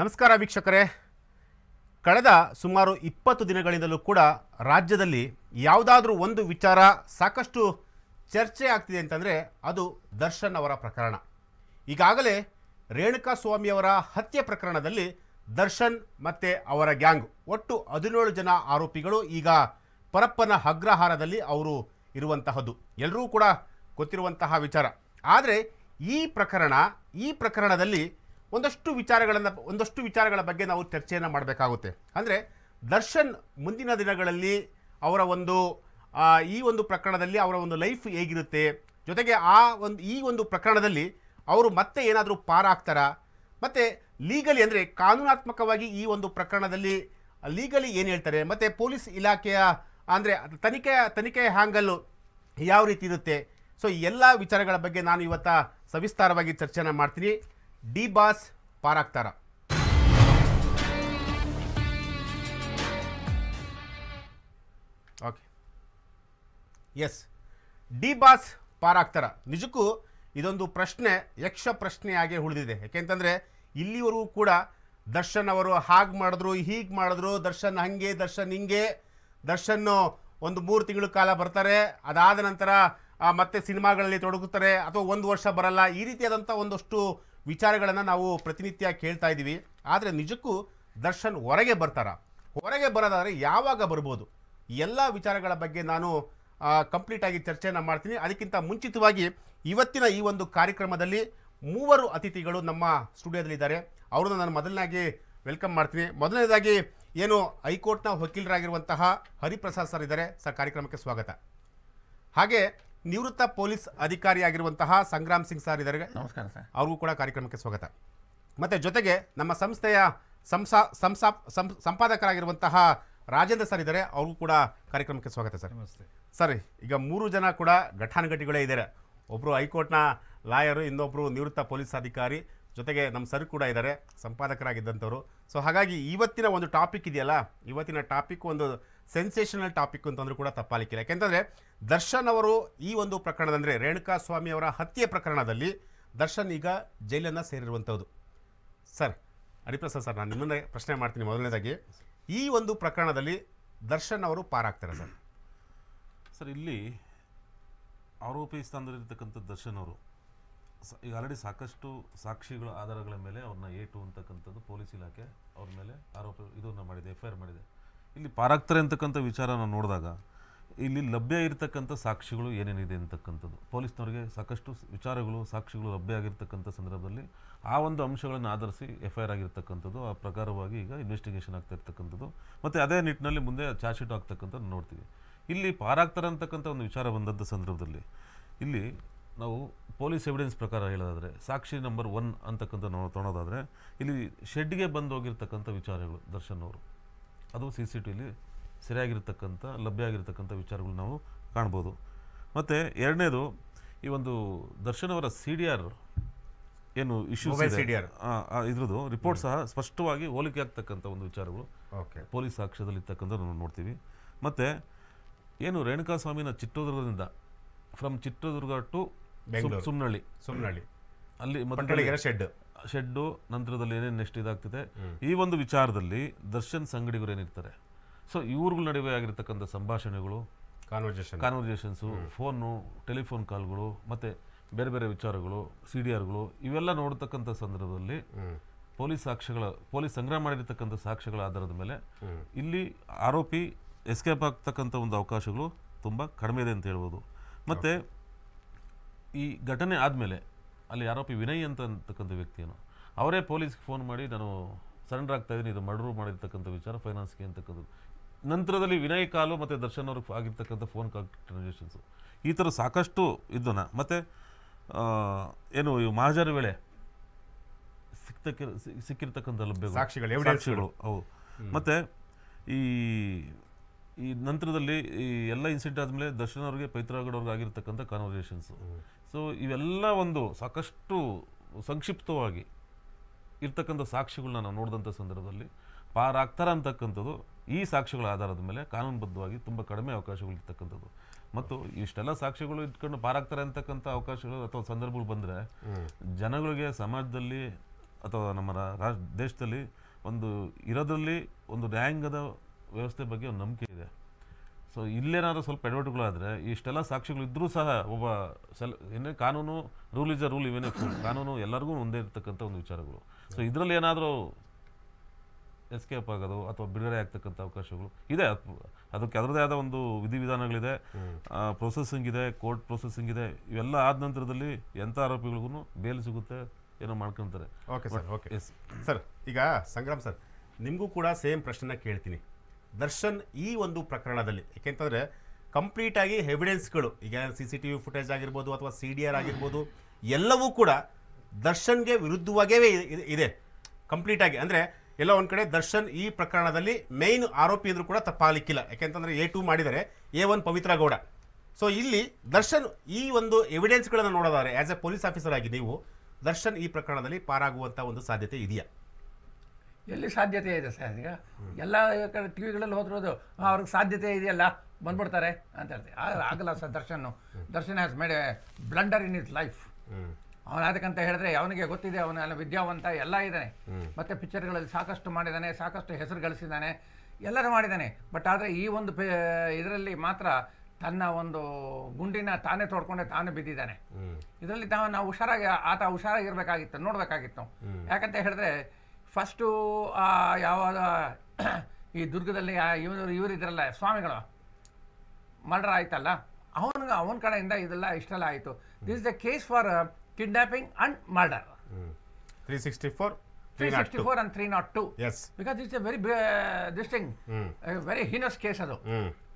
ನಮಸ್ಕಾರ ವೀಕ್ಷಕರೇ ಕಳೆದ ಸುಮಾರು ಇಪ್ಪತ್ತು ದಿನಗಳಿಂದಲೂ ಕೂಡ ರಾಜ್ಯದಲ್ಲಿ ಯಾವುದಾದ್ರೂ ಒಂದು ವಿಚಾರ ಸಾಕಷ್ಟು ಚರ್ಚೆ ಆಗ್ತಿದೆ ಅಂತಂದರೆ ಅದು ದರ್ಶನ್ ಅವರ ಪ್ರಕರಣ ಈಗಾಗಲೇ ರೇಣುಕಾ ಸ್ವಾಮಿಯವರ ಹತ್ಯೆ ಪ್ರಕರಣದಲ್ಲಿ ದರ್ಶನ್ ಮತ್ತು ಅವರ ಗ್ಯಾಂಗ್ ಒಟ್ಟು ಹದಿನೇಳು ಜನ ಆರೋಪಿಗಳು ಈಗ ಪರಪ್ಪನ ಅಗ್ರಹಾರದಲ್ಲಿ ಅವರು ಇರುವಂತಹದ್ದು ಎಲ್ಲರೂ ಕೂಡ ಗೊತ್ತಿರುವಂತಹ ವಿಚಾರ ಆದರೆ ಈ ಪ್ರಕರಣ ಈ ಪ್ರಕರಣದಲ್ಲಿ ಒಂದಷ್ಟು ವಿಚಾರಗಳನ್ನು ಒಂದಷ್ಟು ವಿಚಾರಗಳ ಬಗ್ಗೆ ನಾವು ಚರ್ಚೆಯನ್ನು ಮಾಡಬೇಕಾಗುತ್ತೆ ಅಂದರೆ ದರ್ಶನ್ ಮುಂದಿನ ದಿನಗಳಲ್ಲಿ ಅವರ ಒಂದು ಈ ಒಂದು ಪ್ರಕರಣದಲ್ಲಿ ಅವರ ಒಂದು ಲೈಫ್ ಹೇಗಿರುತ್ತೆ ಜೊತೆಗೆ ಆ ಒಂದು ಈ ಒಂದು ಪ್ರಕರಣದಲ್ಲಿ ಅವರು ಮತ್ತೆ ಏನಾದರೂ ಪಾರಾಗ್ತಾರ ಮತ್ತು ಲೀಗಲಿ ಅಂದರೆ ಕಾನೂನಾತ್ಮಕವಾಗಿ ಈ ಒಂದು ಪ್ರಕರಣದಲ್ಲಿ ಲೀಗಲಿ ಏನು ಹೇಳ್ತಾರೆ ಮತ್ತು ಪೊಲೀಸ್ ಇಲಾಖೆಯ ಅಂದರೆ ತನಿಖೆಯ ತನಿಖೆ ಹ್ಯಾಂಗಲ್ಲು ಯಾವ ರೀತಿ ಇರುತ್ತೆ ಸೊ ಎಲ್ಲ ವಿಚಾರಗಳ ಬಗ್ಗೆ ನಾನು ಇವತ್ತ ಸವಿಸ್ತಾರವಾಗಿ ಚರ್ಚೆನ ಮಾಡ್ತೀನಿ ಡಿ ಬಾಸ್ ಪಾರಾಗ್ತಾರ ಓಕೆ ಎಸ್ ಡಿ ಬಾಸ್ ಪಾರಾಗ್ತಾರ ನಿಜಕ್ಕೂ ಇದೊಂದು ಪ್ರಶ್ನೆ ಯಕ್ಷ ಪ್ರಶ್ನೆಯಾಗಿ ಉಳಿದಿದೆ ಯಾಕೆಂತಂದರೆ ಇಲ್ಲಿವರೆಗೂ ಕೂಡ ದರ್ಶನ್ ಅವರು ಹಾಗೆ ಮಾಡಿದ್ರು ಹೀಗೆ ಮಾಡಿದ್ರು ದರ್ಶನ್ ಹಾಗೆ ದರ್ಶನ್ ಹಿಂಗೆ ದರ್ಶನ್ ಒಂದು ಮೂರು ತಿಂಗಳ ಕಾಲ ಬರ್ತಾರೆ ಅದಾದ ನಂತರ ಮತ್ತೆ ಸಿನಿಮಾಗಳಲ್ಲಿ ತೊಡಗುತ್ತಾರೆ ಅಥವಾ ಒಂದು ವರ್ಷ ಬರಲ್ಲ ಈ ರೀತಿಯಾದಂಥ ಒಂದಷ್ಟು ವಿಚಾರಗಳನ್ನು ನಾವು ಪ್ರತಿನಿತ್ಯ ಕೇಳ್ತಾ ಇದ್ದೀವಿ ಆದರೆ ನಿಜಕ್ಕೂ ದರ್ಶನ್ ಹೊರಗೆ ಬರ್ತಾರ ಹೊರಗೆ ಬರೋದಾದರೆ ಯಾವಾಗ ಬರ್ಬೋದು ಎಲ್ಲ ವಿಚಾರಗಳ ಬಗ್ಗೆ ನಾನು ಕಂಪ್ಲೀಟಾಗಿ ಚರ್ಚೆಯನ್ನು ಮಾಡ್ತೀನಿ ಅದಕ್ಕಿಂತ ಮುಂಚಿತವಾಗಿ ಇವತ್ತಿನ ಈ ಒಂದು ಕಾರ್ಯಕ್ರಮದಲ್ಲಿ ಮೂವರು ಅತಿಥಿಗಳು ನಮ್ಮ ಸ್ಟುಡಿಯೋದಲ್ಲಿದ್ದಾರೆ ಅವ್ರನ್ನ ನಾನು ಮೊದಲನಾಗಿ ವೆಲ್ಕಮ್ ಮಾಡ್ತೀನಿ ಮೊದಲನೇದಾಗಿ ಏನು ಹೈಕೋರ್ಟ್ನ ವಕೀಲರಾಗಿರುವಂತಹ ಹರಿಪ್ರಸಾದ್ ಸರ್ ಇದ್ದಾರೆ ಸರ್ ಕಾರ್ಯಕ್ರಮಕ್ಕೆ ಸ್ವಾಗತ ಹಾಗೆ ನಿವೃತ್ತ ಪೊಲೀಸ್ ಅಧಿಕಾರಿಯಾಗಿರುವಂತಹ ಸಂಗ್ರಾಮ್ ಸಿಂಗ್ ಸರ್ ಇದ್ದಾರೆ ನಮಸ್ಕಾರ ಸರ್ ಅವ್ರಿಗೂ ಕೂಡ ಕಾರ್ಯಕ್ರಮಕ್ಕೆ ಸ್ವಾಗತ ಮತ್ತು ಜೊತೆಗೆ ನಮ್ಮ ಸಂಸ್ಥೆಯ ಸಂಸಾ ಸಂಸಾ ಸಂಪಾದಕರಾಗಿರುವಂತಹ ರಾಜೇಂದ್ರ ಸರ್ ಇದ್ದಾರೆ ಅವ್ರಿಗೂ ಕೂಡ ಕಾರ್ಯಕ್ರಮಕ್ಕೆ ಸ್ವಾಗತ ಸರ್ ನಮಸ್ತೆ ಸರ್ ಈಗ ಮೂರು ಜನ ಕೂಡ ಘಟಾನುಘಟಿಗಳೇ ಇದ್ದಾರೆ ಒಬ್ಬರು ಹೈಕೋರ್ಟ್ನ ಲಾಯರು ಇನ್ನೊಬ್ಬರು ನಿವೃತ್ತ ಪೊಲೀಸ್ ಅಧಿಕಾರಿ ಜೊತೆಗೆ ನಮ್ಮ ಸರ್ ಕೂಡ ಇದ್ದಾರೆ ಸಂಪಾದಕರಾಗಿದ್ದಂಥವ್ರು ಸೊ ಹಾಗಾಗಿ ಇವತ್ತಿನ ಒಂದು ಟಾಪಿಕ್ ಇದೆಯಲ್ಲ ಇವತ್ತಿನ ಟಾಪಿಕ್ ಒಂದು ಸೆನ್ಸೇಷನಲ್ ಟಾಪಿಕ್ ಅಂತಂದ್ರೂ ಕೂಡ ತಪ್ಪಾಲಿಕ್ಕಿಲ್ಲ ಯಾಕೆಂತಂದರೆ ದರ್ಶನ್ ಅವರು ಈ ಒಂದು ಪ್ರಕರಣದ ಅಂದರೆ ರೇಣುಕಾ ಸ್ವಾಮಿ ಅವರ ಹತ್ಯೆ ಪ್ರಕರಣದಲ್ಲಿ ದರ್ಶನ್ ಈಗ ಜೈಲನ್ನು ಸೇರಿರುವಂಥದ್ದು ಸರ್ ಹರಿಪ್ರಸಾದ್ ಸರ್ ನಾನು ನಿಮ್ಮನ್ನೇ ಪ್ರಶ್ನೆ ಮಾಡ್ತೀನಿ ಮೊದಲನೇದಾಗಿ ಈ ಒಂದು ಪ್ರಕರಣದಲ್ಲಿ ದರ್ಶನ್ ಅವರು ಪಾರಾಗ್ತಾರೆ ಸರ್ ಸರ್ ಇಲ್ಲಿ ಆರೋಪಿ ಸ್ಥಾನದಲ್ಲಿರ್ತಕ್ಕಂಥ ದರ್ಶನ್ ಅವರು ಈಗ ಆಲ್ರೆಡಿ ಸಾಕಷ್ಟು ಸಾಕ್ಷಿಗಳ ಆಧಾರಗಳ ಮೇಲೆ ಅವ್ರನ್ನ ಏಟು ಅಂತಕ್ಕಂಥದ್ದು ಪೊಲೀಸ್ ಇಲಾಖೆ ಅವ್ರ ಮೇಲೆ ಆರೋಪ ಇದನ್ನು ಮಾಡಿದೆ ಎಫ್ ಐ ಆರ್ ಮಾಡಿದೆ ಇಲ್ಲಿ ಪಾರಾಗ್ತಾರೆ ಅಂತಕ್ಕಂಥ ವಿಚಾರ ನಾವು ನೋಡಿದಾಗ ಇಲ್ಲಿ ಲಭ್ಯ ಇರತಕ್ಕಂಥ ಸಾಕ್ಷಿಗಳು ಏನೇನಿದೆ ಅಂತಕ್ಕಂಥದ್ದು ಪೊಲೀಸ್ನವರಿಗೆ ಸಾಕಷ್ಟು ವಿಚಾರಗಳು ಸಾಕ್ಷಿಗಳು ಲಭ್ಯ ಆಗಿರ್ತಕ್ಕಂಥ ಸಂದರ್ಭದಲ್ಲಿ ಆ ಒಂದು ಅಂಶಗಳನ್ನು ಆಧರಿಸಿ ಎಫ್ ಐ ಆರ್ ಆಗಿರ್ತಕ್ಕಂಥದ್ದು ಆ ಪ್ರಕಾರವಾಗಿ ಈಗ ಇನ್ವೆಸ್ಟಿಗೇಷನ್ ಆಗ್ತಾ ಇರ್ತಕ್ಕಂಥದ್ದು ಮತ್ತು ಅದೇ ನಿಟ್ಟಿನಲ್ಲಿ ಮುಂದೆ ಚಾರ್ಜ್ ಶೀಟ್ ಆಗ್ತಕ್ಕಂಥದ್ದು ನೋಡ್ತೀವಿ ಇಲ್ಲಿ ಪಾರಾಗ್ತಾರೆ ಅಂತಕ್ಕಂಥ ಒಂದು ವಿಚಾರ ಬಂದಂಥ ಸಂದರ್ಭದಲ್ಲಿ ಇಲ್ಲಿ ನಾವು ಪೊಲೀಸ್ ಎವಿಡೆನ್ಸ್ ಪ್ರಕಾರ ಹೇಳೋದಾದರೆ ಸಾಕ್ಷಿ ನಂಬರ್ ಒನ್ ಅಂತಕ್ಕಂಥ ನಾವು ತೊಗೊಳೋದಾದರೆ ಇಲ್ಲಿ ಶೆಡ್ಗೆ ಬಂದು ಹೋಗಿರ್ತಕ್ಕಂಥ ವಿಚಾರಗಳು ದರ್ಶನ್ ಅವರು ಅದು ಸಿ ಸಿ ಟಿಲಿ ಸರಿಯಾಗಿರ್ತಕ್ಕಂಥ ಲಭ್ಯ ಆಗಿರತಕ್ಕಂಥ ವಿಚಾರಗಳು ನಾವು ಕಾಣ್ಬೋದು ಮತ್ತು ಎರಡನೇದು ಈ ಒಂದು ದರ್ಶನ್ ಅವರ ಸಿ ಡಿ ಆರ್ ಏನು ಆ ಇದ್ರದ್ದು ರಿಪೋರ್ಟ್ ಸಹ ಸ್ಪಷ್ಟವಾಗಿ ಹೋಲಿಕೆ ಆಗ್ತಕ್ಕಂಥ ಒಂದು ವಿಚಾರಗಳು ಓಕೆ ಪೊಲೀಸ್ ಸಾಕ್ಷ್ಯದಲ್ಲಿ ನಾವು ನೋಡ್ತೀವಿ ಮತ್ತು ಏನು ರೇಣುಕಾ ಸ್ವಾಮಿನ ಚಿತ್ರದುರ್ಗದಿಂದ ಫ್ರಮ್ ಚಿತ್ರದುರ್ಗ ಟು ಸುಮ್ನಳ್ಳಿ ಸುಮ್ನಳ್ಳಿ ಅಲ್ಲಿ ಶೆಡ್ ಶೆಡ್ಡು ನಂತರದಲ್ಲಿ ಏನೇನು ನೆಕ್ಸ್ಟ್ ಇದಾಗ್ತಿದೆ ಈ ಒಂದು ವಿಚಾರದಲ್ಲಿ ದರ್ಶನ್ ಸಂಗಡಿಗರು ಏನಿರ್ತಾರೆ ಸೊ ಇವ್ರಗಳ ನಡುವೆ ಆಗಿರ್ತಕ್ಕಂಥ ಸಂಭಾಷಣೆಗಳು ಕಾನ್ವರ್ಜೇಷನ್ ಕಾನ್ವರ್ಜೇಷನ್ಸು ಫೋನು ಟೆಲಿಫೋನ್ ಕಾಲ್ಗಳು ಮತ್ತು ಬೇರೆ ಬೇರೆ ವಿಚಾರಗಳು ಸಿ ಡಿ ಆರ್ಗಳು ಇವೆಲ್ಲ ನೋಡ್ತಕ್ಕಂಥ ಸಂದರ್ಭದಲ್ಲಿ ಪೊಲೀಸ್ ಸಾಕ್ಷ್ಯಗಳ ಪೊಲೀಸ್ ಸಂಗ್ರಹ ಮಾಡಿರ್ತಕ್ಕಂಥ ಸಾಕ್ಷ್ಯಗಳ ಆಧಾರದ ಮೇಲೆ ಇಲ್ಲಿ ಆರೋಪಿ ಎಸ್ಕೇಪ್ ಆಗ್ತಕ್ಕಂಥ ಒಂದು ಅವಕಾಶಗಳು ತುಂಬ ಕಡಿಮೆ ಇದೆ ಅಂತ ಹೇಳ್ಬೋದು ಮತ್ತು ಈ ಘಟನೆ ಆದಮೇಲೆ ಅಲ್ಲಿ ಆರೋಪಿ ವಿನಯ್ ಅಂತ ಅಂತಕ್ಕಂಥ ವ್ಯಕ್ತಿಯನ್ನು ಅವರೇ ಪೊಲೀಸ್ಗೆ ಫೋನ್ ಮಾಡಿ ನಾನು ಸರೆಂಡರ್ ಆಗ್ತಾ ಇದ್ದೀನಿ ಇದು ಮರ್ಡ್ರ್ ಮಾಡಿರ್ತಕ್ಕಂಥ ವಿಚಾರ ಫೈನಾನ್ಸ್ಗೆ ಅಂತಕ್ಕಂಥದ್ದು ನಂತರದಲ್ಲಿ ವಿನಯ್ ಕಾಲು ಮತ್ತು ದರ್ಶನ್ ಅವ್ರಿಗೆ ಆಗಿರ್ತಕ್ಕಂಥ ಫೋನ್ ಕಾಲ್ ಟ್ರಾನ್ಸಾಕ್ಷನ್ಸು ಈ ಥರ ಸಾಕಷ್ಟು ಇದನ್ನು ಮತ್ತು ಏನು ಇವು ಮಹಾಜರ ವೇಳೆ ಸಿಕ್ಕಿರತಕ್ಕಂತ ಸಿಕ್ಕಿರ್ತಕ್ಕಂಥ ಲಭ್ಯ ಸಾಕ್ಷಿಗಳು ಸಾಕ್ಷಿಗಳು ಅವು ಮತ್ತು ಈ ಈ ನಂತರದಲ್ಲಿ ಈ ಎಲ್ಲ ಇನ್ಸಿಡೆಂಟ್ ಆದಮೇಲೆ ದರ್ಶನ್ ಅವ್ರಿಗೆ ಪೈತ್ರಾಗಡ್ ಅವ್ರಿಗೆ ಆಗಿರ್ತಕ್ಕಂಥ ಕಾನ್ವರ್ಸೇಷನ್ಸು ಸೊ ಇವೆಲ್ಲ ಒಂದು ಸಾಕಷ್ಟು ಸಂಕ್ಷಿಪ್ತವಾಗಿ ಇರ್ತಕ್ಕಂಥ ಸಾಕ್ಷಿಗಳ್ನ ನಾವು ನೋಡಿದಂಥ ಸಂದರ್ಭದಲ್ಲಿ ಪಾರಾಗ್ತಾರ ಅಂತಕ್ಕಂಥದ್ದು ಈ ಸಾಕ್ಷಿಗಳ ಆಧಾರದ ಮೇಲೆ ಕಾನೂನುಬದ್ಧವಾಗಿ ತುಂಬ ಕಡಿಮೆ ಅವಕಾಶಗಳು ಇರ್ತಕ್ಕಂಥದ್ದು ಮತ್ತು ಇಷ್ಟೆಲ್ಲ ಸಾಕ್ಷಿಗಳು ಇಟ್ಕೊಂಡು ಪಾರಾಗ್ತಾರೆ ಅಂತಕ್ಕಂಥ ಅವಕಾಶಗಳು ಅಥವಾ ಸಂದರ್ಭಗಳು ಬಂದರೆ ಜನಗಳಿಗೆ ಸಮಾಜದಲ್ಲಿ ಅಥವಾ ನಮ್ಮ ದೇಶದಲ್ಲಿ ಒಂದು ಇರೋದ್ರಲ್ಲಿ ಒಂದು ನ್ಯಾಯಾಂಗದ ವ್ಯವಸ್ಥೆ ಬಗ್ಗೆ ಒಂದು ನಂಬಿಕೆ ಇದೆ ಸೊ ಇಲ್ಲೇನಾದರೂ ಸ್ವಲ್ಪ ಎಡವಟ್ಟುಗಳಾದರೆ ಇಷ್ಟೆಲ್ಲ ಇದ್ದರೂ ಸಹ ಒಬ್ಬ ಸೆಲ್ ಏನೇ ಕಾನೂನು ರೂಲ್ ಇಸ್ ಅ ರೂಲ್ ಇವೇನೇ ಕಾನೂನು ಎಲ್ಲರಿಗೂ ಒಂದೇ ಇರತಕ್ಕಂಥ ಒಂದು ವಿಚಾರಗಳು ಸೊ ಇದರಲ್ಲಿ ಏನಾದರೂ ಎಸ್ಕೇಪ್ ಆಗೋದು ಅಥವಾ ಬಿಡುಗಡೆ ಆಗ್ತಕ್ಕಂಥ ಅವಕಾಶಗಳು ಇದೆ ಅದಕ್ಕೆ ಅದರದೇ ಆದ ಒಂದು ವಿಧಿವಿಧಾನಗಳಿದೆ ಪ್ರೊಸೆಸಿಂಗ್ ಇದೆ ಕೋರ್ಟ್ ಪ್ರೊಸೆಸಿಂಗ್ ಇದೆ ಇವೆಲ್ಲ ಆದ ನಂತರದಲ್ಲಿ ಎಂಥ ಆರೋಪಿಗಳಿಗೂ ಬೇಲ್ ಸಿಗುತ್ತೆ ಏನೋ ಮಾಡ್ಕೊಂತಾರೆ ಓಕೆ ಸರ್ ಓಕೆ ಸರ್ ಈಗ ಸಂಗ್ರಾಮ್ ಸರ್ ನಿಮಗೂ ಕೂಡ ಸೇಮ್ ಪ್ರಶ್ನೆನ ಕೇಳ್ತೀನಿ ದರ್ಶನ್ ಈ ಒಂದು ಪ್ರಕರಣದಲ್ಲಿ ಏಕೆಂತಂದರೆ ಕಂಪ್ಲೀಟಾಗಿ ಎವಿಡೆನ್ಸ್ಗಳು ಈಗ C C T V footage ಆಗಿರ್ಬೋದು ಅಥವಾ ಸಿ ಡಿ ಆರ್ ಆಗಿರ್ಬೋದು ಎಲ್ಲವೂ ಕೂಡ ದರ್ಶನ್ಗೆ ವಿರುದ್ಧವಾಗೇ ಇದೆ ಕಂಪ್ಲೀಟಾಗಿ ಅಂದರೆ ಎಲ್ಲ ಒಂದು ಕಡೆ ದರ್ಶನ್ ಈ ಪ್ರಕರಣದಲ್ಲಿ ಮೇಯ್ನ್ ಆರೋಪಿ ಇದ್ರೂ ಕೂಡ ತಪ್ಪಾಗಲಿಕ್ಕಿಲ್ಲ ಯಾಕೆಂತಂದರೆ ಎ ಟು ಮಾಡಿದರೆ A one Pavithra Gowda so ಇಲ್ಲಿ ದರ್ಶನ್ ಈ ಒಂದು ಎವಿಡೆನ್ಸ್ಗಳನ್ನು ನೋಡೋದಾದರೆ ಆ್ಯಸ್ ಎ ಪೊಲೀಸ್ ಆಫೀಸರ್ ಆಗಿ ನೀವು ದರ್ಶನ್ ಈ ಪ್ರಕರಣದಲ್ಲಿ ಪಾರಾಗುವಂಥ ಒಂದು ಸಾಧ್ಯತೆ ಇದೆಯಾ ಎಲ್ಲಿ ಸಾಧ್ಯತೆ ಇದೆ ಸರ್ ಈಗ ಎಲ್ಲ ಕಡೆ ಟಿ ವಿಗಳಲ್ಲಿ ಹೋದ್ರೋದು ಅವ್ರಿಗೆ ಸಾಧ್ಯತೆ ಇದೆಯಲ್ಲ ಬಂದ್ಬಿಡ್ತಾರೆ ಅಂತ ಹೇಳ್ತೀವಿ ಆಗಲ್ಲ sir Darshan Darshan has made blunder in his life ಅವನು ಅದಕ್ಕಂತ ಹೇಳಿದ್ರೆ ಅವನಿಗೆ ಗೊತ್ತಿದೆ ಅವನ ವಿದ್ಯಾವಂತ ಎಲ್ಲ ಇದ್ದಾನೆ ಮತ್ತೆ ಪಿಕ್ಚರ್ಗಳಲ್ಲಿ ಸಾಕಷ್ಟು ಮಾಡಿದ್ದಾನೆ ಸಾಕಷ್ಟು ಹೆಸರು ಗಳಿಸಿದ್ದಾನೆ ಎಲ್ಲರೂ ಮಾಡಿದ್ದಾನೆ ಬಟ್ ಆದರೆ ಈ ಒಂದು ಪೇ ಇದರಲ್ಲಿ ಮಾತ್ರ ತನ್ನ ಒಂದು ಗುಂಡಿನ ತಾನೇ ತೋಡ್ಕೊಂಡೆ ತಾನೇ ಬಿದ್ದಿದ್ದಾನೆ ಇದರಲ್ಲಿ ತಾನು ನಾವು ಹುಷಾರಾಗಿ ಆತ ಹುಷಾರಾಗಿರ್ಬೇಕಾಗಿತ್ತು ನೋಡಬೇಕಾಗಿತ್ತು ಯಾಕಂತ ಹೇಳಿದ್ರೆ ಫಸ್ಟು ಯಾವಾಗ ಈ ದುರ್ಗದಲ್ಲಿ ಇವರು ಇವರು ಇದ್ರಲ್ಲ ಸ್ವಾಮಿಗಳು ಮರ್ಡರ್ ಆಯ್ತಲ್ಲ ಅವನಿಗೆ ಅವನ ಕಡೆಯಿಂದ ಇದೆಲ್ಲ ಇಷ್ಟೆಲ್ಲ ಆಯಿತು this the case for kidnapping and murder three sixty four three sixty four and three not two because it's a very distinct very heinous case ಅದು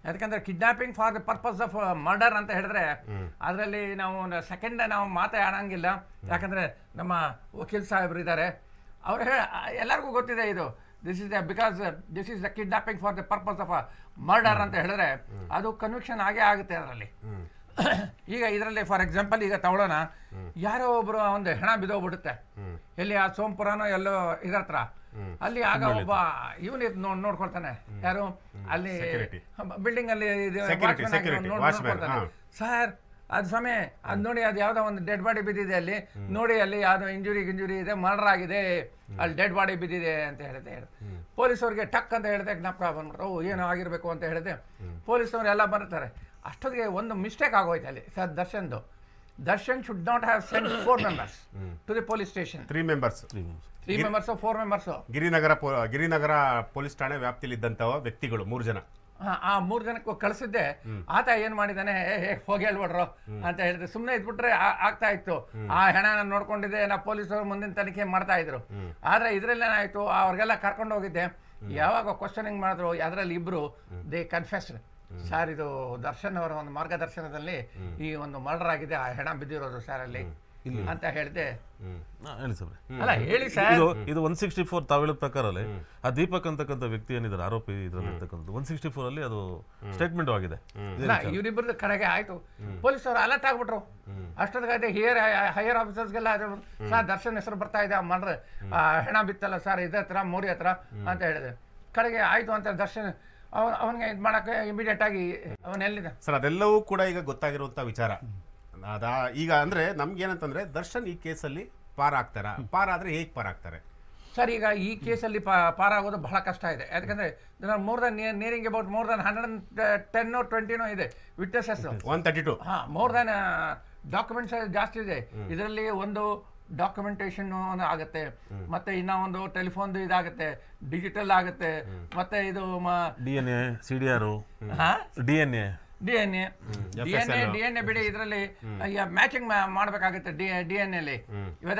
ಯಾಕಂದ್ರೆ kidnapping for the purpose of murder ಅಂತ ಹೇಳಿದ್ರೆ ಅದರಲ್ಲಿ ನಾವು second ನಾವು ಮಾತಾಡಂಗಿಲ್ಲ ಯಾಕಂದ್ರೆ ನಮ್ಮ ವಕೀಲ್ ಸಾಹೇಬ್ರು ಇದ್ದಾರೆ ಅವ್ರು ಹೇಳ ಎಲ್ಲರಿಗೂ ಗೊತ್ತಿದೆ ಇದು this is the because this is the kidnapping for the purpose of a murder ಅಂತ ಹೇಳಿದ್ರೆ ಅದು ಕನ್ವಿಕ್ಷನ್ ಆಗೇ ಆಗುತ್ತೆ ಅದರಲ್ಲಿ ಈಗ ಇದರಲ್ಲಿ ಫಾರ್ ಎಕ್ಸಾಂಪಲ್ ಈಗ ತಗೊಳ್ಳೋಣ ಯಾರೋ ಒಬ್ರು ಒಂದು ಹೆಣ ಬಿದ್ದೋಗ್ಬಿಡುತ್ತೆ ಎಲ್ಲಿ ಆ ಸೋಂಪುರನೋ ಎಲ್ಲೋ ಇದ್ರ ಅಲ್ಲಿ ಆಗ ಒಬ್ಬ ಇವನ್ ನೋಡ್ ನೋಡ್ಕೊಳ್ತಾನೆ ಯಾರು ಅಲ್ಲಿ ಬಿಲ್ಡಿಂಗ್ ಅಲ್ಲಿ ಸರ್ ಅದು ಸಮಯ ಅದು ನೋಡಿ ಅದು ಯಾವುದೋ ಒಂದು ಡೆಡ್ ಬಾಡಿ ಬಿದ್ದಿದೆ ಅಲ್ಲಿ ನೋಡಿ ಅಲ್ಲಿ ಯಾವುದೋ ಇಂಜುರಿ ಗಿಂಜುರಿ ಇದೆ ಮರ್ಡರ್ ಆಗಿದೆ ಅಲ್ಲಿ ಡೆಡ್ ಬಾಡಿ ಬಿದ್ದಿದೆ ಅಂತ ಹೇಳಿದೆ ಹೇಳಿ ಪೊಲೀಸವ್ರಿಗೆ ಟಕ್ ಅಂತ ಹೇಳಿದೆ ಜ್ಞಾಪಕ ಬಂದ್ಬಿಟ್ಟು ಓ ಏನೋ ಆಗಿರಬೇಕು ಅಂತ ಹೇಳಿದೆ ಪೊಲೀಸವ್ರು ಎಲ್ಲ ಬರ್ತಾರೆ ಅಷ್ಟೊತ್ತಿಗೆ ಒಂದು ಮಿಸ್ಟೇಕ್ ಆಗೋಯ್ತು ಅಲ್ಲಿ ಸರ್ ದರ್ಶನ್ದು Darshan should not have sent four members to the police station three members three members four members Girinagara Girinagara police ಠಾಣೆ ವ್ಯಾಪ್ತಿಯಲ್ಲಿದ್ದಂತಹ ವ್ಯಕ್ತಿಗಳು ಮೂರು ಜನ ಆ ಮೂರ್ ಜನಕ್ಕೂ ಕಳಿಸಿದ್ದೆ ಆತ ಏನ್ ಮಾಡಿದಾನೆ ಹೋಗಿ ಹೇಳ್ಬಿಡ್ರು ಅಂತ ಹೇಳಿದ್ರೆ ಸುಮ್ನೆ ಇದ್ಬಿಟ್ರೆ ಆಗ್ತಾ ಇತ್ತು ಆ ಹೆಣ ನೋಡ್ಕೊಂಡಿದ್ದೆ ನಾ ಪೊಲೀಸರು ಮುಂದಿನ ತನಿಖೆ ಮಾಡ್ತಾ ಇದ್ರು ಆದ್ರೆ ಇದ್ರಲ್ಲಿ ಏನಾಯ್ತು ಅವ್ರಿಗೆಲ್ಲ ಕರ್ಕೊಂಡು ಹೋಗಿದ್ದೆ ಯಾವಾಗ ಕ್ವಶನಿಂಗ್ ಮಾಡಿದ್ರು ಅದರಲ್ಲಿ ಇಬ್ರು ದೇ ಕನ್ಫೆಸ್ಡ್ ಸರ್ ಇದು ದರ್ಶನ್ ಅವರ ಒಂದು ಮಾರ್ಗದರ್ಶನದಲ್ಲಿ ಈ ಒಂದು ಮರ್ಡರ್ ಆಗಿದೆ ಆ ಹೆಣ ಬಿದ್ದಿರೋದು ಸರ್ ಅಲ್ಲಿ ಅಂತ ಹೇಳಿದೆ ಹೇಳಿ ಅಲ್ಲ ಹೇಳಿ ಸರ್ ಇದು ಒನ್ ಸಿಕ್ಸ್ಟಿ ಫೋರ್ ತಾವು ಹೇಳಿದ ಪ್ರಕಾರ ಅಲ್ಲಿ ಆ ದೀಪಕ್ ಅಂತಕ್ಕಂತ ವ್ಯಕ್ತಿ ಏನಿದ್ದಾರೆ ಆರೋಪಿ ಇದರಲ್ಲಿ ಇರ್ತಕ್ಕಂಥದ್ದು ಒನ್ ಸಿಕ್ಸ್ಟಿ ಫೋರ್ ಅಲ್ಲಿ ಅದು ಸ್ಟೇಟ್ಮೆಂಟ್ ಆಗಿದೆ ಇವರಿಬ್ಬರದ್ದು ಕಡೆಗೆ ಆಯ್ತು ಪೊಲೀಸರು ಅಲರ್ಟ್ ಆಗ್ಬಿಟ್ರು ಅಷ್ಟೊತ್ತಿಗೆ ಹಿಯರ್ ಹೈಯರ್ ಆಫೀಸರ್ಸ್ಗೆಲ್ಲ ಸರ್ ದರ್ಶನ್ ಹೆಸರು ಬರ್ತಾ ಇದೆ ಮಾಡ್ರೆ ಹೆಣ ಬಿತ್ತಲ್ಲ ಸರ್ ಇದೇ ಹತ್ರ ಮೋರಿ ಹತ್ರ ಅಂತ ಹೇಳಿದೆ ಕಡೆಗೆ ಆಯ್ತು ಅಂತ ದರ್ಶನ್ ಅವನಿಗೆ ಇದು ಮಾಡಕ್ಕೆ ಇಮಿಡಿಯೇಟ್ ಆಗಿ ಎಲ್ಲಿದೆ ಸರ್ ಅದೆಲ್ಲವೂ ಕೂಡ ಈಗ ಗೊತ್ತಾಗಿರುವಂಥ ವಿಚಾರ ಅದಾ ಈಗ ಅಂದರೆ ನಮ್ಗೇನಂತಂದ್ರೆ ದರ್ಶನ್ ಈ ಕೇಸಲ್ಲಿ ಪಾರಾಗ್ತಾರ ಪಾರಾದ್ರೆ ಹೇಗೆ ಪಾರಾಗ್ತಾರೆ ಸರ್ ಈಗ ಈ ಕೇಸಲ್ಲಿ ಪಾರಾಗೋದು ಬಹಳ ಕಷ್ಟ ಇದೆ ಯಾಕಂದ್ರೆ more than nearing about more than hundred ten ಟ್ವೆಂಟಿನೋ ಇದೆ ವಿಟ್ನೆಸಸ್ ಒನ್ ತರ್ಟಿ ಟು ಹಾಂ ಮೋರ್ ದನ್ ಡಾಕ್ಯುಮೆಂಟ್ಸ್ ಜಾಸ್ತಿ ಇದೆ ಇದರಲ್ಲಿ ಒಂದು ಡಾಕ್ಯುಮೆಂಟೇಷನ್ ಆಗುತ್ತೆ ಮತ್ತೆ ಇನ್ನ ಒಂದು ಟೆಲಿಫೋನ್ ಇದಾಗುತ್ತೆ ಡಿಜಿಟಲ್ ಆಗುತ್ತೆ ಮತ್ತೆ ಇದು D N A C D R D N A D N A D N A D N A ಬಿಡಿ ಇದರಲ್ಲಿ ಮ್ಯಾಚಿಂಗ್ ಮಾಡಬೇಕಾಗುತ್ತೆ ಡಿ ಡಿ ಎನ್ ಎಲ್ಲಿ ಇವಾಗ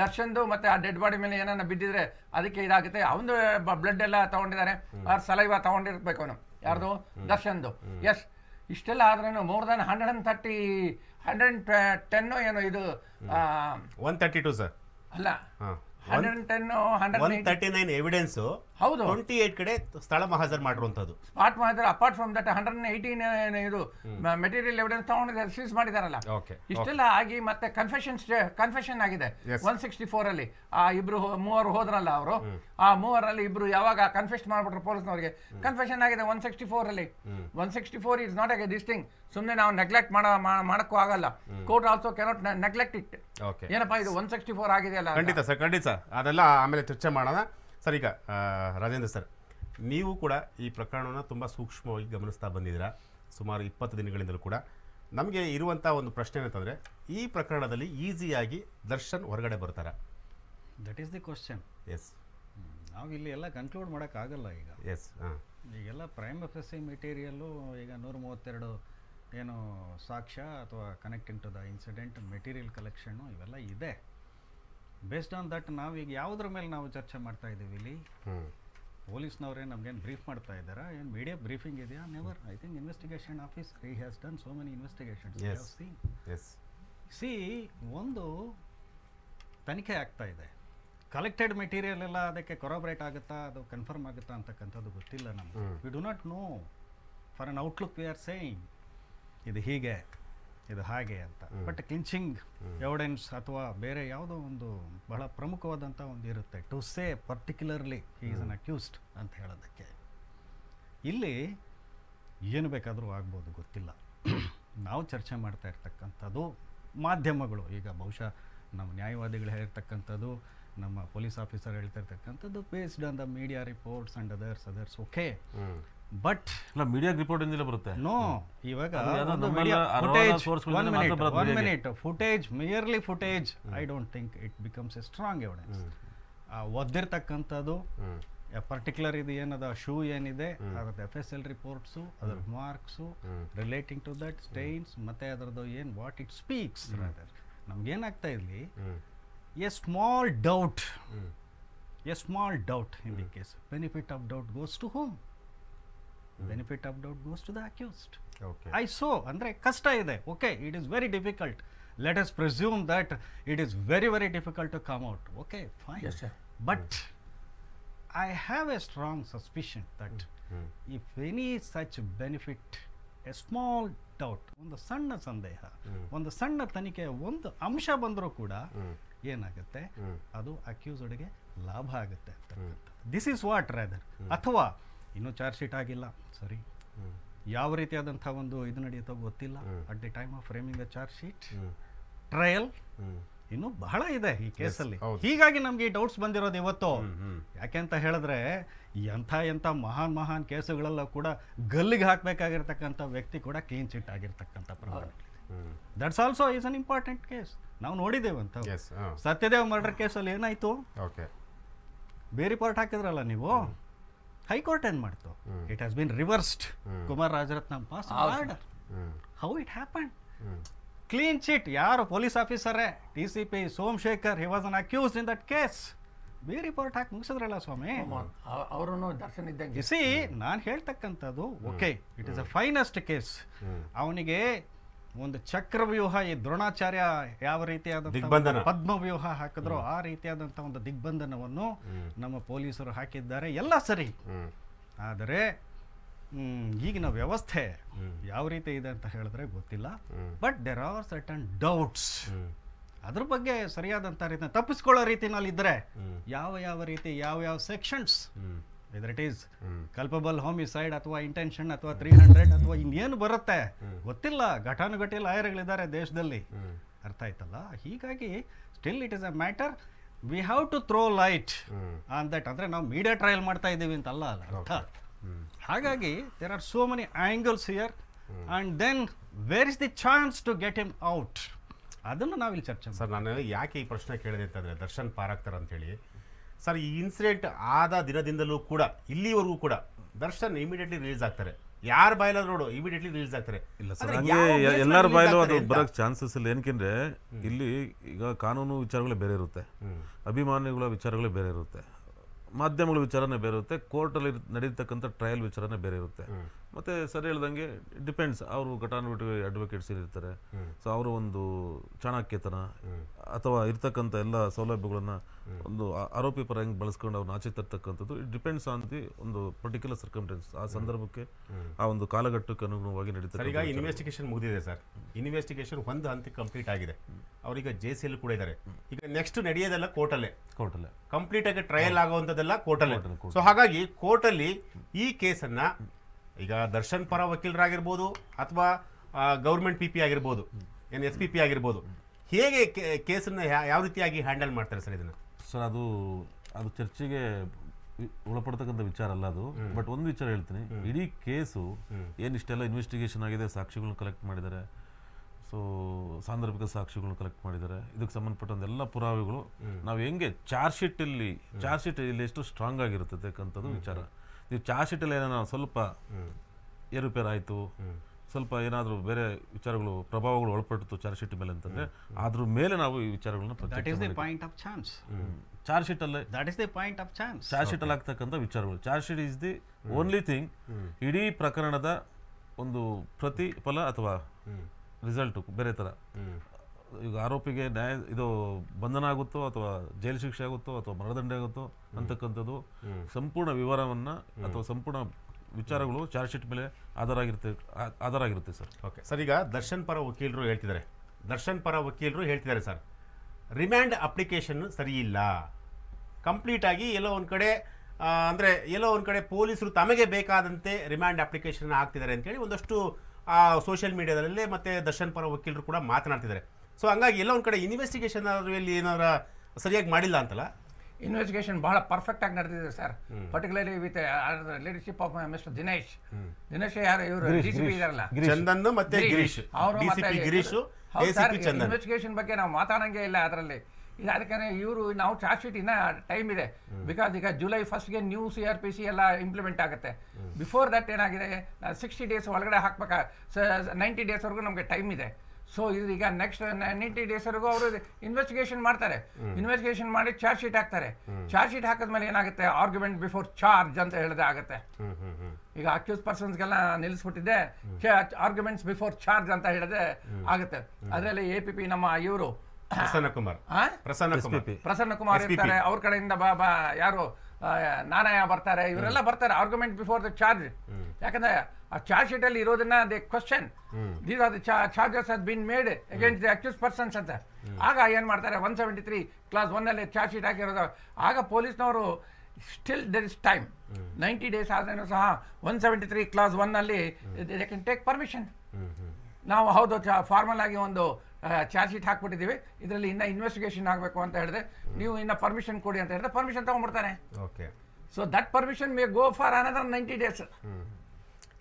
ದರ್ಶನ್ದು ಮತ್ತೆ ಆ ಡೆಡ್ ಬಾಡಿ ಮೇಲೆ ಏನನ್ನ ಬಿದ್ದಿದ್ರೆ ಅದಕ್ಕೆ ಇದಾಗುತ್ತೆ ಅವನು ಬ್ಲಡ್ ಎಲ್ಲ ತಗೊಂಡಿದ್ದಾರೆ ಅವ್ರ ಸಲೈವ ತಗೊಂಡಿರ್ಬೇಕು ಅವನು ಯಾರ್ದು ದರ್ಶನ್ದು ಎಸ್ ಇಷ್ಟೆಲ್ಲ ಆದ್ರೂ more than hundred and thirty hundred and ten ಏನೋ ಇದು ಒನ್ ತರ್ಟಿ ಟು ಸರ್ ಅಲ್ಲ hundred ten hundred thirty nine evidence ಹೌದು ಟ್ವೆಂಟಿ ಏಟ್ ಕಡೆ ಸ್ಥಳ ಮಹಾಜರ್ ಮಾಡಿರುವಂಥದ್ದು ಸ್ಪಾಟ್ ಮಹಾಜರ್ apart from that hundred eighteen ಇದು ಮೆಟೀರಿಯಲ್ ಎವಿಡೆನ್ಸ್ ತಗೊಂಡಿದೆ ಸೀಸ್ ಮಾಡಿದಾರಲ್ಲ ಇಷ್ಟೆಲ್ಲ ಆಗಿ ಮತ್ತೆ ಕನ್ಫೆಷನ್ ಕನ್ಫೆಷನ್ ಆಗಿದೆ ಒನ್ ಸಿಕ್ಸ್ಟಿ ಫೋರ್ ಅಲ್ಲಿ ಆ ಇಬ್ರು ಮೂವರು ಹೋದ್ರಲ್ಲ ಅವರು ಆ ಮೂವರಲ್ಲಿ ಇಬ್ರು ಯಾವಾಗ ಕನ್ಫೆಸ್ಟ್ ಮಾಡ್ಬಿಟ್ರು ಪೊಲೀಸ್ನವರಿಗೆ ಕನ್ಫೆಷನ್ ಆಗಿದೆ ಒನ್ ಸಿಕ್ಸ್ಟಿ ಫೋರ್ ಅಲ್ಲಿ one sixty four is not a distinct ಸುಮ್ಮನೆ ನಾವು ನೆಗ್ಲೆಕ್ಟ್ ಮಾಡ ಮಾಡಕ್ಕೂ ಆಗಲ್ಲ court also cannot neglect it ಏನಪ್ಪಾ ಇದು ಒನ್ ಸಿಕ್ಸ್ಟಿ ಫೋರ್ ಆಗಿದೆಯಲ್ಲ ಖಂಡಿತ ಸರ್ ಖಂಡಿತ ಅದೆಲ್ಲ ಆಮೇಲೆ ಚರ್ಚೆ ಮಾಡೋಣ ಸರ್ ಈಗ ರಾಜೇಂದ್ರ ಸರ್ ನೀವು ಕೂಡ ಈ ಪ್ರಕರಣವನ್ನು ತುಂಬ ಸೂಕ್ಷ್ಮವಾಗಿ ಗಮನಿಸ್ತಾ ಬಂದಿದ್ದೀರಾ ಸುಮಾರು ಇಪ್ಪತ್ತು ದಿನಗಳಿಂದಲೂ ಕೂಡ ನಮಗೆ ಇರುವಂಥ ಒಂದು ಪ್ರಶ್ನೆ ಏನಂತಂದರೆ ಈ ಪ್ರಕರಣದಲ್ಲಿ ಈಸಿಯಾಗಿ ದರ್ಶನ್ ಹೊರಗಡೆ ಬರ್ತಾರೆ that is the question yes ನಾವು ಇಲ್ಲಿ ಎಲ್ಲ ಕನ್ಕ್ಲೂಡ್ ಮಾಡೋಕ್ಕಾಗಲ್ಲ ಈಗ ಎಸ್ ಹಾಂ ಈಗೆಲ್ಲ ಪ್ರೈಮ್ ಎಫ್ ಮೆಟೀರಿಯಲ್ಲು ಈಗ ನೂರ ಮೂವತ್ತೆರಡು ಏನು ಸಾಕ್ಷ್ಯ ಅಥವಾ connecting to the incident material ಕಲೆಕ್ಷನ್ನು ಇವೆಲ್ಲ ಇದೆ ಬೇಸ್ಡ್ ಆನ್ ದಟ್ ನಾವು ಈಗ ಯಾವುದ್ರ ಮೇಲೆ ನಾವು ಚರ್ಚೆ ಮಾಡ್ತಾ ಇದ್ದೀವಿ ಇಲ್ಲಿ ಪೊಲೀಸ್ನವರೇ ನಮ್ಗೇನು ಬ್ರೀಫ್ ಮಾಡ್ತಾ ಇದ್ದಾರಾ ಏನು ಮೀಡಿಯಾ ಬ್ರೀಫಿಂಗ್ ಇದೆಯಾ never I think investigation office he has done so many investigation ಸಿ ಒಂದು ತನಿಖೆ ಆಗ್ತಾ ಇದೆ ಕಲೆಕ್ಟೆಡ್ ಮೆಟೀರಿಯಲ್ ಎಲ್ಲ ಅದಕ್ಕೆ ಕೊರೊಬ್ರೇಟ್ ಆಗುತ್ತಾ ಅದು ಕನ್ಫರ್ಮ್ ಆಗುತ್ತಾ ಅಂತಕ್ಕಂಥದ್ದು ಗೊತ್ತಿಲ್ಲ ನಮ್ಗೆ we do not know for an outlook we are saying ಇದು ಹೀಗೆ ಇದು ಹಾಗೆ ಅಂತ ಬಟ್ ಕ್ಲಿಂಚಿಂಗ್ ಎವಿಡೆನ್ಸ್ ಅಥವಾ ಬೇರೆ ಯಾವುದೋ ಒಂದು ಬಹಳ ಪ್ರಮುಖವಾದಂಥ ಒಂದು ಇರುತ್ತೆ to say particularly is an accused ಅಂತ ಹೇಳೋದಕ್ಕೆ ಇಲ್ಲಿ ಏನು ಬೇಕಾದರೂ ಆಗ್ಬೋದು ಗೊತ್ತಿಲ್ಲ ನಾವು ಚರ್ಚೆ ಮಾಡ್ತಾ ಇರ್ತಕ್ಕಂಥದ್ದು ಮಾಧ್ಯಮಗಳು ಈಗ ಬಹುಶಃ ನಮ್ಮ ನ್ಯಾಯವಾದಿಗಳು ಹೇಳಿರ್ತಕ್ಕಂಥದ್ದು ನಮ್ಮ ಪೊಲೀಸ್ ಆಫೀಸರ್ ಹೇಳ್ತಾ ಇರ್ತಕ್ಕಂಥದ್ದು based on the media reports and others others okay but ಇಲ್ಲ ಮೀಡಿಯಾ ರಿಪೋರ್ಟ್ ಇಂದಿಲ್ಲ ಬರುತ್ತೆ ನೋ ಇವಾಗ one minute footage merely footage I don't think it becomes a strong evidence ಒದ್ದಿರ್ತಕ್ಕಂಥದ್ದು ಪರ್ಟಿಕ್ಯುಲರ್ ಇದು ಏನದ ಶೂ ಏನಿದೆ ಅದ್ರದ್ದು ಎಫ್ ಎಸ್ ಎಲ್ ರಿಪೋರ್ಟ್ಸು ಅದರ marks relating to that stains ಮತ್ತೆ ಅದರದ್ದು ಏನು ವಾಟ್ ಇಟ್ ಸ್ಪೀಕ್ಸ್ ಏನಾಗ್ತಾ ಇರಲಿ a small doubt a small doubt in the case benefit of doubt goes to home benefit of doubt goes to the accused I so ಅಂದರೆ ಕಷ್ಟ ಇದೆ okay it is very difficult let us presume that it is very very difficult to come out okay fine but I have a strong suspicion that if any such benefit a small doubt ಒಂದು ಸಣ್ಣ ಸಂದೇಹ hmm. ಒಂದು ಸಣ್ಣ ತನಿಖೆ ಒಂದು ಅಂಶ ಬಂದರೂ ಕೂಡ hmm. ಏನಾಗುತ್ತೆ hmm. ಅದು ಅಕ್ಯೂಸ್ಡ್ಗೆ ಲಾಭ ಆಗುತ್ತೆ ಅಂತ ದಿಸ್ ಈಸ್ ವಾಟ್ ರೆದರ್ ಅಥವಾ ಇನ್ನೂ ಚಾರ್ಜ್ ಶೀಟ್ ಆಗಿಲ್ಲ ಸರಿ ಯಾವ ರೀತಿಯಾದಂಥ ಒಂದು ಇದು ನಡೆಯುತ್ತೋ ಗೊತ್ತಿಲ್ಲ at the time of framing the charge sheet trial ಇನ್ನು ಬಹಳ ಇದೆ ಈ ಕೇಸಲ್ಲಿ ಹೀಗಾಗಿ ನಮ್ಗೆ ಈ ಡೌಟ್ಸ್ ಬಂದಿರೋದು ಇವತ್ತು ಯಾಕೆ ಅಂತ ಹೇಳಿದ್ರೆ ಎಂಥ ಎಂಥ ಮಹಾನ್ ಮಹಾನ್ ಕೇಸುಗಳಲ್ಲೂ ಕೂಡ ಗಲ್ಲಿಗೆ ಹಾಕಬೇಕಾಗಿರ್ತಕ್ಕಂಥ ವ್ಯಕ್ತಿ ಕೂಡ ಕ್ಲೀನ್ ಚಿಟ್ ಆಗಿರ್ತಕ್ಕಂಥ ಪ್ರಮಾಣ that's also is an important case ನಾವು ನೋಡಿದ್ದೇವೆ ಅಂತ ಸತ್ಯದೇವ್ ಮರ್ಡರ್ ಕೇಸಲ್ಲಿ ಏನಾಯ್ತು ಬೇರೆ ಪಾರ್ಟ್ ಹಾಕಿದ್ರಲ್ಲ ನೀವು ಹೈಕೋರ್ಟ್ ಏನು ಮಾಡ್ತು it has been reversed Kumar Rajaratna pass order how it happen clean chit ಯಾರು ಪೊಲೀಸ್ ಆಫೀಸರೇ T C P Somashekar he was an accuse in that case B report ಹಾಕಿ ಮುಗಿಸಿದ್ರಲ್ಲ ಸ್ವಾಮಿ ಅವರನ್ನು ದರ್ಶನ ಇದ್ದಂಗೆ ಸಿ ನಾನು ಹೇಳ್ತಕ್ಕಂಥದ್ದು okay it is a finest case ಅವನಿಗೆ ಒಂದು ಚಕ್ರವ್ಯೂಹ ಈ ದ್ರೋಣಾಚಾರ್ಯ ಯಾವ ರೀತಿಯಾದ ಪದ್ಮವ್ಯೂಹ ಹಾಕಿದ್ರು ಆ ರೀತಿಯಾದಂಥ ಒಂದು ದಿಗ್ಬಂಧನವನ್ನು ನಮ್ಮ ಪೊಲೀಸರು ಹಾಕಿದ್ದಾರೆ ಎಲ್ಲ ಸರಿ ಆದರೆ ಈಗಿನ ವ್ಯವಸ್ಥೆ ಯಾವ ರೀತಿ ಇದೆ ಅಂತ ಹೇಳಿದ್ರೆ ಗೊತ್ತಿಲ್ಲ but there are certain doubts ಅದ್ರ ಬಗ್ಗೆ ಸರಿಯಾದಂಥ ರೀತಿ ತಪ್ಪಿಸ್ಕೊಳ್ಳೋ ರೀತಿನಲ್ಲಿ ಇದ್ದರೆ ಯಾವ ಯಾವ ರೀತಿ ಯಾವ ಯಾವ sections whether it is culpable homicide ಅಥವಾ ಇಂಟೆನ್ಷನ್ ಅಥವಾ ತ್ರೀ ಹಂಡ್ರೆಡ್ ಅಥವಾ ಇನ್ನೇನು ಬರುತ್ತೆ ಗೊತ್ತಿಲ್ಲ ಘಟಾನುಘಟಿ ಲಾಯರ್ಗಳಿದ್ದಾರೆ ದೇಶದಲ್ಲಿ ಅರ್ಥ ಆಯ್ತಲ್ಲ ಹೀಗಾಗಿ still it is a matter we have to throw light on that ಅಂದರೆ ನಾವು ಮೀಡಿಯಾ ಟ್ರಯಲ್ ಮಾಡ್ತಾ ಇದ್ದೀವಿ ಅಂತಲ್ಲ ಅಲ್ಲ ಅರ್ಥ ಹಾಗಾಗಿ there are so many angles here and then where is the chance to get him out ಅದನ್ನು ನಾವಿಲ್ಲಿ ಚರ್ಚೆ ಸರ್ ನಾನು ಯಾಕೆ ಈ ಪ್ರಶ್ನೆ ಕೇಳಿದೆ ಅಂತಂದರೆ ದರ್ಶನ್ ಅಂತ ಅಂತೇಳಿ ಸರ್ ಈ ಇನ್ಸಿಡೆಂಟ್ ಆದ ದಿನದಿಂದಲೂ ಕೂಡ ಇಲ್ಲಿವರೆಗೂ ಕೂಡ ದರ್ಶನ್ ಇಮಿಡಿಯೇಟ್ಲಿ ರಿಲೀಸ್ ಆಗ್ತಾರೆ ಯಾರ ಬಾಯಲ್ಲ ನೋಡು ಇಮಿಡಿಯೇಟ್ಲಿ ರಿಲೀಸ್ ಆಗ್ತಾರೆ ಇಲ್ಲ ಸರ್ ಎಲ್ಲರ ಬಾಯಲ್ಲೂ ಅದು ಬರೋಕ್ಕೆ ಚಾನ್ಸಸ್ ಇಲ್ಲ ಏನಕ್ಕೆಂದ್ರೆ ಇಲ್ಲಿ ಈಗ ಕಾನೂನು ವಿಚಾರಗಳೇ ಬೇರೆ ಇರುತ್ತೆ ಅಭಿಮಾನಿಗಳ ವಿಚಾರಗಳೇ ಬೇರೆ ಇರುತ್ತೆ ಮಾಧ್ಯಮಗಳ ವಿಚಾರನೇ ಬೇರೆ ಇರುತ್ತೆ ಕೋರ್ಟಲ್ಲಿ ನಡೀತಕ್ಕಂಥ ಟ್ರಯಲ್ ವಿಚಾರನೇ ಬೇರೆ ಇರುತ್ತೆ ಮತ್ತೆ ಸರಿ ಹೇಳ್ದಂಗೆ ಡಿಪೆಂಡ್ಸ್ ಅವರು ಘಟಾನುಘಟಿ ಅಡ್ವೊಕೇಟ್ಸ್ ಇರ್ತಾರೆ ಸೊ ಅವರು ಒಂದು ಚಾಣಾಕ್ಯತನ ಅಥವಾ ಇರ್ತಕ್ಕಂಥ ಎಲ್ಲ ಸೌಲಭ್ಯಗಳನ್ನು ಒಂದು ಆರೋಪಿ ಪರ ಹೆಂಗೆ ಬಳಸ್ಕೊಂಡು ಅವ್ರನ್ನ ಆಚೆ ತರ್ತಕ್ಕಂಥದ್ದು ಇಟ್ ಡಿಪೆಂಡ್ಸ್ ಆನ್ ದಿ ಒಂದು ಪರ್ಟಿಕ್ಯುಲರ್ ಸರ್ಕಮ್ಟೆನ್ಸ್ ಆ ಸಂದರ್ಭಕ್ಕೆ ಆ ಒಂದು ಕಾಲಘಟ್ಟಕ್ಕೆ ಅನುಗುಣವಾಗಿ ನಡೀತಾರೆ ಈಗ ಇನ್ವೆಸ್ಟಿಗೇಷನ್ ಮುಗಿದಿದೆ ಸರ್ ಇನ್ವೆಸ್ಟಿಗೇಷನ್ ಒಂದು ಹಂತ ಕಂಪ್ಲೀಟ್ ಆಗಿದೆ ಅವರೀಗ ಜೆ ಸಿ ಕೂಡ ಇದ್ದಾರೆ ಈಗ ನೆಕ್ಸ್ಟ್ ನಡೆಯೋದೆಲ್ಲ ಕೋರ್ಟಲ್ಲೇ ಕೋರ್ಟಲ್ಲೇ ಕಂಪ್ಲೀಟ್ ಆಗಿ ಟ್ರಯಲ್ ಆಗುವಂಥದ್ದೆಲ್ಲ ಕೋರ್ಟಲ್ಲೇ ಸೊ ಹಾಗಾಗಿ ಕೋರ್ಟಲ್ಲಿ ಈ ಕೇಸನ್ನ ಈಗ ದರ್ಶನ್ ಪರ ವಕೀಲರಾಗಿರ್ಬೋದು ಅಥವಾ ಗೌರ್ಮೆಂಟ್ ಪಿ ಪಿ ಆಗಿರ್ಬೋದು ಏನು ಎಸ್ ಪಿ ಪಿ ಆಗಿರ್ಬೋದು ಹೇಗೆ ಕೇಸನ್ನು ಯಾವ ರೀತಿಯಾಗಿ ಹ್ಯಾಂಡಲ್ ಮಾಡ್ತಾರೆ ಸರ್ ಇದನ್ನು ಸರ್ ಅದು ಅದು ಚರ್ಚೆಗೆ ಒಳಪಡ್ತಕ್ಕಂಥ ವಿಚಾರ ಅಲ್ಲ ಅದು ಬಟ್ ಒಂದು ವಿಚಾರ ಹೇಳ್ತೀನಿ ಇಡೀ ಕೇಸು ಏನು ಇಷ್ಟೆಲ್ಲ ಇನ್ವೆಸ್ಟಿಗೇಷನ್ ಆಗಿದೆ ಸಾಕ್ಷಿಗಳನ್ನ ಕಲೆಕ್ಟ್ ಮಾಡಿದ್ದಾರೆ ಸೊ ಸಾಂದರ್ಭಿಕ ಸಾಕ್ಷಿಗಳನ್ನ ಕಲೆಕ್ಟ್ ಮಾಡಿದ್ದಾರೆ ಇದಕ್ಕೆ ಸಂಬಂಧಪಟ್ಟಂಥ ಎಲ್ಲ ಪುರಾವೆಗಳು ನಾವು ಹೆಂಗೆ ಚಾರ್ಜ್ ಶೀಟ್ ಇಲ್ಲಿ ಚಾರ್ಜ್ ಶೀಟ್ ಇಲ್ಲಿ ಎಷ್ಟು ಸ್ಟ್ರಾಂಗ್ ಆಗಿರ್ತಕ್ಕಂಥದ್ದು ವಿಚಾರ ನೀವು ಶೀಟಲ್ಲಿ ಏನೋ ಸ್ವಲ್ಪ ಏರುಪೇರು ಆಯಿತು ಸ್ವಲ್ಪ ಏನಾದರೂ ಬೇರೆ ವಿಚಾರಗಳು ಪ್ರಭಾವಗಳು ಒಳಪಟ್ಟಿತ್ತು ಚಾರ್ಜ್ ಶೀಟ್ ಮೇಲೆ ಅಂತಂದ್ರೆ ಅದ್ರ ಮೇಲೆ ನಾವು ಈ ವಿಚಾರಗಳನ್ನ that is the point of chance charge sheet ಅಲ್ಲಿ that is the point of chance charge sheet ಅಲ್ಲಿ ಆಗ್ತಕ್ಕಂಥ ವಿಚಾರಗಳು charge sheet is the only thing ಇಡೀ ಪ್ರಕರಣದ ಒಂದು ಪ್ರತಿಫಲ ಅಥವಾ ರಿಸಲ್ಟು ಬೇರೆ ಥರ ಈಗ ಆರೋಪಿಗೆ ನ್ಯಾಯ ಇದು ಬಂಧನ ಆಗುತ್ತೋ ಅಥವಾ ಜೈಲು ಶಿಕ್ಷೆ ಆಗುತ್ತೋ ಅಥವಾ ಮರಣದಂಡೆ ಆಗುತ್ತೋ ಅಂತಕ್ಕಂಥದ್ದು ಸಂಪೂರ್ಣ ವಿವರವನ್ನು ಅಥವಾ ಸಂಪೂರ್ಣ ವಿಚಾರಗಳು ಚಾರ್ಜ್ ಶೀಟ್ ಮೇಲೆ ಆಧಾರ ಆಧಾರಾಗಿರುತ್ತೆ ಸರ್ ಓಕೆ ಸರ್ ಈಗ ದರ್ಶನ್ ಪರ ವಕೀಲರು ಹೇಳ್ತಿದ್ದಾರೆ ದರ್ಶನ್ ಪರ ವಕೀಲರು ಹೇಳ್ತಿದ್ದಾರೆ ಸರ್ ರಿಮ್ಯಾಂಡ್ ಅಪ್ಲಿಕೇಶನ್ ಸರಿ ಇಲ್ಲ ಕಂಪ್ಲೀಟಾಗಿ ಎಲ್ಲೋ ಒಂದು ಕಡೆ ಅಂದರೆ ಎಲ್ಲೋ ಒಂದು ಕಡೆ ಪೊಲೀಸರು ತಮಗೆ ಬೇಕಾದಂತೆ ರಿಮ್ಯಾಂಡ್ ಅಪ್ಲಿಕೇಶನ್ ಹಾಕ್ತಿದ್ದಾರೆ ಅಂತೇಳಿ ಒಂದಷ್ಟು ಸೋಷಿಯಲ್ ಮೀಡಿಯಾದಲ್ಲೇ ಮತ್ತು ದರ್ಶನ್ ಪರ ವಕೀಲರು ಕೂಡ ಮಾತನಾಡ್ತಿದ್ದಾರೆ ಸೊ ಹಂಗಾಗಿ ಎಲ್ಲ ಒಂದು ಕಡೆ ಇನ್ವೆಸ್ಟಿಗೇಷನ್ ಅದರಲ್ಲಿ ಏನಾದ್ರು ಸರಿಯಾಗಿ ಮಾಡಿಲ್ಲ ಅಂತಲ್ಲ ಇನ್ವೆಸ್ಟಿಗೇಷನ್ ಬಹಳ ಪರ್ಫೆಕ್ಟ್ ಆಗಿ ನಡೆದಿದೆ sir particularly with leadership of mister Dinesh Dinesh ಯಾರು ಇವರು ಇದಾರಲ್ಲ ಚಂದನ್ ಮತ್ತೆ ಗಿರೀಶ್ ಅವರು ಇನ್ವೆಸ್ಟಿಗೇಷನ್ ಬಗ್ಗೆ ನಾವು ಮಾತಾಡಂಗೆ ಇಲ್ಲ ಅದರಲ್ಲಿ ಈಗ ಅದಕ್ಕೆ ಇವರು ನಾವು ಚಾರ್ಜ್ ಶೀಟ್ ಇನ್ನ ಟೈಮ್ ಇದೆ ಬಿಕಾಸ್ ಈಗ ಜುಲೈ ಫಸ್ಟ್ಗೆ new C R P C ಎಲ್ಲ ಇಂಪ್ಲಿಮೆಂಟ್ ಆಗುತ್ತೆ ಬಿಫೋರ್ ದಟ್ ಏನಾಗಿದೆ ಸಿಕ್ಸ್ಟಿ ಡೇಸ್ ಒಳಗಡೆ ಹಾಕ್ಬೇಕಾ ನೈಂಟಿ ಡೇಸ್ವರೆಗೂ ನಮಗೆ ಟೈಮ್ ಇದೆ ಸೊ ಇದು ಈಗ ನೆಕ್ಸ್ಟ್ ನೈಂಟಿ ಡೇಸ್ವರೆಗೂ ಅವರು ಇನ್ವೆಸ್ಟಿಗೇಷನ್ ಮಾಡ್ತಾರೆ ಇನ್ವೆಸ್ಟಿಗೇಷನ್ ಮಾಡಿ ಚಾರ್ಜ್ ಶೀಟ್ ಹಾಕ್ತಾರೆ ಚಾರ್ಜ್ ಶೀಟ್ ಮೇಲೆ ಏನಾಗುತ್ತೆ ಆರ್ಗ್ಯುಮೆಂಟ್ ಬಿಫೋರ್ ಚಾರ್ಜ್ ಅಂತ ಹೇಳಿದ್ರೆ ಆಗುತ್ತೆ ಈಗ ಅಕ್ಯೂಸ್ ಪರ್ಸನ್ಸ್ಗೆಲ್ಲ ನಿಲ್ಲಿಸ್ಬಿಟ್ಟಿದೆ ಆರ್ಗ್ಯುಮೆಂಟ್ಸ್ ಬಿಫೋರ್ ಚಾರ್ಜ್ ಅಂತ ಹೇಳಿದ್ರೆ ಆಗುತ್ತೆ ಅದರಲ್ಲಿ ಎ ಪಿ ಪಿ ನಮ್ಮ ಇವರು ಪ್ರಸನ್ನ ಕುಮಾರ್ ಪ್ರಸನ್ನ ಕುಮಾರ್ ಪ್ರಸನ್ನ ಕುಮಾರ್ ಇರ್ತಾರೆ ಅವ್ರ ಕಡೆಯಿಂದ ಬಾ ಬಾ ಯಾರು ನಾರಾಯಣ ಬರ್ತಾರೆ ಇವರೆಲ್ಲ ಬರ್ತಾರೆ ಆರ್ಗ್ಯುಮೆಂಟ್ ಬಿಫೋರ್ ದ ಚಾರ್ಜ್ ಯಾಕಂದ್ರೆ ಆ ಚಾರ್ಜ್ ಶೀಟ್ ಅಲ್ಲಿ ಇರೋದನ್ನ they question these are the charges has been made against the accused persons ಅಂತ ಆಗ ಏನ್ ಮಾಡ್ತಾರೆ one seventy three clause one ಅಲ್ಲಿ ಚಾರ್ಜ್ ಶೀಟ್ ಹಾಕಿರೋದು ಆಗ ಪೊಲೀಸ್ನವರು still there is time ninety days ಆದ್ರೂ ಸಹ ಒನ್ ಸೆವೆಂಟಿ ತ್ರೀ ಕ್ಲಾಸ್ ಒನ್ನಲ್ಲಿ ದೇ ಕೆನ್ ಟೇಕ್ ಪರ್ಮಿಷನ್ ನಾವು ಹೌದು ಫಾರ್ಮಲ್ ಆಗಿ ಒಂದು ಚಾರ್ಜ್ ಶೀಟ್ ಹಾಕ್ಬಿಟ್ಟಿದ್ದೀವಿ ಇದರಲ್ಲಿ ಇನ್ನೂ ಇನ್ವೆಸ್ಟಿಗೇಷನ್ ಆಗಬೇಕು ಅಂತ ಹೇಳಿದೆ ನೀವು ಇನ್ನೂ ಪರ್ಮಿಷನ್ ಕೊಡಿ ಅಂತ ಹೇಳಿದ್ರೆ ಪರ್ಮಿಷನ್ ತೊಗೊಂಡ್ಬಿಡ್ತಾನೆ okay so that permission may go for another ninety days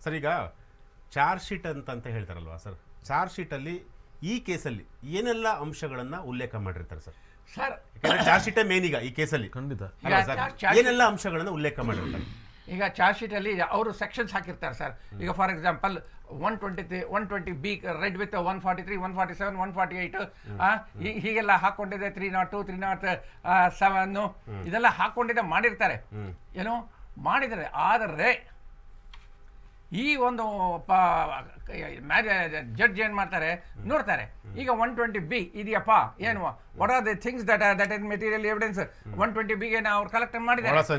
sir ಈಗ ಚಾರ್ಜ್ ಶೀಟ್ ಅಂತ ಅಂತ ಹೇಳ್ತಾರಲ್ವಾ ಸರ್ ಚಾರ್ಜ್ ಶೀಟಲ್ಲಿ ಈ ಕೇಸಲ್ಲಿ ಏನೆಲ್ಲ ಅಂಶಗಳನ್ನು ಉಲ್ಲೇಖ ಮಾಡಿರ್ತಾರೆ sir sir charge sheet main ಈಗ ಈ ಕೇಸಲ್ಲಿ ಖಂಡಿತ ಏನೆಲ್ಲ ಅಂಶಗಳನ್ನು ಉಲ್ಲೇಖ ಮಾಡಿರ್ತಾರೆ ಈಗ ಚಾರ್ಜ್ ಶೀಟಲ್ಲಿ ಅವರು ಸೆಕ್ಷನ್ಸ್ ಹಾಕಿರ್ತಾರೆ ಸರ್ ಈಗ for example one twenty B read with one forty three one forty seven one forty eight ಹೀಗೆಲ್ಲ ಹಾಕೊಂಡಿದೆ three not two three not seven ಇದೆಲ್ಲ ಹಾಕೊಂಡಿದೆ ಮಾಡಿರ್ತಾರೆ ಏನು ಮಾಡಿದರೆ ಆದರೆ ಈ ಒಂದು ಜಡ್ಜ್ ಏನ್ ಮಾಡ್ತಾರೆ ನೋಡ್ತಾರೆ ಈಗ ಒನ್ ಟ್ವೆಂಟಿ ಬಿ ಇದೆಯಪ್ಪ ಏನು what are the things that that is material evidence one twenty B ನಾವು ಅವ್ರು ಕಲೆಕ್ಟ್ ಮಾಡಿದ್ದಾರೆ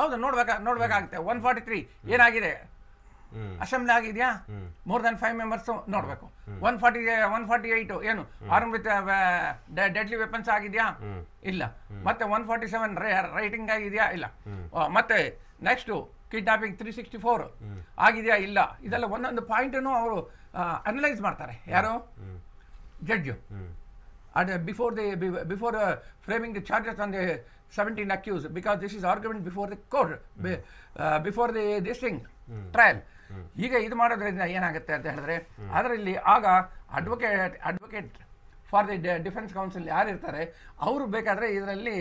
ಹೌದು ನೋಡ್ಬೇಕಾ ನೋಡ್ಬೇಕಾಗುತ್ತೆ ಒನ್ ಫಾರ್ಟಿ ತ್ರೀ ಏನಾಗಿದೆ ಅಸೆಂಬ್ಲಿ ಆಗಿದೆಯಾ ಮೋರ್ ದನ್ ಫೈವ್ ಮೆಂಬರ್ಸ್ ನೋಡ್ಬೇಕು one forty one forty eight ಏನು ಆರ್ಮ್ ವಿತ್ ಡೆಡ್ಲಿ ವೆಪನ್ಸ್ ಆಗಿದೆಯಾ ಇಲ್ಲ ಮತ್ತೆ ಒನ್ ಫಾರ್ಟಿ ಸೆವೆನ್ ರೈಟಿಂಗ್ ಆಗಿದೆಯಾ ಇಲ್ಲ ಮತ್ತೆ next kidnapping three sixty four ಆಗಿದೆಯಾ ಇಲ್ಲ ಇದೆಲ್ಲ ಒಂದೊಂದು ಪಾಯಿಂಟನ್ನು ಅವರು ಅನಲೈಸ್ ಮಾಡ್ತಾರೆ ಯಾರು judge at before the before framing the charges on the seventeen accused because this is argument before the court before the this thing trial ಈಗ ಇದು ಮಾಡೋದ್ರಿಂದ ಏನಾಗುತ್ತೆ ಅಂತ ಹೇಳಿದ್ರೆ ಅದರಲ್ಲಿ ಆಗ advocate advocate for the defence counsel ಯಾರು ಇರ್ತಾರೆ ಅವರು ಬೇಕಾದ್ರೆ ಇದರಲ್ಲಿ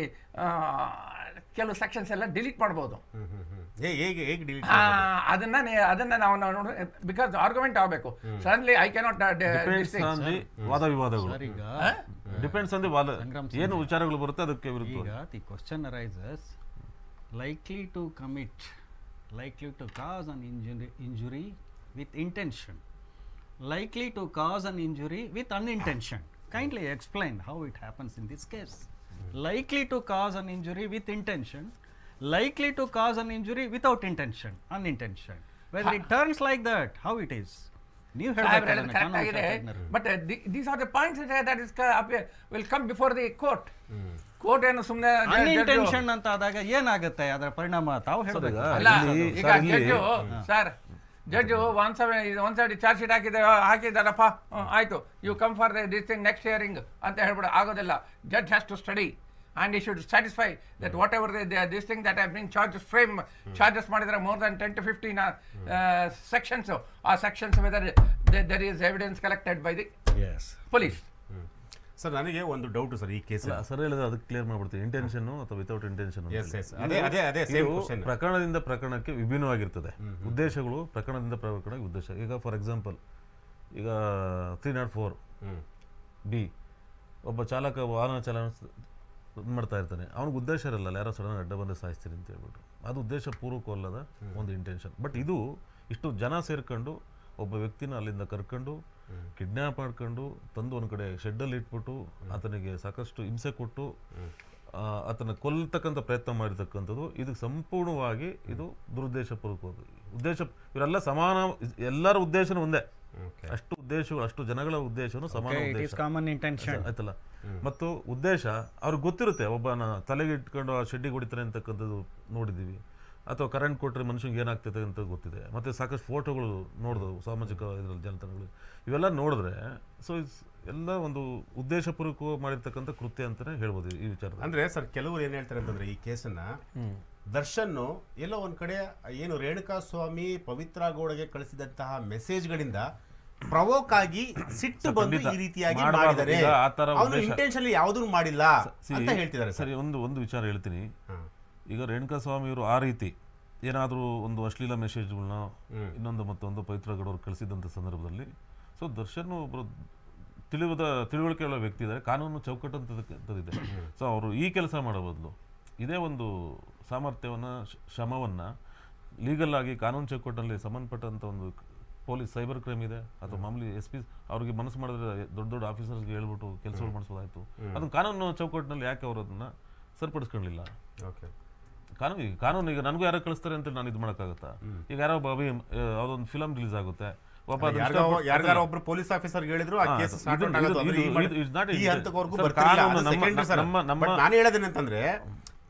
ಕೆಲವು ಸೆಕ್ಷನ್ಸ್ ಎಲ್ಲ ಡಿಲೀಟ್ ಮಾಡ್ಬೋದು ಅದನ್ನ ಅದನ್ನ ನಾವು ನೋಡಿ ಬಿಕಾಸ್ ಆರ್ಗ್ಯುಮೆಂಟ್ ಆಗಬೇಕು ಸಡನ್ಲಿ ಐ ಕ್ಯಾನಾಟ್ ವಾದ ವಿವಾದಗಳು ಡಿಪೆಂಡ್ಸ್ ಅಂದ್ರೆ ವಾದ ಏನು ವಿಚಾರಗಳು ಬರುತ್ತೆ ಅದಕ್ಕೆ ವಿರುದ್ಧ the question likely to commit likely to cause an injury, injury with intention, likely to cause an injury with unintention. Kindly explain how it happens in this case. Likely to cause an injury with intention, likely to cause an injury without intention, unintention. Whether it turns like that, how it New ನೀವು But uh, these are the points that uh, will come before the court. Hmm. Court ಏನು ಸುಮ್ಮನೆ ಅನ್ಇಂಟೆನ್ಷನ್ ಅಂತ ಆದಾಗ ಏನಾಗುತ್ತೆ ಅದರ ಪರಿಣಾಮ ತಾವು ಹೇಳಬೇಕು ಅಲ್ಲ ಈಗ judge sir judge one seven one side charge sheet ಹಾಕಿದೆ ಹಾಕಿದ್ದಾರಪ್ಪ ಆಯಿತು you come for the this thing next hearing ಅಂತ ಹೇಳ್ಬಿಡು ಆಗೋದಿಲ್ಲ judge has to study and he should satisfy that whatever this thing that have been charges frame charges ಮಾಡಿದರೆ more than ten to fifteen sections ಆ sections whether there is evidence collected by the police sir ನನಗೆ ಒಂದು doubt sir ಈ case sir ಹೇಳಿದ್ರೆ ಅದಕ್ಕೆ clear ಮಾಡ್ಬಿಡ್ತೀನಿ intention ಅಥವಾ without intention ಪ್ರಕರಣದಿಂದ ಪ್ರಕರಣಕ್ಕೆ ವಿಭಿನ್ನವಾಗಿರ್ತದೆ ಉದ್ದೇಶಗಳು ಪ್ರಕರಣದಿಂದ ಪ್ರಕರಣಕ್ಕೆ ಉದ್ದೇಶ ಈಗ ಫಾರ್ ಎಕ್ಸಾಂಪಲ್ ಈಗ ತ್ರೀ ನಾಟ್ ಫೋರ್ ಬಿ ಒಬ್ಬ ಚಾಲಕ ವಾಹನ ಚಾಲನ ಮಾಡ್ತಾ ಇರ್ತಾನೆ ಅವ್ನಿಗೆ ಉದ್ದೇಶ ಇರಲ್ಲ ಯಾರೋ ಸಡನ್ ಅಡ್ಡ ಬಂದು ಸಾಯಿಸ್ತೀರಿ ಅಂತ ಹೇಳ್ಬಿಟ್ಟು ಅದು ಉದ್ದೇಶ ಪೂರ್ವಕವಲ್ಲದ ಒಂದು ಇಂಟೆನ್ಷನ್ ಬಟ್ ಇದು ಇಷ್ಟು ಜನ ಸೇರ್ಕೊಂಡು ಒಬ್ಬ ವ್ಯಕ್ತಿನ ಅಲ್ಲಿಂದ ಕರ್ಕೊಂಡು ಕಿಡ್ನಾಪ್ ಮಾಡ್ಕೊಂಡು ತಂದು ಒಂದು ಕಡೆ ಶೆಡ್ಡಲ್ಲಿ ಇಟ್ಬಿಟ್ಟು ಆತನಿಗೆ ಸಾಕಷ್ಟು ಹಿಂಸೆ ಕೊಟ್ಟು ಆತನ ಕೊಲ್ತಕ್ಕಂಥ ಪ್ರಯತ್ನ ಮಾಡಿರ್ತಕ್ಕಂಥದ್ದು ಇದಕ್ಕೆ ಸಂಪೂರ್ಣವಾಗಿ ಇದು ದುರುದ್ದೇಶಪೂರ್ವಕವಾದ ಉದ್ದೇಶ ಇವರೆಲ್ಲ ಸಮಾನ ಎಲ್ಲರ ಉದ್ದೇಶನೂ ಒಂದೇ ಅಷ್ಟು ಉದ್ದೇಶ ಅಷ್ಟು ಜನಗಳ ಉದ್ದೇಶನು ಸಮಾನ ಉದ್ದೇಶ ಆಯ್ತಲ್ಲ ಮತ್ತು ಉದ್ದೇಶ ಅವ್ರಿಗೆ ಗೊತ್ತಿರುತ್ತೆ ಒಬ್ಬನ ತಲೆಗೆ ಇಟ್ಕೊಂಡು ಆ ಶೆಡ್ಡಿಗೆ ಹೊಡಿತಾರೆ ಅಂತಕ್ಕಂಥದ್ದು ನೋಡಿದ್ದೀವಿ ಅಥವಾ ಕರೆಂಟ್ ಕೊಟ್ಟರೆ ಮನುಷ್ಯನಿಗೆ ಏನಾಗ್ತದೆ ಅಂತ ಗೊತ್ತಿದೆ ಮತ್ತು ಸಾಕಷ್ಟು ಫೋಟೋಗಳು ನೋಡಿದ್ರು ಸಾಮಾಜಿಕ ಇದರಲ್ಲಿ ಜನತನಗಳು ಇವೆಲ್ಲ ನೋಡಿದ್ರೆ ಸೊ ಇಟ್ಸ್ ಎಲ್ಲ ಒಂದು ಉದ್ದೇಶಪೂರ್ವಕ ಮಾಡಿರ್ತಕ್ಕಂಥ ಕೃತ್ಯ ಅಂತಲೇ ಹೇಳ್ಬೋದು ಈ ವಿಚಾರ ಅಂದರೆ ಸರ್ ಕೆಲವರು ಏನು ಹೇಳ್ತಾರೆ ಅಂತಂದರೆ ಈ ಕೇಸನ್ನು ದರ್ಶನ್ ಎಲ್ಲೋ ಒಂದು ಕಡೆ ಏನು ರೇಣುಕಾ ಸ್ವಾಮಿ ಪವಿತ್ರ ಗೌಡಗೆ ಕಳಿಸಿದಂತಹ ಮೆಸೇಜ್ಗಳಿಂದ ಪ್ರವೋಕ್ ಆಗಿ ಸಿಟ್ಟು ಬಂದು ಈ ರೀತಿಯಾಗಿ ಮಾಡಿದ್ದಾರೆ ಅವನು ಇಂಟೆನ್ಷನ್ ಯಾವುದೂ ಮಾಡಿಲ್ಲ ಅಂತ ಹೇಳ್ತಿದ್ದಾರೆ ಸರಿ ಒಂದು ಒಂದು ವಿಚಾರ ಹೇಳ್ತೀನಿ ಈಗ ರೇಣುಕಾ ಸ್ವಾಮಿ ಇವರು ಆ ರೀತಿ ಏನಾದರೂ ಒಂದು ಅಶ್ಲೀಲ ಮೆಸೇಜ್ಗಳನ್ನ ಇನ್ನೊಂದು ಮತ್ತೊಂದು ಪವಿತ್ರಗಡವ್ರು ಕಳಿಸಿದಂಥ ಸಂದರ್ಭದಲ್ಲಿ ಸೊ ದರ್ಶನ್ ಒಬ್ಬರು ತಿಳಿವದ ತಿಳುವಳಿಕೆ ಉಳ್ಳ ವ್ಯಕ್ತಿ ಇದ್ದಾರೆ ಕಾನೂನು ಚೌಕಟ್ಟು ಅಂತದಕ್ಕಿದೆ ಸೊ ಅವರು ಈ ಕೆಲಸ ಮಾಡೋ ಬದಲು ಇದೇ ಒಂದು ಸಾಮರ್ಥ್ಯವನ್ನು ಶ್ರಮವನ್ನು ಲೀಗಲ್ ಆಗಿ ಕಾನೂನು ಚೌಕಟ್ಟಿನಲ್ಲಿ ಸಂಬಂಧಪಟ್ಟಂಥ ಒಂದು ಪೊಲೀಸ್ ಸೈಬರ್ ಕ್ರೈಮ್ ಇದೆ ಅಥವಾ ಮಾಮೂಲಿ ಎಸ್ ಪಿ ಅವ್ರಿಗೆ ಮನಸ್ಸು ಮಾಡಿದ್ರೆ ದೊಡ್ಡ ದೊಡ್ಡ ಆಫೀಸರ್ಸ್ಗೆ ಹೇಳ್ಬಿಟ್ಟು ಕೆಲಸಗಳು ಮಾಡಿಸೋದಾಯಿತು ಅದನ್ನು ಕಾನೂನು ಚೌಕಟ್ಟಿನಲ್ಲಿ ಯಾಕೆ ಅವರು ಅದನ್ನು ಸರಿಪಡಿಸ್ಕೊಳ್ಳಿಲ್ಲ ಓಕೆ ಕಾನೂನು ಈಗ ಕಾನೂನು ಈಗ ನನಗೂ ಯಾರು ಕಳಿಸ್ತಾರೆ ಅಂತ ನಾನು ಇದು ಮಾಡೋಕ್ಕಾಗುತ್ತಾ ಈಗ ಯಾರೋ ಬಾಬಿ ಅದೊಂದು ಫಿಲಮ್ ರಿಲೀಸ್ ಆಗುತ್ತೆ ಒಬ್ಬ ಒಬ್ರು ಪೊಲೀಸ್ ಆಫೀಸರ್ ಹೇಳಿದ್ರು ಆ ಕೇಸ್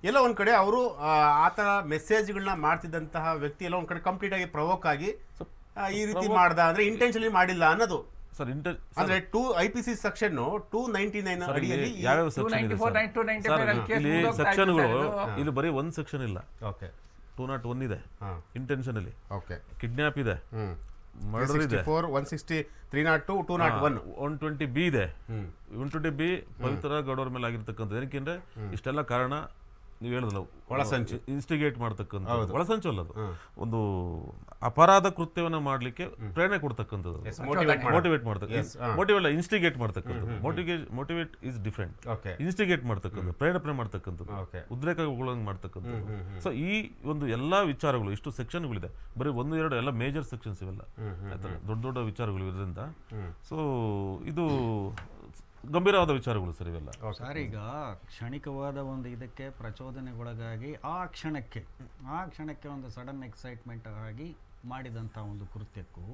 ಈ ಎಲ್ಲ ಒಂದ್ ಕಡೆ ಅವರು ಆತ ಮೆಸೇಜ್ಗಳನ್ನ ಮಾಡ್ತಿದ್ದಂತಹ ವ್ಯಕ್ತಿ ಎಲ್ಲ ಒಂದ್ ಕಡೆ ಕಂಪ್ಲೀಟ್ ಆಗಿ ಪ್ರವೋಕ್ ಆಗಿ ಈ ರೀತಿ ಮಾಡ್ದ ಅಂದ್ರೆ ಇಂಟೆನ್ಷನ್ಲಿ ಮಾಡಿಲ್ಲ ಅನ್ನೋದು ಸರ್ ಇಂಟರ್ ಅಂದ್ರೆ two I P C section two ninety nine ಅಡಿಯಲ್ಲಿ ಯಾವ್ಯಾವ ಸೆಕ್ಷನ್ ಇಲ್ಲಿ ಸೆಕ್ಷನ್ಗಳು ಇಲ್ಲಿ ಬರೀ ಒಂದ್ ಸೆಕ್ಷನ್ ಇಲ್ಲ ಓಕೆ ಟೂ ನಾಟ್ ಒನ್ ಇದೆ ಇಂಟೆನ್ಷನ್ ಅಲ್ಲಿ ಓಕೆ ಕಿಡ್ನಾಪ್ ಇದೆ ಮರ್ಡರ್ ಇದೆ four one sixty three not two two not one one twenty B ಇದೆ ಒನ್ ಟ್ವೆಂಟಿ ಬಿ ಪವಿತ್ರ ಗೌಡವ್ರ ಮೇಲೆ ಆಗಿರ್ತಕ್ಕಂಥದ್ದು ಏನಕ್ಕೆ ಇಷ್ಟೆಲ್ಲ ಕಾರಣ ನೀವು ಹೇಳಿದ್ರಲ್ಲ ಒಳಸಂಚು ಇನ್ಸ್ಟಿಗೇಟ್ ಮಾಡ್ತಕ್ಕಂಥ ಒಳಸಂಚು ಅಲ್ಲ ಅದು ಒಂದು ಅಪರಾಧ ಕೃತ್ಯವನ್ನು ಮಾಡಲಿಕ್ಕೆ ಪ್ರೇರಣೆ ಕೊಡ್ತಕ್ಕಂಥದ್ದು ಮೋಟಿವೇಟ್ ಮಾಡ್ತಕ್ಕಂಥ ಇನ್ಸ್ಟಿಗೇಟ್ ಮಾಡ್ತಕ್ಕಂಥ motivate motivate is different instigate ಮಾಡ್ತಕ್ಕಂಥ ಪ್ರೇರಣೆ ಮಾಡ್ತಕ್ಕಂಥದ್ದು ಉದ್ರೇಕಗೊಳಂಗೆ ಮಾಡ್ತಕ್ಕಂಥದ್ದು ಸೊ ಈ ಒಂದು ಎಲ್ಲ ವಿಚಾರಗಳು ಇಷ್ಟು ಸೆಕ್ಷನ್ಗಳಿದೆ ಬರೀ ಒಂದು ಎರಡು ಎಲ್ಲ ಮೇಜರ್ ಸೆಕ್ಷನ್ಸ್ ಇವೆಲ್ಲ ದೊಡ್ಡ ದೊಡ್ಡ ವಿಚಾರಗಳು ಇರೋದ್ರಿಂದ ಸೊ ಇದು ಗಂಭೀರವಾದ ವಿಚಾರಗಳು ಸರ್ ಇವೆಲ್ಲ ಸರ್ ಈಗ ಕ್ಷಣಿಕವಾದ ಒಂದು ಇದಕ್ಕೆ ಪ್ರಚೋದನೆಗೊಳಗಾಗಿ ಆ ಕ್ಷಣಕ್ಕೆ ಆ ಕ್ಷಣಕ್ಕೆ ಒಂದು ಸಡನ್ ಎಕ್ಸೈಟ್ಮೆಂಟ್ ಆಗಿ ಮಾಡಿದಂಥ ಒಂದು ಕೃತ್ಯಕ್ಕೂ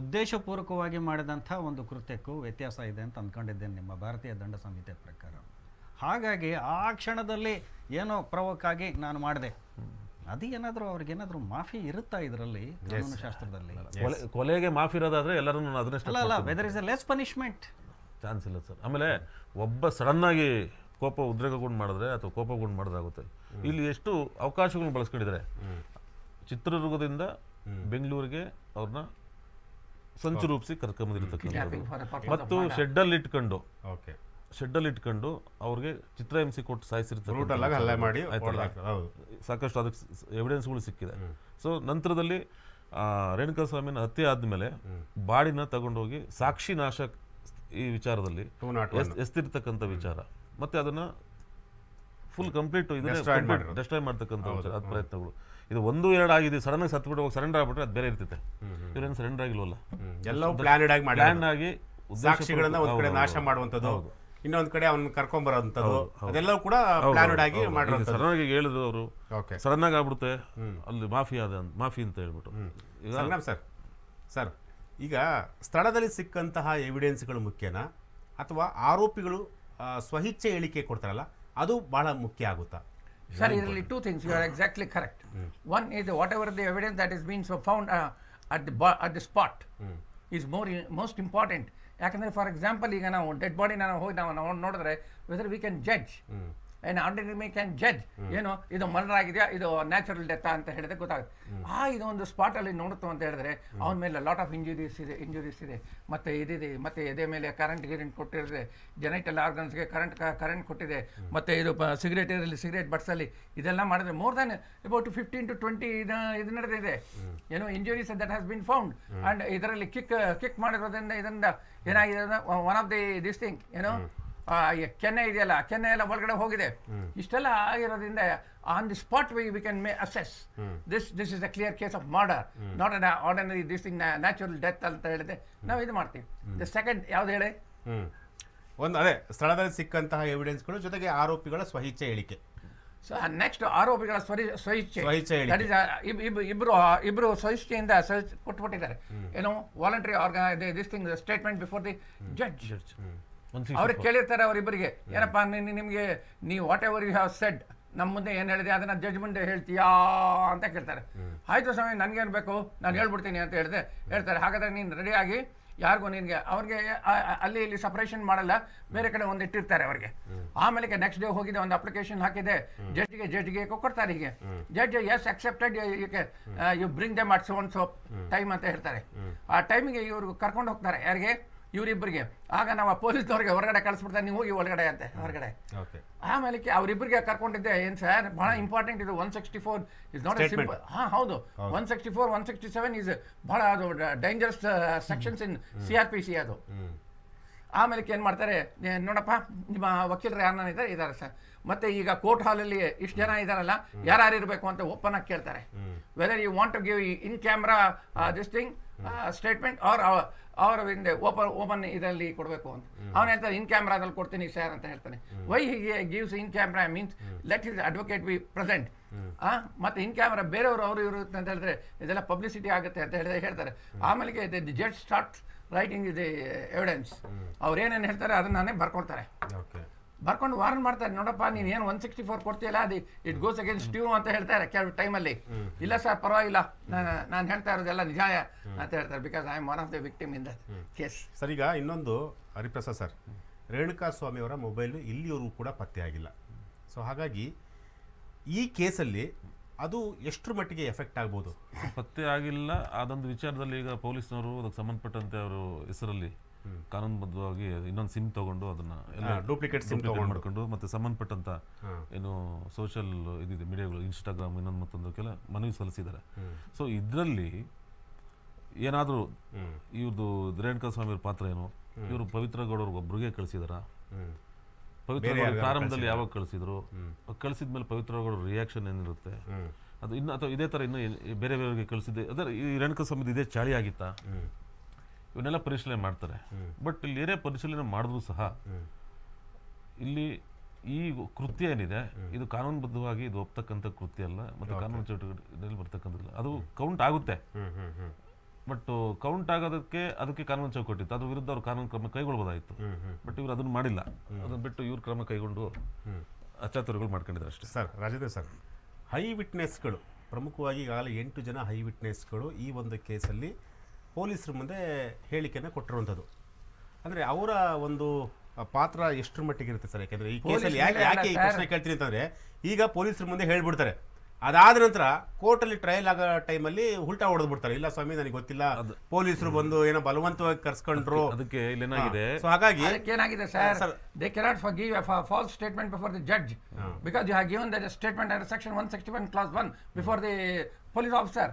ಉದ್ದೇಶಪೂರ್ವಕವಾಗಿ ಮಾಡಿದಂಥ ಒಂದು ಕೃತ್ಯಕ್ಕೂ ವ್ಯತ್ಯಾಸ ಇದೆ ಅಂತ ಅಂದ್ಕೊಂಡಿದ್ದೇನೆ ನಿಮ್ಮ ಭಾರತೀಯ ದಂಡ ಸಂಹಿತೆ ಪ್ರಕಾರ ಹಾಗಾಗಿ ಆ ಕ್ಷಣದಲ್ಲಿ ಏನೋ ಪ್ರವಕ್ಕಾಗಿ ನಾನು ಮಾಡಿದೆ ಅದು ಏನಾದರೂ ಅವ್ರಿಗೇನಾದರೂ ಮಾಫಿ ಇರುತ್ತಾ ಇದರಲ್ಲಿ ಕಾನೂನು ಶಾಸ್ತ್ರದಲ್ಲಿ ಕೊಲೆಗೆ ಮಾಫಿ ಇರೋದಾದ್ರೆ ಎಲ್ಲರೂ ಅಲ್ಲ ಅಲ್ಲ whether is a less punishment chance ಇಲ್ಲ ಸರ್ ಆಮೇಲೆ ಒಬ್ಬ ಸಡನ್ನಾಗಿ ಕೋಪ ಉದ್ರೇಕಗೊಂಡು ಮಾಡಿದ್ರೆ ಅಥವಾ ಕೋಪಗೊಂಡು ಮಾಡಿದ್ರಾಗುತ್ತೆ ಇಲ್ಲಿ ಎಷ್ಟು ಅವಕಾಶಗಳನ್ನ ಬಳಸ್ಕೊಂಡಿದ್ದಾರೆ ಚಿತ್ರದುರ್ಗದಿಂದ ಬೆಂಗಳೂರಿಗೆ ಅವ್ರನ್ನ ಸಂಚು ರೂಪಿಸಿ ಕರ್ಕೊಂಬಂದಿರತಕ್ಕಂಥ ಮತ್ತು ಶೆಡ್ಡಲ್ಲಿ ಇಟ್ಕೊಂಡು ಶೆಡ್ಡಲ್ಲಿ ಇಟ್ಕೊಂಡು ಅವ್ರಿಗೆ ಚಿತ್ರ ಹಿಂಸೆ ಕೊಟ್ಟು ಸಾಯಿಸಿರ್ತಾರೆ ಸಾಕಷ್ಟು ಅದಕ್ಕೆ ಎವಿಡೆನ್ಸ್ಗಳು ಸಿಕ್ಕಿದೆ ಸೊ ನಂತರದಲ್ಲಿ ರೇಣುಕಾ ಸ್ವಾಮಿನ ಹತ್ಯೆ ಆದ್ಮೇಲೆ ಬಾಡಿನ ತಗೊಂಡೋಗಿ ಸಾಕ್ಷಿ ನಾಶ ಈ ವಿಚಾರದಲ್ಲಿ ಎಸ್ತಿರ್ತಕ್ಕಂಥ ವಿಚಾರ ಮತ್ತೆ ಅದನ್ನ ಫುಲ್ ಕಂಪ್ಲೀಟ್ ಡೆಸ್ಟ್ರಾಯ್ ಮಾಡ್ತಕ್ಕಂಥ ವಿಚಾರ ಅದು ಪ್ರಯತ್ನಗಳು ಇದು ಒಂದು ಎರಡು ಆಗಿದೆ ಸಡನ್ ಆಗಿ ಸತ್ತು ಬಿಡುವಾಗ ಸರೆಂಡರ್ ಆಗ್ಬಿಟ್ರೆ ಅದು ಬೇರೆ ಇರ್ತೈತೆ ಇವ್ರೇನು ಸರೆಂಡರ್ ಆಗಿಲ್ವಲ್ಲ ಎಲ್ಲವೂ ಪ್ಲಾನ್ ಆಗಿ ಪ್ಲಾನ್ ಆಗಿ ಕಡೆ ನಾಶ ಮಾಡುವಂಥದ್ದು ಇನ್ನೊಂದು ಕಡೆ ಅವ್ನ ಕರ್ಕೊಂಬರೋಂಥದ್ದು ಅದೆಲ್ಲವೂ ಕೂಡ ಪ್ಲಾನ್ಡ್ ಆಗಿ ಸಡನ್ ಆಗಿ ಹೇಳಿದ್ರು ಅವರು ಸಡನ್ ಆಗಿ ಆಗ್ಬಿಡುತ್ತೆ ಅಲ್ಲಿ ಮಾಫಿ ಅಂತ ಮಾಫಿ ಅಂತ ಹೇಳ್ಬಿಟ್ಟು ಸರ್ ಸರ್ ಈಗ ಸ್ಥಳದಲ್ಲಿ ಸಿಕ್ಕಂತಹ ಎವಿಡೆನ್ಸ್ಗಳು ಮುಖ್ಯನಾ ಅಥವಾ ಆರೋಪಿಗಳು ಸ್ವಹಿಚ್ಛೆ ಹೇಳಿಕೆ ಕೊಡ್ತಾರಲ್ಲ ಅದು ಬಹಳ ಮುಖ್ಯ ಆಗುತ್ತಾ ಸರ್ ಇದರಲ್ಲಿ two things you are exactly correct one is whatever the evidence that is been so found at the ಬಾ at the spot is more most important ಯಾಕಂದರೆ ಫಾರ್ ಎಕ್ಸಾಂಪಲ್ ಈಗ ನಾವು ಡೆಡ್ ಬಾಡಿನ ನಾವು ಹೋಗಿ ನಾವು ನೋಡಿದ್ರೆ whether we can judge an may can judge ಏನು ಇದು ಮರ್ಡರ್ ಆಗಿದೆಯಾ ಇದು ನ್ಯಾಚುರಲ್ ಡೆತ್ ಅಂತ ಹೇಳಿದ್ರೆ ಗೊತ್ತಾಗುತ್ತೆ ಆ ಇದು ಸ್ಪಾಟ್ ಅಲ್ಲಿ ನೋಡುತ್ತು ಅಂತ ಹೇಳಿದ್ರೆ ಅವನ ಮೇಲೆ ಲಾಟ್ ಆಫ್ ಇಂಜುರೀಸ್ ಇದೆ ಇಂಜುರೀಸ್ ಇದೆ ಮತ್ತೆ ಇದಿದೆ ಮತ್ತೆ ಎದೆ ಮೇಲೆ ಕರೆಂಟ್ ಗಿರೆಂಟ್ ಕೊಟ್ಟಿರುತ್ತೆ ಜನೈಟಲ್ ಆರ್ಗನ್ಸ್ಗೆ ಕರೆಂಟ್ ಕರೆಂಟ್ ಕೊಟ್ಟಿದೆ ಮತ್ತೆ ಇದು ಸಿಗರೇಟ್ ಇರಲಿ ಸಿಗರೇಟ್ ಬಟ್ಸಲ್ಲಿ ಇದೆಲ್ಲ ಮಾಡಿದ್ರೆ more than about fifteen to twenty ಇದು ನಡೆದಿದೆ ಏನೋ injuries that has been found and ಇದರಲ್ಲಿ ಕಿಕ್ ಕಿಕ್ ಮಾಡಿರೋದ್ರಿಂದ ಇದರಿಂದ ಏನಾಗಿದೆ one of the this thing ಏನೋ ಕೆನೆ ಇದೆಯಲ್ಲ ಕೆನೆ ಎಲ್ಲ ಒಳಗಡೆ ಹೋಗಿದೆ ಇಷ್ಟೆಲ್ಲ ಆಗಿರೋದ್ರಿಂದ on the spot V V can may assess this this is a clear case of murder not an ordinary this in natural death ಅಂತ ಹೇಳಿದೆ ನಾವು ಇದು ಮಾಡ್ತೀವಿ ದ ಸೆಕೆಂಡ್ ಯಾವ್ದು ಹೇಳಿ ಒಂದು ಅದೇ ಸ್ಥಳದಲ್ಲಿ ಸಿಕ್ಕಂತಹ ಎವಿಡೆನ್ಸ್ಗಳು ಜೊತೆಗೆ ಆರೋಪಿಗಳ ಸ್ವಹಿಚ್ಛೆ ಹೇಳಿಕೆ ಸೊ ನೆಕ್ಸ್ಟ್ ಆರೋಪಿಗಳ ಸ್ವರಿ ಸ್ವಇಚ್ಛೆ ಇಬ್ರು ಇಬ್ರು ಸ್ವಇಚ್ಛೆಯಿಂದ ಕೊಟ್ಬಿಟ್ಟಿದ್ದಾರೆ ಏನೋ voluntary organise this thing statement before the judge ಅವ್ರಿಗೆ ಕೇಳಿರ್ತಾರೆ ಅವರಿಬ್ಬರಿಗೆ ಏನಪ್ಪ ನಿಮಗೆ ನೀವು whatever you have said ನಮ್ಮ ಮುಂದೆ ಏನು ಹೇಳಿದೆ ಅದನ್ನು ಜಡ್ಜ್ಮೆಂಟ್ ಹೇಳ್ತೀಯಾ ಅಂತ ಕೇಳ್ತಾರೆ ಆಯಿತು ಸ್ವಾಮಿ ನನಗೇನು ಬೇಕು ನಾನು ಹೇಳ್ಬಿಡ್ತೀನಿ ಅಂತ ಹೇಳಿದೆ ಹೇಳ್ತಾರೆ ಹಾಗಾದ್ರೆ ನೀನು ರೆಡಿಯಾಗಿ ಯಾರಿಗೂ ನಿನಗೆ ಅವ್ರಿಗೆ ಅಲ್ಲಿ ಇಲ್ಲಿ ಸಪ್ರೇಷನ್ ಮಾಡಲ್ಲ ಬೇರೆ ಕಡೆ ಒಂದು ಇಟ್ಟಿರ್ತಾರೆ ಅವ್ರಿಗೆ ಆಮೇಲೆ ನೆಕ್ಸ್ಟ್ ಡೇ ಹೋಗಿದೆ ಒಂದು ಅಪ್ಲಿಕೇಶನ್ ಹಾಕಿದೆ ಜಡ್ಜ್ಗೆ ಜಡ್ಜ್ಗೆ ಕೊಡ್ತಾರೆ ಹೀಗೆ judge as accepted you bring the ಮಾಡ್ಸ್ ಒನ್ ಸೋಪ್ ಟೈಮ್ ಅಂತ ಹೇಳ್ತಾರೆ ಆ ಟೈಮಿಗೆ ಇವ್ರಿಗೆ ಕರ್ಕೊಂಡು ಹೋಗ್ತಾರೆ ಯಾರಿಗೆ ಇವರಿಬ್ಬರಿಗೆ ಆಗ ನಾವು ಪೊಲೀಸ್ನವ್ರಿಗೆ ಹೊರಗಡೆ ಕಳಿಸ್ಬಿಡ್ತಾರೆ ನೀವು ಹೋಗಿ ಒಳಗಡೆ ಅಂತೆ ಹೊರಗಡೆ ಆಮೇಲೆ ಅವರಿಬ್ಬರಿಗೆ ಕರ್ಕೊಂಡಿದ್ದೆ ಏನ್ ಸರ್ ಬಹಳ ಇಂಪಾರ್ಟೆಂಟ್ ಇದು one sixty four is not simple ಹಾ ಹೌದು one sixty four one sixty seven is ಬಹಳ ಅದು dangerous sections in C R P C ಅದು ಆಮೇಲೆ ಏನು ಮಾಡ್ತಾರೆ ನೋಡಪ್ಪ ನಿಮ್ಮ ವಕೀಲರು ಯಾರು ಇದ್ದಾರೆ ಇದ್ದಾರೆ ಸರ್ ಮತ್ತೆ ಈಗ ಕೋರ್ಟ್ ಹಾಲ್ ಅಲ್ಲಿ ಇಷ್ಟು ಜನ ಇದಾರಲ್ಲ ಯಾರು ಇರಬೇಕು ಅಂತ ಓಪನ್ ಆಗಿ ಕೇಳ್ತಾರೆ whether you want to give in camera this thing statement ಅವ್ರ ಅವರ ಹಿಂದೆ ಓಪನ್ ಓಪನ್ ಇದರಲ್ಲಿ ಕೊಡಬೇಕು ಅಂತ ಅವ್ನು ಹೇಳ್ತಾನೆ ಇನ್ ಕ್ಯಾಮ್ರಾದಲ್ಲಿ ಕೊಡ್ತೀನಿ ಸರ್ ಅಂತ ಹೇಳ್ತಾನೆ ವೈ ಹೀಗೆ gives in camera means let is advocate be present ಮತ್ತೆ ಇನ್ ಕ್ಯಾಮ್ರಾ ಬೇರೆಯವರು ಅವರು ಇರುತ್ತೆ ಅಂತ ಹೇಳಿದ್ರೆ ಇದೆಲ್ಲ ಪಬ್ಲಿಸಿಟಿ ಆಗುತ್ತೆ ಅಂತ ಹೇಳಿದ್ರೆ ಹೇಳ್ತಾರೆ ಆಮೇಲೆ the start writing is evidence ಅವ್ರು ಏನೇನು ಹೇಳ್ತಾರೆ ಅದನ್ನ ನಾನೇ ಬರ್ಕೊಡ್ತಾರೆ ಬರ್ಕೊಂಡು ವಾರ್ನ್ ಮಾಡ್ತಾರೆ ನೋಡಪ್ಪ ನೀನು ಏನು ಒನ್ ಸಿಕ್ಸ್ಟಿ ಫೋರ್ ಕೊಡ್ತೀಯಲ್ಲ ಅದು ಇಟ್ ಗೋಸ್ ಅಗೇನ್ಸ್ಟ್ ಯು ಅಂತ ಹೇಳ್ತಾರೆ ಕೆಲವು ಟೈಮಲ್ಲಿ ಇಲ್ಲ ಸರ್ ಪರವಾಗಿಲ್ಲ ನಾನು ನಾನು ಹೇಳ್ತಾ ಇರೋದೆಲ್ಲ ನಿಜಾಯ ಅಂತ ಹೇಳ್ತಾರೆ because I am one of the victim in that case sir ಈಗ ಇನ್ನೊಂದು ಹರಿಪ್ರಸಾದ್ ಸರ್ ರೇಣುಕಾ ಅವರ ಮೊಬೈಲು ಇಲ್ಲಿವರೆಗೂ ಕೂಡ ಪತ್ತೆ ಆಗಿಲ್ಲ ಸೊ ಹಾಗಾಗಿ ಈ ಕೇಸಲ್ಲಿ ಅದು ಎಷ್ಟರ ಮಟ್ಟಿಗೆ ಎಫೆಕ್ಟ್ ಆಗ್ಬೋದು ಪತ್ತೆ ಆಗಿಲ್ಲ ಅದೊಂದು ವಿಚಾರದಲ್ಲಿ ಈಗ ಪೊಲೀಸ್ನವರು ಅದಕ್ಕೆ ಸಂಬಂಧಪಟ್ಟಂತೆ ಅವರು ಹೆಸರಲ್ಲಿ ಕಾನೂನುಬದ್ಧವಾಗಿ ಇನ್ನೊಂದು ಸಿಮ್ ತಗೊಂಡು ಅದನ್ನ ಡೂಪ್ಲಿಕೇಟ್ ಸಿಮ್ ಮಾಡ್ಕೊಂಡು ಮತ್ತೆ ಸಂಬಂಧಪಟ್ಟಂತ ಏನು ಸೋಷಿಯಲ್ ಇದಿದೆ ಮೀಡಿಯಾಗಳು ಇನ್ಸ್ಟಾಗ್ರಾಮ್ ಇನ್ನೊಂದು ಮತ್ತೊಂದು ಮನವಿ ಸಲ್ಲಿಸಿದ್ದಾರೆ ಸೊ ಇದರಲ್ಲಿ ಏನಾದರೂ ಇವ್ರದ್ದು ರೇಣುಕಾ ಅವ್ರ ಪಾತ್ರ ಏನು ಇವರು ಪವಿತ್ರ ಒಬ್ಬರಿಗೆ ಕಳಿಸಿದಾರ ಪವಿತ್ರ ಪ್ರಾರಂಭದಲ್ಲಿ ಯಾವಾಗ ಕಳಿಸಿದ್ರು ಕಳಿಸಿದ ಮೇಲೆ ಪವಿತ್ರ ಗೌಡವ್ರ ರಿಯಾಕ್ಷನ್ ಏನಿರುತ್ತೆ ಅದು ಇನ್ನು ಅಥವಾ ಇದೇ ಥರ ಇನ್ನು ಬೇರೆ ಬೇರೆಯವ್ರಿಗೆ ಕಳಿಸಿದ್ದೆ ಅದರ ಈ ರೇಣುಕಾ ಸ್ವಾಮಿದು ಇದೇ ಚಾಳಿ ಆಗಿತ್ತಾ ಇವನ್ನೆಲ್ಲ ಪರಿಶೀಲನೆ ಮಾಡ್ತಾರೆ ಬಟ್ ಇಲ್ಲಿ ಏನೇ ಪರಿಶೀಲನೆ ಮಾಡಿದ್ರು ಸಹ ಇಲ್ಲಿ ಈ ಕೃತ್ಯ ಏನಿದೆ ಇದು ಕಾನೂನುಬದ್ಧವಾಗಿ ಇದು ಒಪ್ತಕ್ಕಂಥ ಕೃತ್ಯ ಅಲ್ಲ ಮತ್ತು ಕಾನೂನು ಚೌಕಟ್ಟಿನಲ್ಲಿ ಬರ್ತಕ್ಕಂಥದ್ದು ಅದು ಕೌಂಟ್ ಆಗುತ್ತೆ ಬಟ್ ಕೌಂಟ್ ಆಗೋದಕ್ಕೆ ಅದಕ್ಕೆ ಕಾನೂನು ಚೌಕಟ್ಟಿತ್ತು ಅದ್ರ ವಿರುದ್ಧ ಅವ್ರು ಕಾನೂನು ಕ್ರಮ ಕೈಗೊಳ್ಬೋದಾಯಿತು ಬಟ್ ಇವರು ಅದನ್ನು ಮಾಡಿಲ್ಲ ಅದನ್ನು ಬಿಟ್ಟು ಇವ್ರ ಕ್ರಮ ಕೈಗೊಂಡು ಅಚ್ಚಾತುರಿಗಳು ಮಾಡ್ಕೊಂಡಿದ್ದಾರೆ ಅಷ್ಟೇ ಸರ್ ರಾಜೇಂದ್ರ ಸರ್ ಹೈ ವಿಟ್ನೆಸ್ಗಳು ಪ್ರಮುಖವಾಗಿ ಈಗಾಗಲೇ ಎಂಟು ಜನ ಹೈ ವಿಟ್ನೆಸ್ಗಳು ಈ ಒಂದು ಕೇಸಲ್ಲಿ ಪೊಲೀಸರ ಮುಂದೆ ಹೇಳಿಕೆಯನ್ನು ಕೊಟ್ಟಿರುವಂಥದ್ದು ಅಂದರೆ ಅವರ ಒಂದು ಪಾತ್ರ ಎಷ್ಟರ ಮಟ್ಟಿಗೆ ಇರುತ್ತೆ ಸರ್ ಯಾಕೆಂದರೆ ಈ ಕೇಸಲ್ಲಿ ಯಾಕೆ ಯಾಕೆ ಈ ಪ್ರಶ್ನೆ ಕೇಳ್ತೀನಿ ಅಂತಂದರೆ ಈಗ ಪೊಲೀಸರ ಮುಂದೆ ಹೇಳಿಬಿಡ್ತಾರೆ ಅದಾದ ನಂತರ ಕೋರ್ಟಲ್ಲಿ ಟ್ರಯಲ್ ಆಗೋ ಟೈಮಲ್ಲಿ ಉಲ್ಟಾ ಹೊಡೆದ್ಬಿಡ್ತಾರೆ ಇಲ್ಲ ಸ್ವಾಮಿ ನನಗೆ ಗೊತ್ತಿಲ್ಲ ಪೊಲೀಸರು ಬಂದು ಏನೋ ಬಲವಂತವಾಗಿ ಕರ್ಸ್ಕೊಂಡ್ರು ಅದಕ್ಕೆ ಏನಾಗಿದೆ ಸೊ ಹಾಗಾಗಿ ಏನಾಗಿದೆ sir they cannot for give false statement before the judge because you have given that statement under section one sixty one clause one before the police officer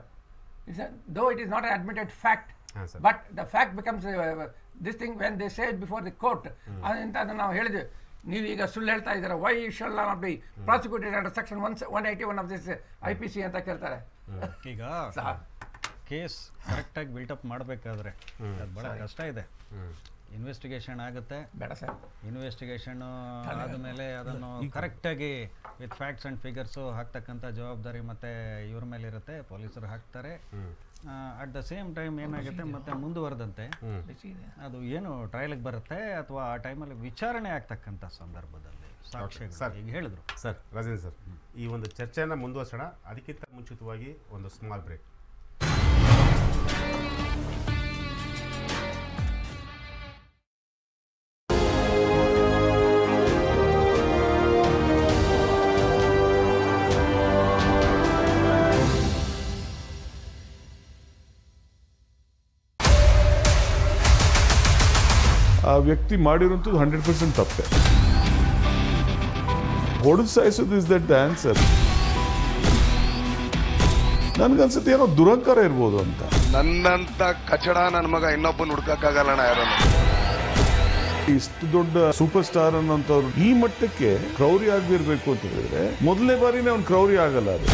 a, though it is not an admitted fact, ah, but the fact becomes uh, this thing when they say ನಾವು ಹೇಳಿದ್ವಿ ನೀವು ಸುಳ್ಳು ಹೇಳ್ತಾ ಇದ್ದೀರಾ why shall not be prosecuted under section one one eighty one of this I P C ಅಂತ ಕೇಳ್ತಾರೆ ಈಗ case ಕರೆಕ್ಟಾಗಿ ಬಿಲ್ಟಪ್ ಮಾಡಬೇಕಾದ್ರೆ ಅದು ಇದೆ ಇನ್ವೆಸ್ಟಿಗೇಷನ್ ಆಗುತ್ತೆ ಬೇಡ ಸರ್ ಇನ್ವೆಸ್ಟಿಗೇಷನ್ ಆದಮೇಲೆ ಅದನ್ನು ಕರೆಕ್ಟಾಗಿ ವಿತ್ ಫ್ಯಾಕ್ಟ್ಸ್ ಅಂಡ್ ಫಿಗರ್ಸು ಹಾಕ್ತಕ್ಕಂಥ ಜವಾಬ್ದಾರಿ ಮತ್ತೆ ಇವ್ರ ಮೇಲೆ ಇರುತ್ತೆ ಪೊಲೀಸರು ಹಾಕ್ತಾರೆ ಅಟ್ ದ ಸೇಮ್ ಟೈಮ್ ಏನಾಗುತ್ತೆ ಮತ್ತೆ ಮುಂದುವರೆದಂತೆ ಅದು ಏನು ಟ್ರಯಲ್ಗೆ ಬರುತ್ತೆ ಅಥವಾ ಆ ಟೈಮಲ್ಲಿ ವಿಚಾರಣೆ ಆಗ್ತಕ್ಕಂಥ ಸಂದರ್ಭದಲ್ಲಿ ಹೇಳಿದ್ರು ಸರ್ ರಜನ್ ಸರ್ ಈ ಒಂದು ಚರ್ಚೆಯನ್ನ ಮುಂದುವರ್ಸೋಣ ಅದಕ್ಕಿಂತ ಮುಂಚಿತವಾಗಿ ಒಂದು ಸ್ಮಾಲ್ ಬ್ರೇಕ್ ವ್ಯಕ್ತಿ ಮಾಡಿರೋಂಥದ್ದು ಹಂಡ್ರೆಡ್ ಪರ್ಸೆಂಟ್ ತಪ್ಪೆ ಹೊಡೆದು ಸಾಯಿಸೋದು ಇಸ್ ದಟ್ ದ ಆನ್ಸರ್ ನನ್ಗನ್ಸುತ್ತೆ ಏನೋ ದುರಂಕಾರ ಇರ್ಬೋದು ಅಂತ ನನ್ನಂತ ಕಚಡ ನನ್ನ ಮಗ ಇನ್ನೊಬ್ಬನ ಹುಡ್ಕಕ್ಕಾಗಲ್ಲ ಯಾರನ್ನು ಇಷ್ಟು ದೊಡ್ಡ ಸೂಪರ್ ಸ್ಟಾರ್ ಅನ್ನೋಂಥವ್ರು ಈ ಮಟ್ಟಕ್ಕೆ ಕ್ರೌರಿ ಆಗದಿರ್ಬೇಕು ಅಂತ ಹೇಳಿದ್ರೆ ಮೊದಲನೇ ಬಾರಿನೇ ಅವ್ನು ಕ್ರೌರಿ ಆಗಲ್ಲ ಅದು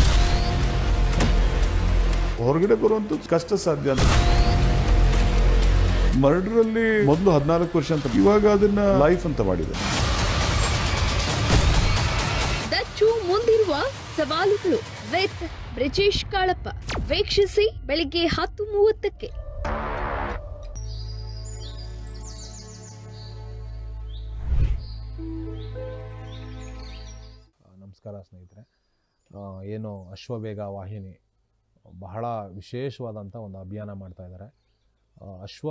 ಹೊರಗಡೆ ಬರುವಂಥದ್ದು ಕಷ್ಟ ಸಾಧ್ಯ ಅಂತ ಮರ್ಡರ್ ಅಲ್ಲಿ ಮೊದಲು ಹದಿನಾಲ್ಕು ವರ್ಷ ಅಂತ ಇವಾಗ ಅದನ್ನ ಲೈಫ್ ಅಂತ ಮಾಡಿದೆ ದಚ್ಚು ಮುಂದಿರುವ ಸವಾಲುಗಳು ವಿತ್ ಬ್ರಿಜೇಶ್ ಕಾಳಪ್ಪ ವೀಕ್ಷಿಸಿ ಬೆಳಿಗ್ಗೆ ಹತ್ತು ಮೂವತ್ತಕ್ಕೆ ನಮಸ್ಕಾರ ಸ್ನೇಹಿತರೆ ಏನು ಅಶ್ವವೇಗ ವಾಹಿನಿ ಬಹಳ ವಿಶೇಷವಾದಂಥ ಒಂದು ಅಭಿಯಾನ ಮಾಡ್ತಾ ಇದ್ದಾರೆ ಅಶ್ವ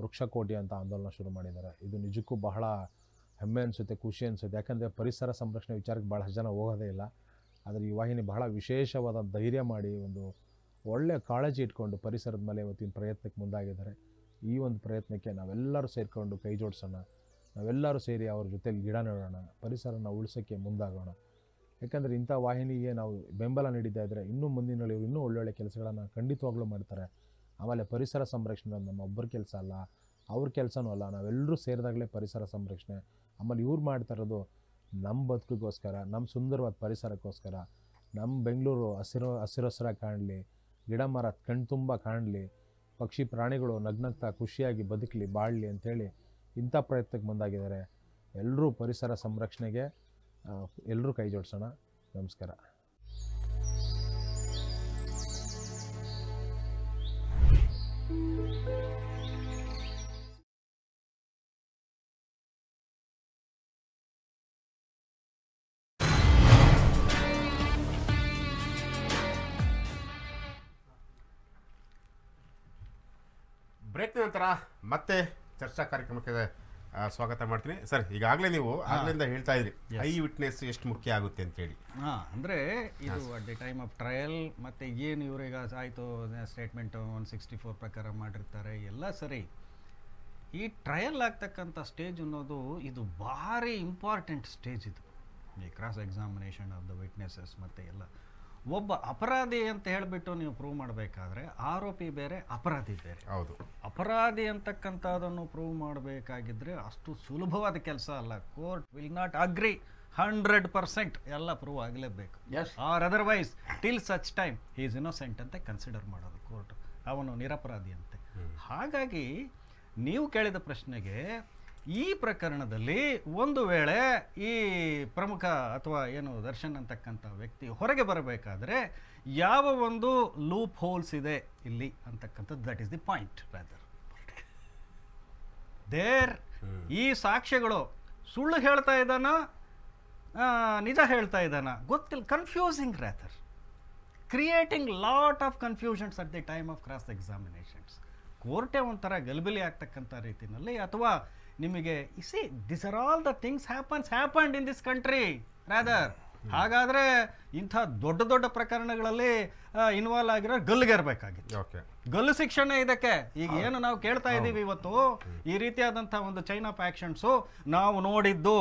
ವೃಕ್ಷಕೋಟಿ ಅಂತ ಆಂದೋಲನ ಶುರು ಮಾಡಿದ್ದಾರೆ ಇದು ನಿಜಕ್ಕೂ ಬಹಳ ಹೆಮ್ಮೆ ಅನಿಸುತ್ತೆ ಖುಷಿ ಅನಿಸುತ್ತೆ ಯಾಕಂದರೆ ಪರಿಸರ ಸಂರಕ್ಷಣೆ ವಿಚಾರಕ್ಕೆ ಬಹಳಷ್ಟು ಜನ ಹೋಗೋದೇ ಇಲ್ಲ ಆದರೆ ಈ ವಾಹಿನಿ ಬಹಳ ವಿಶೇಷವಾದ ಧೈರ್ಯ ಮಾಡಿ ಒಂದು ಒಳ್ಳೆಯ ಕಾಳಜಿ ಇಟ್ಕೊಂಡು ಪರಿಸರದ ಮೇಲೆ ಇವತ್ತಿನ ಪ್ರಯತ್ನಕ್ಕೆ ಮುಂದಾಗಿದ್ದಾರೆ ಈ ಒಂದು ಪ್ರಯತ್ನಕ್ಕೆ ನಾವೆಲ್ಲರೂ ಸೇರಿಕೊಂಡು ಕೈ ಜೋಡಿಸೋಣ ನಾವೆಲ್ಲರೂ ಸೇರಿ ಅವ್ರ ಜೊತೆಗೆ ಗಿಡ ನೆಡೋಣ ಪರಿಸರನ ಉಳಿಸೋಕ್ಕೆ ಮುಂದಾಗೋಣ ಯಾಕಂದರೆ ಇಂಥ ವಾಹಿನಿಗೆ ನಾವು ಬೆಂಬಲ ನೀಡಿದ್ದೇ ಇದ್ದರೆ ಇನ್ನೂ ಮುಂದಿನ ಇನ್ನೂ ಒಳ್ಳೊಳ್ಳೆ ಕೆಲಸಗಳನ್ನು ಖಂಡಿತವಾಗ್ಲೂ ಮಾಡ್ತಾರೆ ಆಮೇಲೆ ಪರಿಸರ ಸಂರಕ್ಷಣೆ ನಮ್ಮ ಒಬ್ಬರ ಕೆಲಸ ಅಲ್ಲ ಅವ್ರ ಕೆಲಸನೂ ಅಲ್ಲ ನಾವೆಲ್ಲರೂ ಸೇರಿದಾಗಲೇ ಪರಿಸರ ಸಂರಕ್ಷಣೆ ಆಮೇಲೆ ಇವ್ರು ಮಾಡ್ತಾ ಇರೋದು ನಮ್ಮ ಬದುಕಿಗೋಸ್ಕರ ನಮ್ಮ ಸುಂದರವಾದ ಪರಿಸರಕ್ಕೋಸ್ಕರ ನಮ್ಮ ಬೆಂಗಳೂರು ಹಸಿರು ಹಸಿರು ಹಸಿರಾಗಿ ಕಾಣಲಿ ಗಿಡ ಮರ ಕಣ್ತುಂಬ ಕಾಣಲಿ ಪಕ್ಷಿ ಪ್ರಾಣಿಗಳು ನಗ್ನಗ್ತಾ ಖುಷಿಯಾಗಿ ಬದುಕಲಿ ಬಾಳಲಿ ಅಂಥೇಳಿ ಇಂಥ ಪ್ರಯತ್ನಕ್ಕೆ ಮುಂದಾಗಿದ್ದಾರೆ ಎಲ್ಲರೂ ಪರಿಸರ ಸಂರಕ್ಷಣೆಗೆ ಎಲ್ಲರೂ ಕೈ ಜೋಡಿಸೋಣ ನಮಸ್ಕಾರ ನಂತರ ಮತ್ತೆ ಚರ್ಚಾ ಕಾರ್ಯಕ್ರಮಕ್ಕೆ ಸ್ವಾಗತ ಮಾಡ್ತೀನಿ ಸರ್ ಈಗಾಗಲೇ ನೀವು ಆಗ್ಲಿಂದ ಹೇಳ್ತಾ ಇದ್ರಿ ಐ ವಿಟ್ನೆಸ್ ಎಷ್ಟು ಮುಖ್ಯ ಆಗುತ್ತೆ ಅಂತೇಳಿ ಹಾಂ ಅಂದರೆ ಇದು at the time of trial ಮತ್ತು ಏನು ಇವ್ರಿಗೆ ಆಯಿತು ಸ್ಟೇಟ್ಮೆಂಟ್ ಒನ್ ಸಿಕ್ಸ್ಟಿ ಫೋರ್ ಪ್ರಕಾರ ಮಾಡಿರ್ತಾರೆ ಎಲ್ಲ ಸರಿ ಈ ಟ್ರಯಲ್ ಆಗ್ತಕ್ಕಂಥ ಸ್ಟೇಜ್ ಅನ್ನೋದು ಇದು ಭಾರಿ ಇಂಪಾರ್ಟೆಂಟ್ ಸ್ಟೇಜ್ ಇದು ಈ cross examination of the witnesses ಮತ್ತೆ ಎಲ್ಲ ಒಬ್ಬ ಅಪರಾಧಿ ಅಂತ ಹೇಳಿಬಿಟ್ಟು ನೀವು ಪ್ರೂವ್ ಮಾಡಬೇಕಾದ್ರೆ ಆರೋಪಿ ಬೇರೆ ಅಪರಾಧಿ ಬೇರೆ ಹೌದು ಅಪರಾಧಿ ಅಂತಕ್ಕಂಥದ್ದನ್ನು ಪ್ರೂವ್ ಮಾಡಬೇಕಾಗಿದ್ರೆ ಅಷ್ಟು ಸುಲಭವಾದ ಕೆಲಸ ಅಲ್ಲ court will not agree hundred percent ಎಲ್ಲ ಪ್ರೂವ್ ಆಗಲೇಬೇಕು or otherwise till such time is innocent ಅಂತ ಕನ್ಸಿಡರ್ ಮಾಡೋದು ಕೋರ್ಟ್ ಅವನು ನಿರಪರಾಧಿ ಅಂತೆ ಹಾಗಾಗಿ ನೀವು ಕೇಳಿದ ಪ್ರಶ್ನೆಗೆ ಈ ಪ್ರಕರಣದಲ್ಲಿ ಒಂದು ವೇಳೆ ಈ ಪ್ರಮುಖ ಅಥವಾ ಏನು ದರ್ಶನ್ ಅಂತಕ್ಕಂಥ ವ್ಯಕ್ತಿ ಹೊರಗೆ ಬರಬೇಕಾದ್ರೆ ಯಾವ ಒಂದು ಲೂಪ್ ಹೋಲ್ಸ್ ಇದೆ ಇಲ್ಲಿ ಅಂತಕ್ಕಂಥದ್ದು that is the point rather there ಈ ಸಾಕ್ಷ್ಯಗಳು ಸುಳ್ಳು ಹೇಳ್ತಾ ಇದ್ದಾನ ನಿಜ ಹೇಳ್ತಾ ಇದ್ದಾನ ಗೊತ್ತಿಲ್ಲ confusing rather creating lot of confusions at the time of cross examinations ಕೋರ್ಟೆ ಒಂಥರ ಗಲಬಿಲಿ ಆಗ್ತಕ್ಕಂಥ ರೀತಿಯಲ್ಲಿ ಅಥವಾ ನಿಮಗೆ see this are all the things happens happened in this country rather ಹಾಗಾದರೆ ಇಂಥ ದೊಡ್ಡ ದೊಡ್ಡ ಪ್ರಕರಣಗಳಲ್ಲಿ ಇನ್ವಾಲ್ವ್ ಆಗಿರೋ ಓಕೆ ಗಲ್ಲು ಶಿಕ್ಷಣ ಇದಕ್ಕೆ ಈಗ ಏನು ನಾವು ಕೇಳ್ತಾ ಇದ್ದೀವಿ ಇವತ್ತು ಈ ರೀತಿಯಾದಂಥ ಒಂದು ಚೈನ್ ಆಫ್ ಆ್ಯಕ್ಷನ್ಸು ನಾವು ನೋಡಿದ್ದು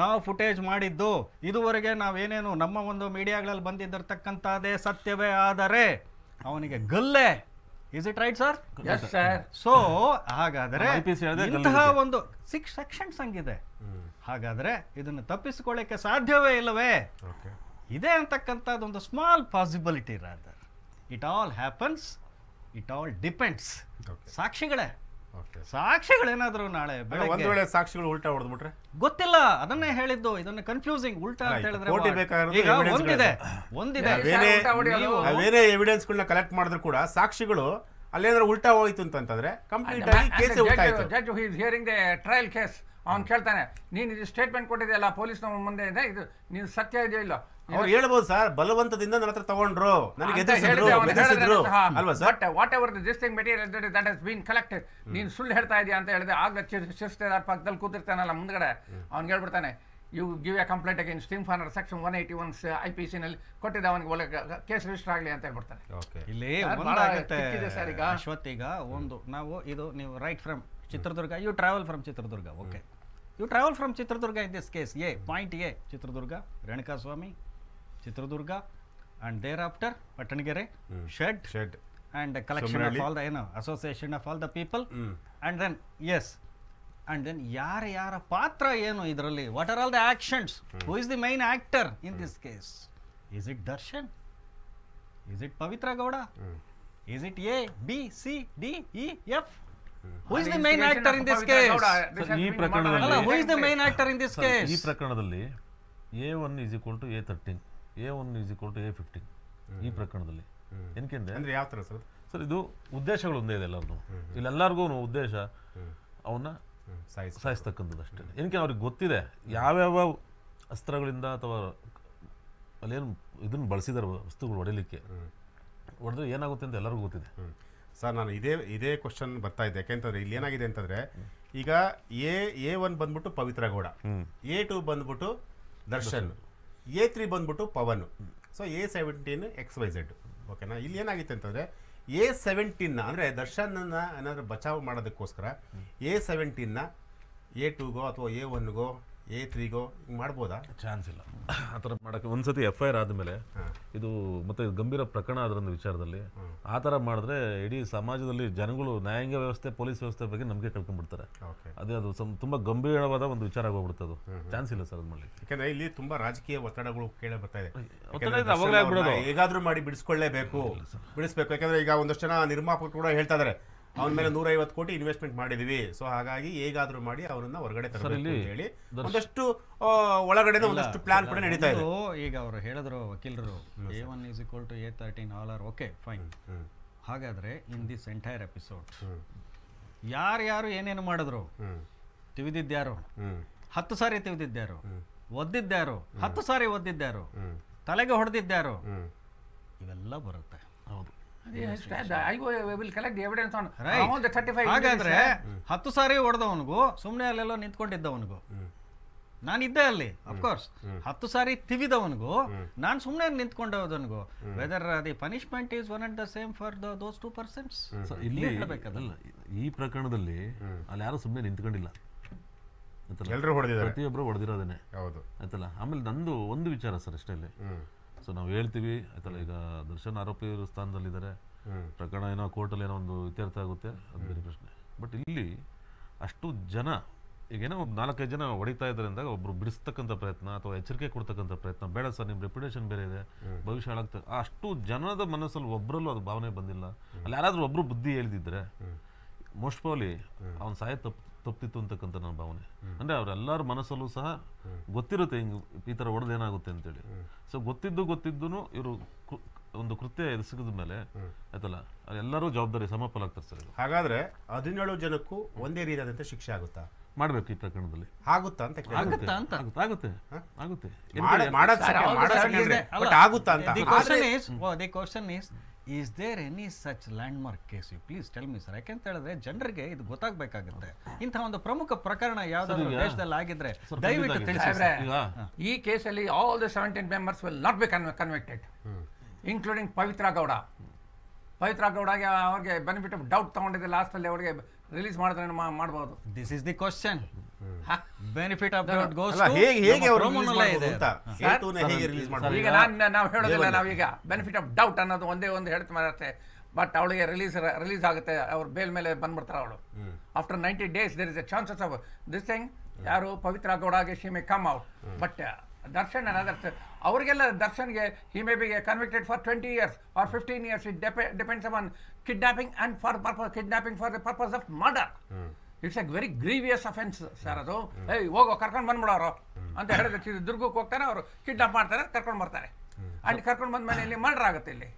ನಾವು ಫುಟೇಜ್ ಮಾಡಿದ್ದು ಇದುವರೆಗೆ ನಾವೇನೇನು ನಮ್ಮ ಒಂದು ಮೀಡಿಯಾಗಳಲ್ಲಿ ಬಂದಿದ್ದಿರ್ತಕ್ಕಂಥದ್ದೇ ಸತ್ಯವೇ ಆದರೆ ಅವನಿಗೆ ಗಲ್ಲೇ is it right sir so ಹಾಗಾದ್ರೆ ಇಂತಹ ಒಂದು ಸಿಕ್ಸ್ ಸೆಕ್ಷನ್ ಹಂಗಿದೆ ಹಾಗಾದ್ರೆ ಇದನ್ನು ತಪ್ಪಿಸಿಕೊಳ್ಳಕ್ಕೆ ಸಾಧ್ಯವೇ ಇಲ್ಲವೇ ಇದೆ ಒಂದು small possibility rather it all happens it all depends ಸಾಕ್ಷಿಗಳೇ ಸಾಕ್ಷಿಗಳೇನಾದ್ರು ನಾಳೆ ಒಂದು ವೇಳೆ ಸಾಕ್ಷಿಗಳು ಉಲ್ಟಾ ಹೊಡೆದ್ಬಿಟ್ರೆ ಗೊತ್ತಿಲ್ಲ ಅದನ್ನೇ ಹೇಳಿದ್ದು ಇದನ್ನ ಕನ್ಫ್ಯೂಸಿಂಗ್ ಉಲ್ಟಾ ಅಂತ ಹೇಳಿದ್ರೆ ಒಂದಿದೆ ಬೇರೆ ಎವಿಡೆನ್ಸ್ ಗಳನ್ನ ಕಲೆಕ್ಟ್ ಮಾಡಿದ್ರು ಕೂಡ ಸಾಕ್ಷಿಗಳು ಅಲ್ಲೇನಾದ್ರೂ ಉಲ್ಟಾ ಹೋಯ್ತು ಅಂತಂದ್ರೆ ಕಂಪ್ಲೀಟ್ ಆಗಿ ಕೇಸ್ ಉಲ್ಟಾ judge hearing the trial case ಅವ್ನು ಕೇಳ್ತಾನೆ ನೀನು ಇದು ಸ್ಟೇಟ್ಮೆಂಟ್ ಕೊಟ್ಟಿದೆಯಲ್ಲ ಪೊಲೀಸ್ನ ಮುಂದೆ ಇದೆ ಇದು ನೀನು ಸತ್ಯ ಇದೆಯೋ ಇಲ್ಲ ಅವ್ರು ಹೇಳ್ಬೋದು ಸರ್ ಬಲವಂತದಿಂದ ನನ್ನ ಹತ್ರ ತಗೊಂಡ್ರು ನನಗೆ whatever the material collected ನೀನ್ ಸುಳ್ಳು ಹೇಳ್ತಾ ಇದೀಯ ಅಂತ ಹೇಳಿದ್ರೆ ಆಗ ಶಿಸ್ತೆದಾರ್ ಪಕ್ಕದಲ್ಲಿ ಕೂತಿರ್ತಾನಲ್ಲ ಮುಂದ್ಗಡೆ ಅವ್ನ್ ಹೇಳ್ಬಿಡ್ತಾನೆ you give a complaint against ಸ್ಟೀಮ್ ಫಾರ್ನರ್ section one eighty one I P C ನಲ್ಲಿ ಕೊಟ್ಟಿದ್ದ ಅವನಿಗೆ ಒಳ್ಳೆ ಕೇಸ್ ರಿಜಿಸ್ಟರ್ ಆಗಲಿ ಅಂತ ಹೇಳ್ಬಿಡ್ತಾನೆ ಅಶ್ವತ್ ಈಗ ಒಂದು ನಾವು ಇದು ನೀವು right from Chitradurga you travel from Chitradurga okay you travel from Chitradurga in this case A point A Chitradurga Renuka Swamy Chitradurga and thereafter Pattanagere shed shed and collection of all the ಏನು association of all the people and then ಎಸ್ and then ಯಾರ ಯಾರ ಪಾತ್ರ ಏನು ಇದರಲ್ಲಿ what are all the actions who is the main actor in this case is it Darshan is it Pavithra Gowda is it A B C D E F ಈ ಪ್ರಕರಣದಲ್ಲಿ A one is equal to A thirteen A one is equal to A fifteen ಈ ಪ್ರಕರಣದಲ್ಲಿ ಏನಕ್ಕೆ ಅಂದರೆ ಯಾವ ಥರ sir ಇದು ಉದ್ದೇಶಗಳು ಒಂದೇ ಇದೆ ಎಲ್ಲರೂ ಇಲ್ಲೆಲ್ಲರಿಗೂ ಉದ್ದೇಶ ಅವನ್ನ ಸಾಯಿಸ್ತಕ್ಕಂಥದ್ದು ಅಷ್ಟೇ ಏನಕ್ಕೆ ಅವ್ರಿಗೆ ಗೊತ್ತಿದೆ ಯಾವ್ಯಾವ ಅಸ್ತ್ರಗಳಿಂದ ಅಥವಾ ಅಲ್ಲೇನು ಇದನ್ನು ಬಳಸಿದಾರೆ ವಸ್ತುಗಳು ಹೊಡಿಲಿಕ್ಕೆ ಹೊಡೆದ್ರೆ ಏನಾಗುತ್ತೆ ಅಂತ ಎಲ್ಲರಿಗೂ ಗೊತ್ತಿದೆ ಸರ್ ನಾನು ಇದೇ ಇದೇ ಕ್ವಶನ್ ಬರ್ತಾ ಇದ್ದೆ ಯಾಕೆಂತಂದ್ರೆ ಇಲ್ಲಿ ಏನಾಗಿದೆ ಅಂತಂದರೆ ಈಗ ಎ ಎ ಒನ್ ಬಂದ್ಬಿಟ್ಟು ಪವಿತ್ರ ಗೌಡ ಎ ಟು ಬಂದ್ಬಿಟ್ಟು ದರ್ಶನ್ ಎ ತ್ರೀ ಬಂದ್ಬಿಟ್ಟು Pavan so A seventeen X Y Z ಓಕೆನಾ ಇಲ್ಲಿ ಏನಾಗಿತ್ತು ಅಂತಂದರೆ ಎ ಸೆವೆಂಟೀನ್ನ ಅಂದರೆ ದರ್ಶನನ್ನ ಏನಾದರೂ ಬಚಾವ್ ಮಾಡೋದಕ್ಕೋಸ್ಕರ ಎ ಸೆವೆಂಟೀನ್ನ ಎ ಟೂಗೋ ಅಥವಾ ಎ ಒನ್ಗೋ ಎ ತ್ರೀಗೋ ಮಾಡ್ಬೋದಾ ಚಾನ್ಸ್ ಇಲ್ಲ ಆ ಥರ ಮಾಡೋಕ್ಕೆ ಒಂದು ಎಫ್ ಐ ಆರ್ ಆದಮೇಲೆ ಇದು ಮತ್ತು ಗಂಭೀರ ಪ್ರಕರಣ ಅದರೊಂದು ವಿಚಾರದಲ್ಲಿ ಆ ಥರ ಮಾಡಿದ್ರೆ ಇಡೀ ಸಮಾಜದಲ್ಲಿ ಜನಗಳು ನ್ಯಾಯಾಂಗ ವ್ಯವಸ್ಥೆ ಪೊಲೀಸ್ ವ್ಯವಸ್ಥೆ ಬಗ್ಗೆ ನಂಬಿಕೆ ಕಳ್ಕೊಂಡ್ಬಿಡ್ತಾರೆ ಅದೇ ಅದು ಸಮ್ ತುಂಬ ಗಂಭೀರವಾದ ಒಂದು ವಿಚಾರ ಆಗೋಗ್ಬಿಡುತ್ತೆ ಅದು ಚಾನ್ಸ್ ಇಲ್ಲ ಸರ್ ಅದು ಮಾಡಲಿಕ್ಕೆ ಯಾಕಂದ್ರೆ ಇಲ್ಲಿ ತುಂಬ ರಾಜಕೀಯ ಒತ್ತಡಗಳು ಕೇಳಿ ಬರ್ತಾ ಇದೆ ಹೇಗಾದರೂ ಮಾಡಿ ಬಿಡಿಸ್ಕೊಳ್ಳೇಬೇಕು ಬಿಡಿಸ್ಬೇಕು ಯಾಕಂದ್ರೆ ಈಗ ಒಂದಷ್ಟು ಜನ ನಿರ್ಮಾಪಕರು ಕೂಡ ಹೇಳ್ತಾ ಇದ್ದಾರೆ ಅವನ ಮೇಲೆ ನೂರೈವತ್ತು ಕೋಟಿ ಇನ್ವೆಸ್ಟ್ಮೆಂಟ್ ಮಾಡಿದೀವಿ ಸೊ ಹಾಗಾಗಿ ಹೇಗಾದ್ರೂ ಮಾಡಿ ಅವರನ್ನ ಹೊರಗಡೆ ತರಬೇಕು ಹೇಳಿ ಒಂದಷ್ಟು ಒಳಗಡೆ ಒಂದಷ್ಟು ಪ್ಲಾನ್ ಕೂಡ ನಡೀತಾ ಇದೆ ಈಗ ಅವರು ಹೇಳಿದ್ರು ವಕೀಲರು A one is equal to A thirteen all are okay fine ಹಾಗಾದ್ರೆ ಇನ್ ದಿಸ್ ಎಂಟೈರ್ ಎಪಿಸೋಡ್ ಯಾರು ಯಾರು ಏನೇನು ಮಾಡಿದ್ರು ತಿವಿದಿದ್ದ್ಯಾರು ಹತ್ತು ಸಾರಿ ತಿವಿದಿದ್ದ್ಯಾರು ಒದ್ದಿದ್ದ್ಯಾರು ಹತ್ತು ಸಾರಿ ಒದ್ದಿದ್ದ್ಯಾರು ತಲೆಗೆ ಹೊಡೆದಿದ್ದ್ಯಾರು ಇವೆಲ್ಲ ಬರುತ್ತೆ ಹೌದು ಹಾಗಾದ್ರೆ ಹತ್ತು ಸಾರಿ ಹೊಡೆದವನಿಗೂ ಸುಮ್ಮನೆ ಅಲ್ಲೆಲ್ಲೋ ನಿಂತ್ಕೊಂಡಿದ್ದವನಿಗೂ ನಾನಿದ್ದೆ ಅಲ್ಲಿ ಅಫ್ಕೋರ್ಸ್ ಹತ್ತು ಸಾರಿ ತಿವಿದವನಿಗೂ ನಾನು ಸುಮ್ಮನೆ ನಿಂತ್ಕೊಂಡವನಿಗೂ whether the punishment is one and the same for those two persons ಇಲ್ಲಿ ಹೇಳಬೇಕಲ್ಲ ಈ ಪ್ರಕರಣದಲ್ಲಿ ಅಲ್ಲಿ ಯಾರು ಸುಮ್ಮನೆ ನಿಂತ್ಕೊಂಡಿಲ್ಲ ಪ್ರತಿಯೊಬ್ಬರು ಹೊಡೆದಿರೋದನ್ನೇ ಹೌದು ಆಯ್ತಲ್ಲ ಆಮೇಲೆ ನಂದು ಒಂದು ವಿಚಾರ ಸರ್ ಅಷ್ಟೇ ಸೊ ನಾವು ಹೇಳ್ತೀವಿ ಆಯ್ತಲ್ಲ ಈಗ ದರ್ಶನ್ ಆರೋಪಿ ಸ್ಥಾನದಲ್ಲಿದ್ದಾರೆ ಪ್ರಕರಣ ಏನೋ ಕೋರ್ಟಲ್ಲಿ ಏನೋ ಒಂದು ಇತ್ಯರ್ಥ ಆಗುತ್ತೆ ಅದು ಬೇರೆ ಪ್ರಶ್ನೆ ಬಟ್ ಇಲ್ಲಿ ಅಷ್ಟು ಜನ ಈಗೇನೋ ಒಂದು ನಾಲ್ಕೈದು ಜನ ಹೊಡಿತಾ ಇದ್ದಾರೆ ಅಂದಾಗ ಒಬ್ಬರು ಬಿಡಿಸ್ತಕ್ಕಂಥ ಪ್ರಯತ್ನ ಅಥವಾ ಎಚ್ಚರಿಕೆ ಕೊಡ್ತಕ್ಕಂಥ ಪ್ರಯತ್ನ ಬೇಡ ಸರ್ ನಿಮ್ಮ ರೆಪ್ಯುಟೇಷನ್ ಬೇರೆ ಇದೆ ಭವಿಷ್ಯ ಹಾಳಾಗ್ತದೆ ಅಷ್ಟು ಜನದ ಮನಸ್ಸಲ್ಲಿ ಒಬ್ಬರಲ್ಲೂ ಅದು ಭಾವನೆ ಬಂದಿಲ್ಲ ಅಲ್ಲಿ ಯಾರಾದರೂ ಒಬ್ಬರು ಬುದ್ಧಿ ಹೇಳಿದ್ರೆ ಮೋಸ್ಟ್ ಪ್ರಾಬ್ಲಿ ಅವ್ನು ಸಾಯ ತಪ್ಪು ತಪ್ಪಿತ್ತು ಅಂತಕ್ಕಂಥ ನನ್ನ ಭಾವನೆ ಅಂದರೆ ಅವರೆಲ್ಲರ ಮನಸ್ಸಲ್ಲೂ ಸಹ ಗೊತ್ತಿರುತ್ತೆ ಈ ಈ ಥರ ಏನಾಗುತ್ತೆ ಅಂತೇಳಿ ಸೊ ಗೊತ್ತಿದ್ದು ಗೊತ್ತಿದ್ದು ಇವರು ಒಂದು ಕೃತ್ಯ ಎದುರಿಸಿದ ಮೇಲೆ ಆಯ್ತಲ್ಲ ಎಲ್ಲರೂ ಜವಾಬ್ದಾರಿ ಸಮಪಾಲಾಗ್ತಾರೆ ಸರ್ ಹಾಗಾದ್ರೆ ಹದಿನೇಳು ಜನಕ್ಕೂ ಒಂದೇ ರೀತಿಯಾದಂತಹ ಶಿಕ್ಷೆ ಆಗುತ್ತಾ ಮಾಡ್ಬೇಕು ಈ ಪ್ರಕರಣದಲ್ಲಿ ಆಗುತ್ತಾ ಅಂತ ಆಗುತ್ತೆ ಆಗುತ್ತೆ ಆಗುತ್ತಾ is there any such landmark case you please tell me sir ಯಾಕೆಂತ ಹೇಳಿದ್ರೆ ಜನರಿಗೆ ಇದು ಗೊತ್ತಾಗಬೇಕಾಗುತ್ತೆ ಇಂಥ ಒಂದು ಪ್ರಮುಖ ಪ್ರಕರಣ ಯಾವ್ದಾದ್ರು ದೇಶದಲ್ಲಿ ಆಗಿದ್ರೆ ದಯವಿಟ್ಟು ತಿಳಿಸಿದ್ರೆ ಈ ಕೇಸಲ್ಲಿ all the seventeen members will not be convicted including Pavithra Gowda Pavithra ಗೌಡಗೆ ಅವ್ರಿಗೆ ಬೆನಿಫಿಟ್ ಆಫ್ ಡೌಟ್ ತಗೊಂಡಿದ್ದೆ ಲಾಸ್ಟಲ್ಲಿ ಅವ್ರಿಗೆ ರಿಲೀಸ್ ಮಾಡಿದ್ರೆ ಮಾಡಬಹುದು this is the question benefit of doubt goes ಹೇಗೆ ಹೇಗೆ ಅವರು ಇದೆ ಅಂತ ಹೇಗೆ ರಿಲೀಸ್ ಮಾಡ್ತಾರೆ ಈಗ ನಾನು ನಾವು ಹೇಳೋದಿಲ್ಲ ನಾವೀಗ ಬೆನಿಫಿಟ್ ಆಫ್ ಡೌಟ್ ಅನ್ನೋದು ಒಂದೇ ಒಂದು ಹೇಳ್ತಾರೆ ಅಷ್ಟೇ ಬಟ್ ಅವಳಿಗೆ ರಿಲೀಸ್ ರಿಲೀಸ್ ಆಗುತ್ತೆ ಅವ್ರ ಬೇಲ್ ಮೇಲೆ ಬಂದ್ಬಿಡ್ತಾರೆ ಅವಳು after ninety days there is a chances of this thing ಯಾರು ಪವಿತ್ರ ಗೌಡಾಗೆ she may come out but Darshan others ಅವರಿಗೆಲ್ಲ ದರ್ಶನ್ಗೆ he may be convicted for twenty years or fifteen years it depends on kidnapping and for purpose kidnapping for the purpose of murder it's a very grievous offence sir ಅದು ಏಯ್ ಹೋಗೋ ಕರ್ಕೊಂಡು ಬಂದ್ಬಿಡೋರು ಅಂತ ಹೇಳಿದ್ರೆ ದುರ್ಗಕ್ಕೆ ಹೋಗ್ತಾರೆ ಅವರು ಕಿಡ್ನಾಪ್ ಮಾಡ್ತಾರೆ ಕರ್ಕೊಂಡು ಬರ್ತಾರೆ ಅಂಡ್ ಕರ್ಕೊಂಡು ಬಂದ ಮೇಲೆ ಇಲ್ಲಿ ಮರ್ಡರ್ ಆಗುತ್ತೆ ಇಲ್ಲಿ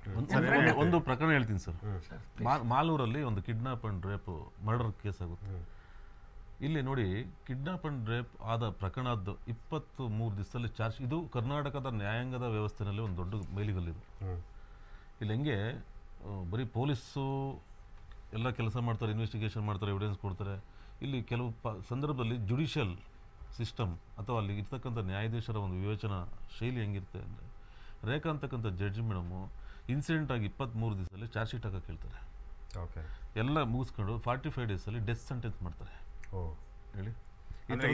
ಒಂದು ಪ್ರಕರಣ ಹೇಳ್ತೀನಿ ಸರ್ ಮಾಲೂರಲ್ಲಿ ಒಂದು kidnap and rape murder case ಆಗುತ್ತೆ ಇಲ್ಲಿ ನೋಡಿ ಕಿಡ್ನಾಪ್ ಅಂಡ್ ರೇಪ್ ಆದ ಪ್ರಕರಣದ್ದು ಇಪ್ಪತ್ತು ಮೂರು ದಿವಸದಲ್ಲಿ ಚಾರ್ಜ್ ಇದು ಕರ್ನಾಟಕದ ನ್ಯಾಯಾಂಗದ ವ್ಯವಸ್ಥೆಯಲ್ಲಿ ಒಂದು ದೊಡ್ಡ ಮೈಲಿಗಲ್ಲಿದೆ ಇಲ್ಲಿ ಹೆಂಗೆ ಬರೀ ಪೊಲೀಸು ಎಲ್ಲ ಕೆಲಸ ಮಾಡ್ತಾರೆ ಇನ್ವೆಸ್ಟಿಗೇಷನ್ ಮಾಡ್ತಾರೆ ಎವಿಡೆನ್ಸ್ ಕೊಡ್ತಾರೆ ಇಲ್ಲಿ ಕೆಲವು ಪ ಸಂದರ್ಭದಲ್ಲಿ ಜುಡಿಷಿಯಲ್ ಸಿಸ್ಟಮ್ ಅಥವಾ ಅಲ್ಲಿ ಇರ್ತಕ್ಕಂಥ ನ್ಯಾಯಾಧೀಶರ ಒಂದು ವಿವೇಚನಾ ಶೈಲಿ ಹೆಂಗಿರುತ್ತೆ ಅಂದರೆ ರೇಖಾ ಅಂತಕ್ಕಂಥ ಜಡ್ಜ್ ಮೇಡಮು ಇನ್ಸಿಡೆಂಟ್ ಆಗಿ ಮೂರು ದಿವಸದಲ್ಲಿ ಚಾರ್ಜ್ ಶೀಟ್ ಹಾಕಕ್ಕೆ ಹೇಳ್ತಾರೆ ಓಕೆ ಎಲ್ಲ ಮುಗಿಸ್ಕೊಂಡು ಫಾರ್ಟಿ ಫೈವ್ ಡೇಸಲ್ಲಿ ಡೆತ್ ಸೆಂಟೆನ್ಸ್ ಮಾಡ್ತಾರೆ ಹೇಳಿ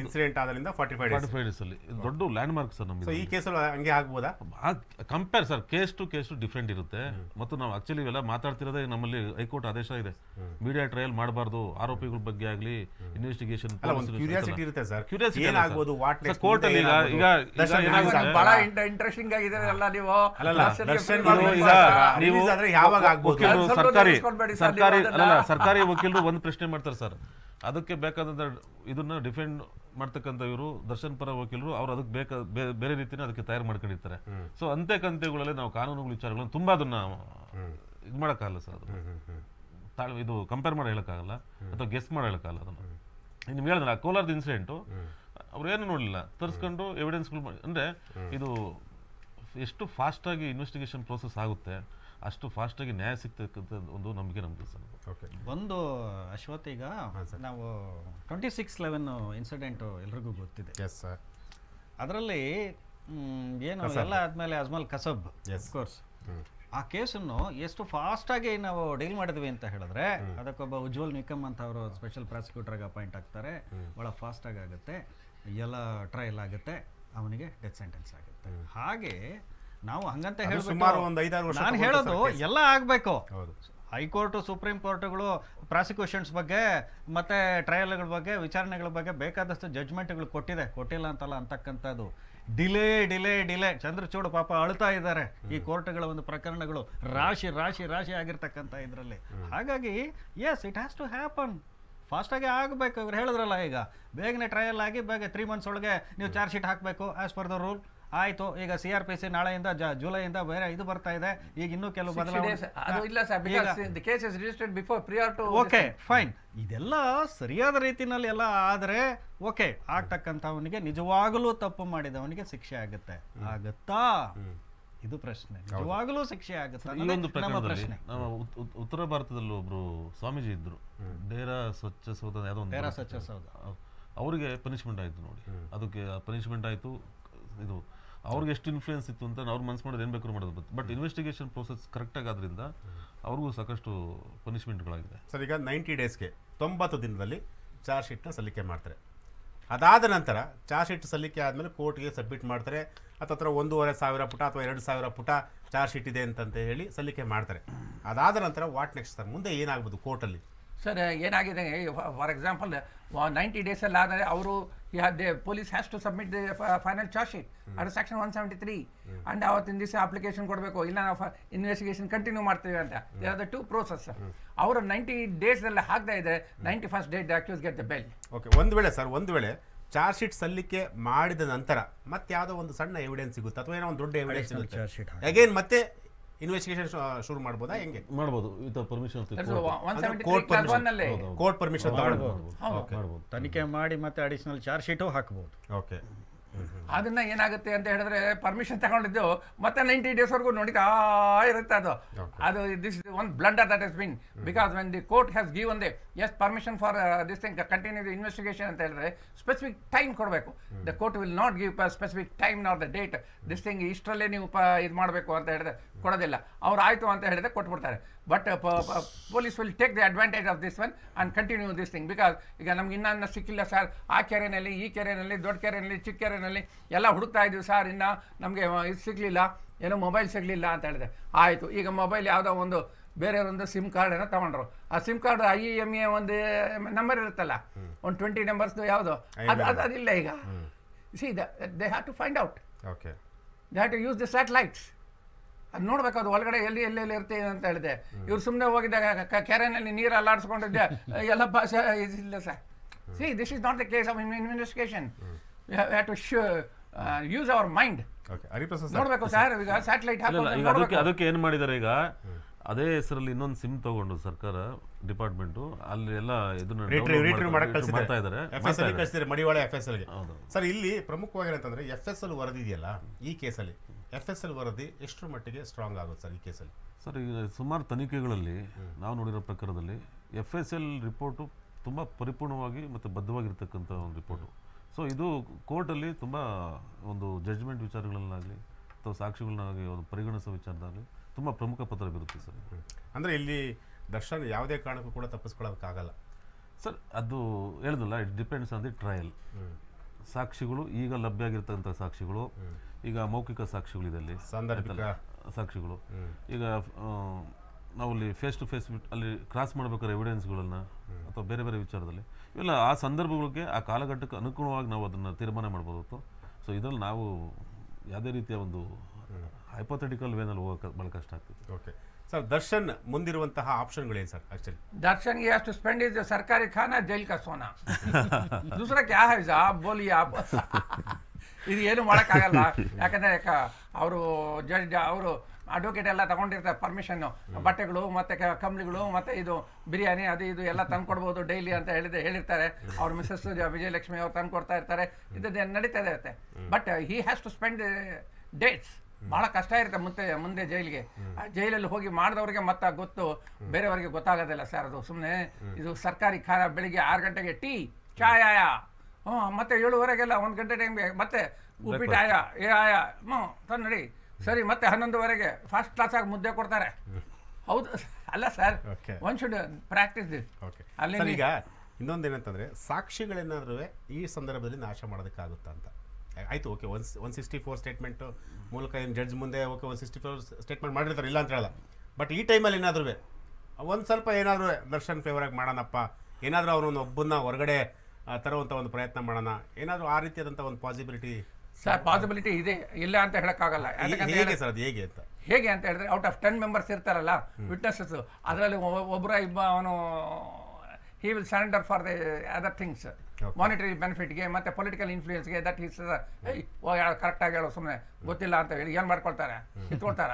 ಇನ್ಸಿಡೆಂಟ್ ಆದ್ರಿಂದ ಫಾರ್ಟಿ ಫೈವ್ ಫಾರ್ಟಿ ಫೈವ್ ಡೇಸಲ್ಲಿ ದೊಡ್ಡ ಲ್ಯಾಂಡ್ ಮಾರ್ಕ್ ಸರ್ ನಮಗೆ ಈ ಕೇಸಲ್ಲಿ ಹಂಗೆ ಆಗ್ಬೋದಾ compare sir case to case to different ಇರುತ್ತೆ ಮತ್ತು ನಾವು ಆ್ಯಕ್ಚುಲಿ ಇವೆಲ್ಲ ಮಾತಾಡ್ತಿರೋದೇ ನಮ್ಮಲ್ಲಿ ಹೈಕೋರ್ಟ್ ಆದೇಶ ಇದೆ ಮೀಡಿಯಾ ಟ್ರಯಲ್ ಮಾಡಬಾರ್ದು ಆರೋಪಿಗಳ ಬಗ್ಗೆ ಆಗಲಿ ಇನ್ವೆಸ್ಟಿಗೇಷನ್ ಕ್ಯೂರಿಯಾಸಿಟಿ ಇರುತ್ತೆ ಸರ್ ಕ್ಯೂರಿಯಾಸಿಟಿ ಏನಾಗ್ಬೋದು ವಾಟ್ ಕೋರ್ಟ್ ಅಲ್ಲಿ ಈಗ ಈಗ ಬಹಳ ಇಂಟ್ರೆಸ್ಟಿಂಗ್ ಆಗಿದೆ ಅಲ್ಲ ನೀವು ಈಗ ನೀವು ಯಾವಾಗ ಆಗ್ಬೋದು ಸರ್ಕಾರಿ ಸರ್ಕಾರಿ ಅಲ್ಲ ಸರ್ಕಾರಿ ವಕೀಲರು ಒಂದು ಪ್ರಶ್ನೆ ಮಾಡ್ತಾರೆ ಸರ್ ಅದಕ್ಕೆ ಬೇಕಾದಂಥ ಇದನ್ನು ಡಿಫೆಂಡ್ ಮಾಡ್ತಕ್ಕಂಥ ಇವರು ದರ್ಶನ್ ಪರ ವಕೀಲರು ಅವ್ರು ಅದಕ್ಕೆ ಬೇಕಾದ ಬೇರೆ ರೀತಿಯೇ ಅದಕ್ಕೆ ತಯಾರು ಮಾಡ್ಕೊಂಡಿರ್ತಾರೆ ಸೊ ಅಂತೆ ಕಂತೆಗಳಲ್ಲಿ ನಾವು ಕಾನೂನುಗಳ ವಿಚಾರಗಳನ್ನು ತುಂಬ ಅದನ್ನು ಇದು ಮಾಡೋಕ್ಕಾಗಲ್ಲ ಸರ್ ಅದು ಇದು ಕಂಪೇರ್ ಮಾಡಿ ಹೇಳೋಕ್ಕಾಗಲ್ಲ ಅಥವಾ ಗೆಸ್ಟ್ ಮಾಡಿ ಹೇಳೋಕ್ಕಾಗಲ್ಲ ಅದನ್ನು ನಿಮ್ಗೆ ಹೇಳಿದ್ರೆ ಆ ಕೋಲಾರದ ಇನ್ಸಿಡೆಂಟು ಏನು ನೋಡಲಿಲ್ಲ ತರಿಸ್ಕೊಂಡು ಎವಿಡೆನ್ಸ್ಗಳು ಅಂದರೆ ಇದು ಎಷ್ಟು ಫಾಸ್ಟಾಗಿ ಇನ್ವೆಸ್ಟಿಗೇಷನ್ ಪ್ರೋಸೆಸ್ ಆಗುತ್ತೆ ಅಷ್ಟು ಫಾಸ್ಟಾಗಿ ನ್ಯಾಯ ಸಿಗ್ತಕ್ಕಂಥದ್ದು ಒಂದು ನಂಬಿಕೆ ನಮ್ಮದು ಸರ್ ಓಕೆ ಒಂದು ಅಶ್ವಥ್ ಈಗ ನಾವು ಟ್ವೆಂಟಿ ಸಿಕ್ಸ್ ಲೆವೆನ್ ಇನ್ಸಿಡೆಂಟು ಎಲ್ರಿಗೂ ಗೊತ್ತಿದೆ ಎಸ್ ಸರ್ ಅದರಲ್ಲಿ ಏನು ಎಲ್ಲ ಆದಮೇಲೆ ಅಜ್ಮಲ್ ಕಸಬ್ ಎಸ್ ಕೋರ್ಸ್ ಆ ಕೇಸನ್ನು ಎಷ್ಟು ಫಾಸ್ಟಾಗಿ ನಾವು ಡೀಲ್ ಮಾಡಿದ್ವಿ ಅಂತ ಹೇಳಿದ್ರೆ ಅದಕ್ಕೊಬ್ಬ ಉಜ್ವಲ್ ನಿಕಮ್ ಅಂತ ಅವರು ಸ್ಪೆಷಲ್ ಆಗಿ ಅಪಾಯಿಂಟ್ ಆಗ್ತಾರೆ ಭಾಳ ಫಾಸ್ಟಾಗಿ ಆಗುತ್ತೆ ಎಲ್ಲ ಟ್ರಯಲ್ ಆಗುತ್ತೆ ಅವನಿಗೆ ಡೆತ್ ಸೆಂಟೆನ್ಸ್ ಆಗುತ್ತೆ ಹಾಗೆ ನಾವು ಹಂಗಂತ ಹೇಳಿ ಸುಮಾರು ಒಂದು ಐದಾರು ವರ್ಷ ನಾನು ಹೇಳೋದು ಎಲ್ಲ ಆಗಬೇಕು ಹೈಕೋರ್ಟ್ ಸುಪ್ರೀಂ ಕೋರ್ಟ್ಗಳು ಪ್ರಾಸಿಕ್ಯೂಷನ್ಸ್ ಬಗ್ಗೆ ಮತ್ತೆ ಟ್ರಯಲ್ಗಳ ಬಗ್ಗೆ ವಿಚಾರಣೆಗಳ ಬಗ್ಗೆ ಬೇಕಾದಷ್ಟು ಜಜ್ಮೆಂಟ್ಗಳು ಕೊಟ್ಟಿದೆ ಕೊಟ್ಟಿಲ್ಲ ಅಂತಲ್ಲ ಅಂತಕ್ಕಂಥದ್ದು ಡಿಲೇ ಡಿಲೇ ಡಿಲೇ ಚಂದ್ರಚೂಡ್ ಪಾಪ ಅಳ್ತಾ ಇದ್ದಾರೆ ಈ ಕೋರ್ಟ್ಗಳ ಒಂದು ಪ್ರಕರಣಗಳು ರಾಶಿ ರಾಶಿ ರಾಶಿ ಆಗಿರ್ತಕ್ಕಂಥ ಇದರಲ್ಲಿ ಹಾಗಾಗಿ yes it has to happen ಫಾಸ್ಟಾಗಿ ಆಗಬೇಕು ಇವ್ರು ಹೇಳಿದ್ರಲ್ಲ ಈಗ ಬೇಗನೆ ಟ್ರಯಲ್ ಆಗಿ ಬೇಗ ತ್ರೀ ಮಂತ್ಸ್ ಒಳಗೆ ನೀವು ಚಾರ್ಜ್ ಶೀಟ್ ಹಾಕಬೇಕು ಆಸ್ ಪರ್ ದ ರೂಲ್ ಆಯ್ತು ಈಗ ಸಿ ಆರ್ ಪಿ ಸಿ ನಾಳೆಯಿಂದ ಜುಲೈಯಿಂದ ಬೇರೆ ಇದು ಬರ್ತಾ ಇದೆ ಈಗ ಇನ್ನೂ ಕೆಲವು ಬದಲಾವಣೆ ಓಕೆ ಫೈನ್ ಇದೆಲ್ಲ ಸರಿಯಾದ ರೀತಿನಲ್ಲಿ ಎಲ್ಲ ಆದ್ರೆ ಓಕೆ ಆಗ್ತಕ್ಕಂಥವನಿಗೆ ನಿಜವಾಗಲೂ ತಪ್ಪು ಮಾಡಿದವನಿಗೆ ಶಿಕ್ಷೆ ಆಗುತ್ತೆ ಆಗತ್ತಾ ಇದು ಪ್ರಶ್ನೆ ನಿಜವಾಗಲೂ ಶಿಕ್ಷೆ ಆಗುತ್ತೆ ಉತ್ತರ ಭಾರತದಲ್ಲಿ ಒಬ್ರು ಸ್ವಾಮೀಜಿ ಇದ್ರು ದೇರಾ ಸ್ವಚ್ಛ ಸೌಧ ಸ್ವಚ್ಛ ಸೌಧ ಅವರಿಗೆ ಪನಿಷ್ಮೆಂಟ್ ಆಯಿತು ನೋಡಿ ಅದಕ್ಕೆ ಪನಿಷ್ಮೆಂಟ್ ಆಯಿತು ಇದು ಅವ್ರಿಗೆ ಎಷ್ಟು ಇನ್ಫ್ಲೂಯೆನ್ಸ್ ಇತ್ತು ಅಂತ ಅವ್ರು ಮನ್ಸು ಮಾಡೋದು ಏನು ಬೇಕಾದ್ರೂ ಮಾಡೋದು ಬಟ್ ಇನ್ವೆಸ್ಟಿಗೇಷನ್ ಪ್ರೋಸೆಸ್ ಕರೆಕ್ಟ್ ಆದ್ರಿಂದ ಅವ್ರಿಗೂ ಸಾಕಷ್ಟು ಪನಿಷ್ಮೆಂಟ್ಗಳಾಗಿದೆ ಸರ್ ಈಗ ನೈಂಟಿ ಡೇಸ್ಗೆ ತೊಂಬತ್ತು ದಿನದಲ್ಲಿ ಚಾರ್ಜ್ ಶೀಟ್ನ ಸಲ್ಲಿಕೆ ಮಾಡ್ತಾರೆ ಅದಾದ ನಂತರ ಚಾರ್ಜ್ ಶೀಟ್ ಸಲ್ಲಿಕೆ ಆದಮೇಲೆ ಕೋರ್ಟ್ಗೆ ಸಬ್ಮಿಟ್ ಮಾಡ್ತಾರೆ ಅಥವಾ ಒಂದೂವರೆ ಸಾವಿರ ಪುಟ ಅಥವಾ ಎರಡು ಸಾವಿರ ಪುಟ ಚಾರ್ಜ್ ಶೀಟ್ ಇದೆ ಅಂತಂತ ಹೇಳಿ ಸಲ್ಲಿಕೆ ಮಾಡ್ತಾರೆ ಅದಾದ ನಂತರ ವಾಟ್ ನೆಕ್ಸ್ಟ್ ಸರ್ ಮುಂದೆ ಏನಾಗ್ಬೋದು ಕೋರ್ಟಲ್ಲಿ ಸರ್ ಏನಾಗಿದೆ ಫಾರ್ ಎಕ್ಸಾಂಪಲ್ ನೈಂಟಿ ಡೇಸಲ್ಲಿ ಆದರೆ ಅವರು police has to submit the final charge sheet under section one seventy three and ಅವತ್ತಿನ ದಿವಸ ಅಪ್ಲಿಕೇಶನ್ ಕೊಡಬೇಕು ಇಲ್ಲ ನಾವು ಇನ್ವೆಸ್ಟಿಗೇಷನ್ ಕಂಟಿನ್ಯೂ ಮಾಡ್ತೀವಿ ಅಂತ ದೇ ಆರ್ ಟೂ ಪ್ರೋಸೆಸ್ ಅವರು ನೈಂಟಿ ಡೇಸಲ್ಲಿ ಹಾಕ್ತಾ ಇದ್ದರೆ ninety first date accuse get the bail okay ಒಂದು ವೇಳೆ ಸರ್ ಒಂದು ವೇಳೆ ಚಾರ್ಜ್ ಶೀಟ್ ಸಲ್ಲಿಕೆ ಮಾಡಿದ ನಂತರ ಮತ್ತೆ ಯಾವುದೋ ಒಂದು ಸಣ್ಣ ಎವಿಡೆನ್ಸ್ ಸಿಗುತ್ತೆ ಅಥವಾ ಏನೋ ಒಂದು ದೊಡ್ಡ ಎವಿಡೆನ್ಸ್ ಸಿಗುತ್ತೆ ಅಗೇನ್ ಮತ್ತೆ ಇನ್ವೆಸ್ಟಿಗೇಷನ್ ಶುರು ಮಾಡಬಹುದಾ ಹೆಂಗೆ ಮಾಡಬಹುದು with permission court court permission okay ಮಾಡಬಹುದು ತನಿಖೆ ಮಾಡಿ ಮತ್ತೆ ಅಡಿಷನಲ್ ಚಾರ್ಜ್ ಶೀಟು ಹಾಕಬಹುದು ಓಕೆ ಅದನ್ನ ಏನಾಗುತ್ತೆ ಅಂತ ಹೇಳಿದ್ರೆ ಪರ್ಮಿಷನ್ ತಗೊಂಡಿದ್ದು ಮತ್ತೆ ನೈಂಟಿ ಡೇಸ್ವರೆಗೂ ನೋಡಿತಾ ಇರುತ್ತೆ ಅದು ಅದು this one blunder that is been because when the court has one they yes permission for this thing continue investigation ಅಂತ ಹೇಳಿದ್ರೆ ಸ್ಪೆಸಿಫಿಕ್ ಟೈಮ್ ಕೊಡಬೇಕು the court will not give specific time nor the date this thing ಇಷ್ಟರಲ್ಲೇ ನೀವು ಪ ಇದು ಮಾಡಬೇಕು ಅಂತ ಹೇಳಿದ್ರೆ ಕೊಡೋದಿಲ್ಲ ಅವ್ರು ಆಯಿತು ಅಂತ ಹೇಳಿದ್ರೆ ಕೊಟ್ಬಿಡ್ತಾರೆ but police will take the advantage of this one and continue this thing because ಈಗ ನಮ್ಗೆ ಇನ್ನೂ ಸಿಕ್ಕಿಲ್ಲ ಸರ್ ಆ ಕೆರೆಯಲ್ಲಿ ಈ ಕೆರೆಯಲ್ಲಿ ದೊಡ್ಡ ಕೆರೆಯಲ್ಲಿ ಚಿಕ್ಕ ಕೆರೆಯಲ್ಲಿ ಎಲ್ಲ ಹುಡುಕ್ತಾ ಇದ್ದೀವಿ ಸರ್ ಇನ್ನು ನಮಗೆ ಇದು ಸಿಗಲಿಲ್ಲ ಏನೋ ಮೊಬೈಲ್ ಸಿಗಲಿಲ್ಲ ಅಂತ ಹೇಳಿದೆ ಆಯಿತು ಈಗ ಮೊಬೈಲ್ ಯಾವುದೋ ಒಂದು ಬೇರೆಯವರೊಂದು ಸಿಮ್ ಕಾರ್ಡ್ ಕಾರ್ಡನ್ನು ತೊಗೊಂಡ್ರು ಆ sim card I M E ಒಂದು ನಂಬರ್ ಇರುತ್ತಲ್ಲ ಒಂದು ಟ್ವೆಂಟಿ ನಂಬರ್ಸ್ದು ಯಾವುದೋ e e ಅದು ಅದು ಅದಿಲ್ಲ ಈಗ see they have to find out okay they have to use the satellites ಅದು ನೋಡ್ಬೇಕು ಅದು ಒಳಗಡೆ ಎಲ್ಲಿ ಎಲ್ಲೆಲ್ಲಿ ಇರ್ತೀವಿ ಅಂತ ಹೇಳಿದೆ ಇವ್ರು ಸುಮ್ಮನೆ ಹೋಗಿದ್ದಾಗ ಕೆರೆನಲ್ಲಿ ನೀರು ಅಲ್ಲಾಡಿಸ್ಕೊಂಡಿದ್ದೆ ಎಲ್ಲ ಭಾಷೆ ಇದಿಲ್ಲ sir see this is not the case of investigation to use our mind ನೋಡ್ಬೇಕು ಸರ್ ಈಗ ಸ್ಯಾಟಲೈಟ್ ಅದಕ್ಕೆ ಅದಕ್ಕೆ ಏನು ಮಾಡಿದ್ದಾರೆ ಈಗ ಅದೇ ಹೆಸರಲ್ಲಿ ಇನ್ನೊಂದು ಸಿಮ್ ತಗೊಂಡು ಸರ್ಕಾರ ಡಿಪಾರ್ಟ್ಮೆಂಟ್ ಅಲ್ಲಿ ಎಲ್ಲ ಮಾಡ್ತಾ Madiwala F S L sir ಇಲ್ಲಿ ಪ್ರಮುಖವಾಗಿ ಎಫ್ ಎಸ್ ಎಲ್ ವರದಿ ಇದೆಯಲ್ಲ ಈ ಕೇಸಲ್ಲಿ ಎಫ್ ಎಸ್ ಎಲ್ ವರದಿ ಎಷ್ಟು ಮಟ್ಟಿಗೆ ಸ್ಟ್ರಾಂಗ್ ಆಗುತ್ತೆ ಸರ್ ಈ ಕೇಸಲ್ಲಿ ಸರ್ ಈಗ ಸುಮಾರು ತನಿಖೆಗಳಲ್ಲಿ ನಾವು ನೋಡಿರೋ ಪ್ರಕಾರದಲ್ಲಿ ಎಫ್ ಎಸ್ ಎಲ್ ರಿಪೋರ್ಟು ತುಂಬ ಪರಿಪೂರ್ಣವಾಗಿ ಮತ್ತು ಬದ್ಧವಾಗಿರ್ತಕ್ಕಂಥ ಒಂದು ರಿಪೋರ್ಟು ಸೊ ಇದು ಕೋರ್ಟಲ್ಲಿ ತುಂಬ ಒಂದು ಜಡ್ಜ್ಮೆಂಟ್ ವಿಚಾರಗಳನ್ನಾಗಲಿ ಅಥವಾ ಸಾಕ್ಷಿಗಳನ್ನಾಗಲಿ ಒಂದು ಪರಿಗಣಿಸೋ ವಿಚಾರದಾಗಲಿ ತುಂಬ ಪ್ರಮುಖ ಪತ್ರ ಬೀರುತ್ತೆ ಸರ್ ಅಂದರೆ ಇಲ್ಲಿ ದರ್ಶನ್ ಯಾವುದೇ ಕಾರಣಕ್ಕೂ ಕೂಡ ತಪ್ಪಿಸ್ಕೊಳ್ಳೋದಕ್ಕಾಗಲ್ಲ ಸರ್ ಅದು ಹೇಳಿದಲ್ಲ it depends on the trial ಸಾಕ್ಷಿಗಳು ಈಗ ಲಭ್ಯ ಆಗಿರ್ತಕ್ಕಂಥ ಸಾಕ್ಷಿಗಳು ಈಗ ಮೌಖಿಕ ಸಾಕ್ಷಿಗಳಿದಲ್ಲಿ ಸಾಂದರ್ಭಿಕ ಸಾಕ್ಷಿಗಳು ಈಗ ನಾವಲ್ಲಿ ಫೇಸ್ ಟು ಫೇಸ್ ಅಲ್ಲಿ ಕ್ರಾಸ್ ಮಾಡಬೇಕಾದ್ರೆ ಎವಿಡೆನ್ಸ್ಗಳನ್ನು ಅಥವಾ ಬೇರೆ ಬೇರೆ ವಿಚಾರದಲ್ಲಿ ಇವೆಲ್ಲ ಆ ಸಂದರ್ಭಗಳಿಗೆ ಆ ಕಾಲಘಟ್ಟಕ್ಕೆ ಅನುಗುಣವಾಗಿ ನಾವು ಅದನ್ನು ತೀರ್ಮಾನ ಮಾಡ್ಬೋದಿತ್ತು ಸೊ ಇದರಲ್ಲಿ ನಾವು ಯಾವುದೇ ರೀತಿಯ ಒಂದು ಹೈಪೋಥೆಟಿಕಲ್ ವೇನಲ್ಲಿ ಹೋಗೋಕೆ ಭಾಳ ಕಷ್ಟ ಆಗ್ತಿತ್ತು ಓಕೆ ಸರ್ ದರ್ಶನ್ ಮುಂದಿರುವಂತಹ ಆಪ್ಷನ್ಗಳೇನು ಸರ್ ಆಕ್ಚುಲಿ ದರ್ಶನ್ಗೆ ಎಷ್ಟು ಸ್ಪೆಂಡ್ टू ಸರ್ಕಾರಿ ಖಾನ ಜೈಲ್ खाना जेल का ಹೈಸ್ ಆ क्या है साहब ಇದು ಏನು ಮಾಡೋಕ್ಕಾಗಲ್ಲ ಯಾಕಂದರೆ ಅವರು ಜಡ್ಜ್ ಅವರು ಅಡ್ವೊಕೇಟ್ ಎಲ್ಲ ತಗೊಂಡಿರ್ತಾರೆ ಪರ್ಮಿಷನ್ನು ಬಟ್ಟೆಗಳು ಮತ್ತು ಕಂಬಳಿಗಳು ಮತ್ತು ಇದು ಬಿರಿಯಾನಿ ಅದು ಇದು ಎಲ್ಲ ತಂದು ಕೊಡ್ಬೋದು ಡೈಲಿ ಅಂತ ಹೇಳಿದ ಹೇಳಿರ್ತಾರೆ ಅವ್ರ ಮಿಸಸ್ ವಿಜಯಲಕ್ಷ್ಮಿ ಅವ್ರು ತಂದು ಕೊಡ್ತಾ ಇರ್ತಾರೆ ಇದು ನಡೀತದೆ ಇರುತ್ತೆ but he has to spend dates ಭಾಳ ಕಷ್ಟ ಇರುತ್ತೆ ಮುಂದೆ ಮುಂದೆ ಜೈಲಿಗೆ ಜೈಲಲ್ಲಿ ಹೋಗಿ ಮಾಡಿದವ್ರಿಗೆ ಮತ್ತೆ ಗೊತ್ತು ಬೇರೆಯವರಿಗೆ ಗೊತ್ತಾಗೋದಿಲ್ಲ ಸರ್ ಅದು ಸುಮ್ಮನೆ ಇದು ಸರ್ಕಾರಿ ಖಾರ ಬೆಳಿಗ್ಗೆ ಆರು ಗಂಟೆಗೆ ಟೀ ಚಾಯಾಯ ಮತ್ತೆ ಏಳುವರೆಗೆಲ್ಲ ಒಂದು ಗಂಟೆ ಟೈಮ್ಗೆ ಮತ್ತೆ ಉಪ್ಪಿಟ್ಟು ಆಯಾ ಏ ಆಯಾ ಹ್ಞೂ ತನ್ನಡಿ ನಡಿ ಸರಿ ಮತ್ತೆ ಹನ್ನೊಂದುವರೆಗೆ ಫಸ್ಟ್ ಆಗಿ ಮುದ್ದೆ ಕೊಡ್ತಾರೆ ಹೌದು ಅಲ್ಲ sir one should practise this ಅಲ್ಲಿ ಈಗ ಏನಂತಂದರೆ ಸಾಕ್ಷಿಗಳೇನಾದ್ರೂ ಈ ಸಂದರ್ಭದಲ್ಲಿ ನಾಶ ಮಾಡೋದಕ್ಕಾಗುತ್ತಾ ಅಂತ ಆಯ್ತು okay one one sixty four statement ಮೂಲಕ ಏನು ಜಡ್ಜ್ ಮುಂದೆ okay one sixty four statement ಮಾಡಿರ್ತಾರೆ ಇಲ್ಲ ಅಂತ ಹೇಳಲ್ಲ ಬಟ್ ಈ ಟೈಮಲ್ಲಿ ಏನಾದರೂ ಒಂದು ಸ್ವಲ್ಪ ಏನಾದರೂ ದರ್ಶನ್ ಫೇವರಾಗಿ ಮಾಡೋಣಪ್ಪ ಏನಾದರೂ ಅವನೊಂದು ಒಬ್ಬನ್ನ ಹೊರಗಡೆ ತರುವಂಥ ಒಂದು ಪ್ರಯತ್ನ ಮಾಡೋಣ ಏನಾದರೂ ಆ ರೀತಿಯಾದಂಥ ಒಂದು ಪಾಸಿಬಿಲಿಟಿ ಸರ್ ಪಾಸಿಬಿಲಿಟಿ ಇದೆ ಇಲ್ಲ ಅಂತ ಹೇಳೋಕ್ಕಾಗಲ್ಲ ಹೇಗೆ ಸರ್ ಅದು ಹೇಗೆ ಅಂತ ಹೇಗೆ ಅಂತ ಹೇಳಿದ್ರೆ ಔಟ್ ಆಫ್ ಟೆನ್ ಮೆಂಬರ್ಸ್ ಇರ್ತಾರಲ್ಲ ವಿಟ್ನೆಸ್ ಅದರಲ್ಲಿ ಒಬ್ಬರ ಇಬ್ಬ ಅವನು he will surrender for the other things monetary ಬೆನಿಫಿಟ್ಗೆ ಮತ್ತು ಪೊಲಿಟಿಕಲ್ ಇನ್ಫ್ಲೂಯೆನ್ಸ್ಗೆ ದಟ್ ಈಸ್ ಕರೆಕ್ಟಾಗಿ ಹೇಳೋ ಸುಮ್ಮನೆ ಗೊತ್ತಿಲ್ಲ ಅಂತ ಹೇಳಿ ಏನು ಮಾಡ್ಕೊಳ್ತಾರೆ ಕಿತ್ಕೊಳ್ತಾರ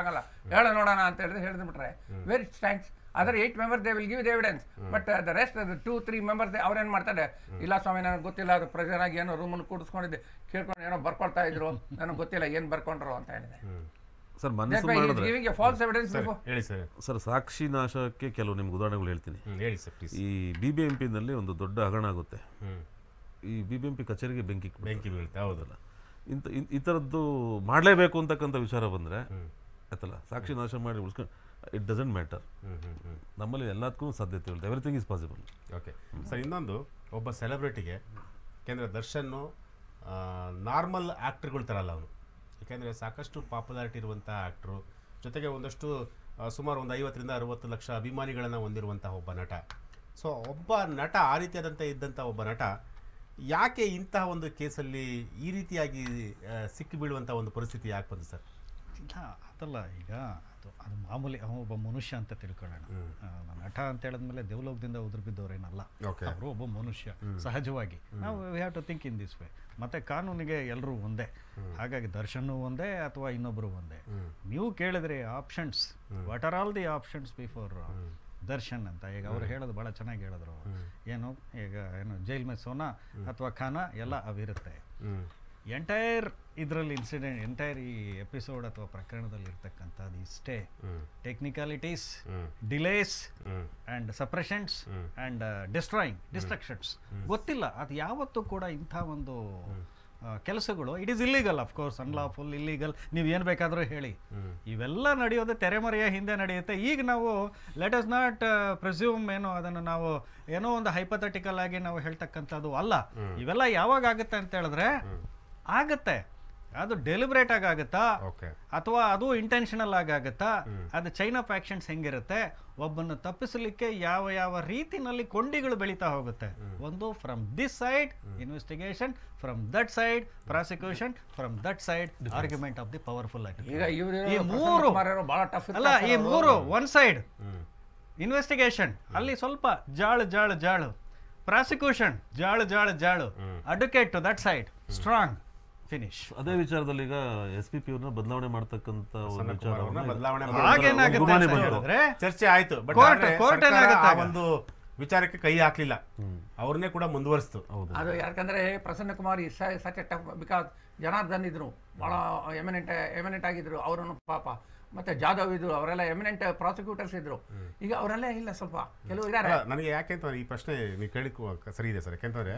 ಆಗಲ್ಲ ಹೇಳೋ ನೋಡೋಣ ಅಂತ ಹೇಳಿದ್ರೆ ಹೇಳಿದ್ಬಿಟ್ರೆ ವೆರಿ ಥ್ಯಾಂಕ್ಸ್ ಅದರ eight member they will give evidence but the rest two three members ಅವ್ರೇನು ಮಾಡ್ತಾರೆ hmm. ಇಲ್ಲ ಸ್ವಾಮಿ ನನಗೆ ಗೊತ್ತಿಲ್ಲ ಅದು ಪ್ರೆಷರ್ ಆಗಿ ಏನೋ ರೂಮ್ ಕೂಡಿಸ್ಕೊಂಡಿದ್ದೆ ಕೇಳ್ಕೊಂಡು ಏನೋ ಬರ್ಕೊಳ್ತಾ ಇದ್ರು ನನಗೆ ಗೊತ್ತಿಲ್ಲ ಏನು ಬರ್ಕೊಂಡ್ರು ಅಂತ ಹೇಳಿದೆ ಸರ್ ಫಾಲ್ಸ್ ಎವಿಡೆನ್ಸ್ ಹೇಳಿ ಸರ್ ಸರ್ ಸಾಕ್ಷಿ ನಾಶಕ್ಕೆ ಕೆಲವು ನಿಮ್ಗೆ ಉದಾಹರಣೆಗಳು ಹೇಳ್ತೀನಿ ಹೇಳಿ ಸರ್ ಈ ಬಿ ಬಿ ಒಂದು ದೊಡ್ಡ ಹಗರಣ ಆಗುತ್ತೆ ಈ ಬಿಬಿಎಂಪಿ ಕಚೇರಿಗೆ ಬೆಂಕಿ ಬೆಂಕಿ ಬೀಳುತ್ತೆ ಹೌದಲ್ಲ ಇಂಥ ಈ ಥರದ್ದು ಮಾಡಲೇಬೇಕು ಅಂತಕ್ಕಂಥ ವಿಚಾರ ಬಂದ್ರೆ ಆಯ್ತಲ್ಲ ಸಾಕ್ಷಿ ನಾಶ ಮಾಡಿ ಉಳಿಸ್ಕೊಂಡು ಇಟ್ ಡಸಂಟ್ ಮ್ಯಾಟರ್ ನಮ್ಮಲ್ಲಿ ಎಲ್ಲದಕ್ಕೂ ಸಾಧ್ಯತೆ ಇರುತ್ತೆ everything is possible okay sir ಇನ್ನೊಂದು ಒಬ್ಬ ಸೆಲೆಬ್ರಿಟಿಗೆ ಏಕೆಂದರೆ ದರ್ಶನ್ನು ನಾರ್ಮಲ್ ಆ್ಯಕ್ಟ್ರ್ಗಳು ತರಲ್ಲ ಅವನು ಯಾಕೆಂದರೆ ಸಾಕಷ್ಟು ಪಾಪ್ಯುಲಾರಿಟಿ ಇರುವಂಥ ಆ್ಯಕ್ಟ್ರು ಜೊತೆಗೆ ಒಂದಷ್ಟು ಸುಮಾರು ಒಂದು ಐವತ್ತರಿಂದ ಅರುವತ್ತು ಲಕ್ಷ ಅಭಿಮಾನಿಗಳನ್ನು ಹೊಂದಿರುವಂಥ ಒಬ್ಬ ನಟ ಸೊ ಒಬ್ಬ ನಟ ಆ ರೀತಿಯಾದಂಥ ಇದ್ದಂಥ ಒಬ್ಬ ನಟ ಯಾಕೆ ಇಂತಹ ಒಂದು ಕೇಸಲ್ಲಿ ಈ ರೀತಿಯಾಗಿ ಸಿಕ್ಕಿಬೀಳುವಂಥ ಒಂದು ಪರಿಸ್ಥಿತಿ ಯಾಕೆ ಬಂತು ಸರ್ ಇಲ್ಲ ಅದಲ್ಲ ಈಗ ಇತ್ತು ಅದು ಮಾಮೂಲಿ ಅವನು ಒಬ್ಬ ಮನುಷ್ಯ ಅಂತ ತಿಳ್ಕೊಳ್ಳೋಣ ನಟ ಅಂತ ಹೇಳಿದ್ಮೇಲೆ ದೇವಲೋಕದಿಂದ ಉದುರು ಬಿದ್ದವ್ರೇನಲ್ಲ ಅವರು ಒಬ್ಬ ಮನುಷ್ಯ ಸಹಜವಾಗಿ ನಾವು we have to think in this way ಮತ್ತೆ ಕಾನೂನಿಗೆ ಎಲ್ಲರೂ ಒಂದೇ ಹಾಗಾಗಿ ದರ್ಶನ್ ಒಂದೇ ಅಥವಾ ಇನ್ನೊಬ್ಬರು ಒಂದೇ ನೀವು ಕೇಳಿದ್ರೆ options what are all the options before Darshan ಅಂತ ಈಗ ಅವ್ರು ಹೇಳೋದು ಭಾಳ ಚೆನ್ನಾಗಿ ಹೇಳಿದ್ರು ಏನು ಈಗ ಏನು ಜೈಲ್ ಮೆಸೋನಾ ಸೋನಾ ಅಥವಾ ಖಾನಾ ಎಲ್ಲ ಅವಿರುತ್ತೆ ಎಂಟೈರ್ ಇದರಲ್ಲಿ ಇನ್ಸಿಡೆಂಟ್ ಎಂಟೈರ್ ಈ ಎಪಿಸೋಡ್ ಅಥವಾ ಪ್ರಕರಣದಲ್ಲಿ ಇರ್ತಕ್ಕಂಥದ್ದು ಇಷ್ಟೇ technicalities delays and suppressions and destroying destructions ಗೊತ್ತಿಲ್ಲ ಅದು ಯಾವತ್ತೂ ಕೂಡ ಇಂಥ ಒಂದು ಕೆಲಸಗಳು it is illegal of course unlawful illegal ನೀವು ಏನು ಬೇಕಾದರೂ ಹೇಳಿ ಇವೆಲ್ಲ ನಡೆಯೋದು ತೆರೆಮರೆಯ ಹಿಂದೆ ನಡೆಯುತ್ತೆ ಈಗ ನಾವು ಲೆಟ್ ಅಸ್ ನಾಟ್ ಪ್ರೆಸ್ಯೂಮ್ ಏನೋ ಅದನ್ನು ನಾವು ಏನೋ ಒಂದು ಹೈಪಥೆಟಿಕಲ್ ಆಗಿ ನಾವು ಹೇಳ್ತಕ್ಕಂಥದ್ದು ಅಲ್ಲ ಇವೆಲ್ಲ ಯಾವಾಗ ಆಗುತ್ತೆ ಅಂತ ಹೇಳಿದ್ರೆ ಆಗುತ್ತೆ ಅದು ಡೆಲಿಬ್ರೇಟ್ ಆಗಿ ಆಗುತ್ತಾ ಅಥವಾ ಅದು ಇಂಟೆನ್ಷನಲ್ ಆಗಿ ಆಗುತ್ತಾ ಅದು ಆಫ್ ಆಕ್ಷನ್ಸ್ ಹೆಂಗಿರುತ್ತೆ ಒಬ್ಬನ್ನು ತಪ್ಪಿಸಲಿಕ್ಕೆ ಯಾವ ಯಾವ ರೀತಿನಲ್ಲಿ ಕೊಂಡಿಗಳು ಬೆಳೀತಾ ಹೋಗುತ್ತೆ ಒಂದು from this side investigation from that side prosecution from that side argument of the powerful ಈ ಮೂರು ಅಲ್ಲ ಈ ಮೂರು ಒನ್ ಸೈಡ್ ಇನ್ವೆಸ್ಟಿಗೇಷನ್ ಅಲ್ಲಿ ಸ್ವಲ್ಪ ಜಾಳು ಜಾಳು ಜಾಳು ಪ್ರಾಸಿಕ್ಯೂಷನ್ ಜಾಳು ಜಾಳು ಜಾಳು advocate to that side strong finish ಅದೇ ವಿಚಾರದಲ್ಲಿ ಈಗ ಎಸ್ ಪಿ ಪಿ ಬದಲಾವಣೆ ಮಾಡ್ತಕ್ಕಂತ ಚರ್ಚೆ ಆಯ್ತು ಒಂದು ವಿಚಾರಕ್ಕೆ ಕೈ ಹಾಕ್ಲಿಲ್ಲ ಅವ್ರನ್ನೇ ಕೂಡ ಮುಂದುವರಿಸ್ತು ಅದು ಯಾಕಂದ್ರೆ ಪ್ರಸನ್ನ ಕುಮಾರ್ ಸಚ್ ಬಿಕಾಸ್ ಜನಾರ್ದನ್ ಇದ್ರು ಬಹಳ ಎಮಿನೆಂಟ್ ಎಮಿನೆಂಟ್ ಆಗಿದ್ರು ಅವರನ್ನು ಪಾಪ ಮತ್ತೆ ಜಾಧವ್ ಇದ್ರು ಅವರೆಲ್ಲ ಎಮಿನೆಂಟ್ ಪ್ರಾಸಿಕ್ಯೂಟರ್ಸ್ ಇದ್ರು ಈಗ ಅವರೆಲ್ಲ ಇಲ್ಲ ಸ್ವಲ್ಪ ಕೆಲವು ಇದ್ದಾರೆ ನನಗೆ ಯಾಕೆಂತಂದ್ರೆ ಈ ಪ್ರಶ್ನೆ ನೀವು ಕೇಳಿಕ್ಕೂ ಸರಿ ಇದೆ ಸರ್ ಯಾಕೆಂದ್ರೆ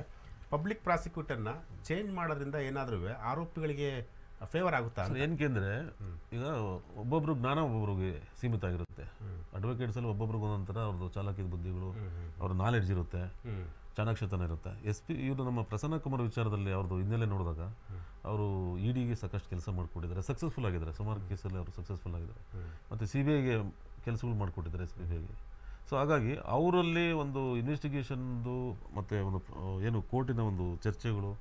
ಪಬ್ಲಿಕ್ ಪ್ರಾಸಿಕ್ಯೂಟರ್ನ ಚೇಂಜ್ ಮಾಡೋದ್ರಿಂದ ಏನಾದರೂ ಆರೋಪಿಗಳಿಗೆ ಫೇವರ್ ಆಗುತ್ತಾ ಏನಕ್ಕೆ ಅಂದರೆ ಈಗ ಒಬ್ಬೊಬ್ರು ಜ್ಞಾನ ಒಬ್ಬೊಬ್ರಿಗೆ ಸೀಮಿತ ಆಗಿರುತ್ತೆ ಅಡ್ವೊಕೇಟ್ಸಲ್ಲಿ ಒಬ್ಬೊಬ್ರಿಗೆ ಒಂದೊಂಥರ ಅವ್ರದ್ದು ಚಾಲಕಿದ ಬುದ್ಧಿಗಳು ಅವ್ರ ನಾಲೆಡ್ಜ್ ಇರುತ್ತೆ ಚಾಣಾಕ್ಷತನ ಇರುತ್ತೆ ಎಸ್ ಪಿ ಇವರು ನಮ್ಮ ಪ್ರಸನ್ನ ಕುಮಾರ್ ವಿಚಾರದಲ್ಲಿ ಅವ್ರದ್ದು ಹಿನ್ನೆಲೆ ನೋಡಿದಾಗ ಅವರು ಇ e ಡಿಗೆ ಸಾಕಷ್ಟು ಕೆಲಸ ಮಾಡಿಕೊಟ್ಟಿದ್ದಾರೆ ಸಕ್ಸಸ್ಫುಲ್ ಆಗಿದ್ದಾರೆ ಸುಮಾರು ಕೇಸಲ್ಲಿ ಅವರು ಸಕ್ಸಸ್ಫುಲ್ ಆಗಿದ್ದಾರೆ ಮತ್ತು ಸಿ ಬಿ ಐಗೆ ಕೆಲಸಗಳು ಮಾಡಿಕೊಟ್ಟಿದ್ದಾರೆ ಎಸ್ ಪಿ ಬಿ ಐಗೆ ಸೊ ಹಾಗಾಗಿ ಅವರಲ್ಲಿ ಒಂದು ಇನ್ವೆಸ್ಟಿಗೇಷನ್ದು ಮತ್ತು ಒಂದು ಏನು ಕೋರ್ಟಿನ ಒಂದು ಚರ್ಚೆಗಳು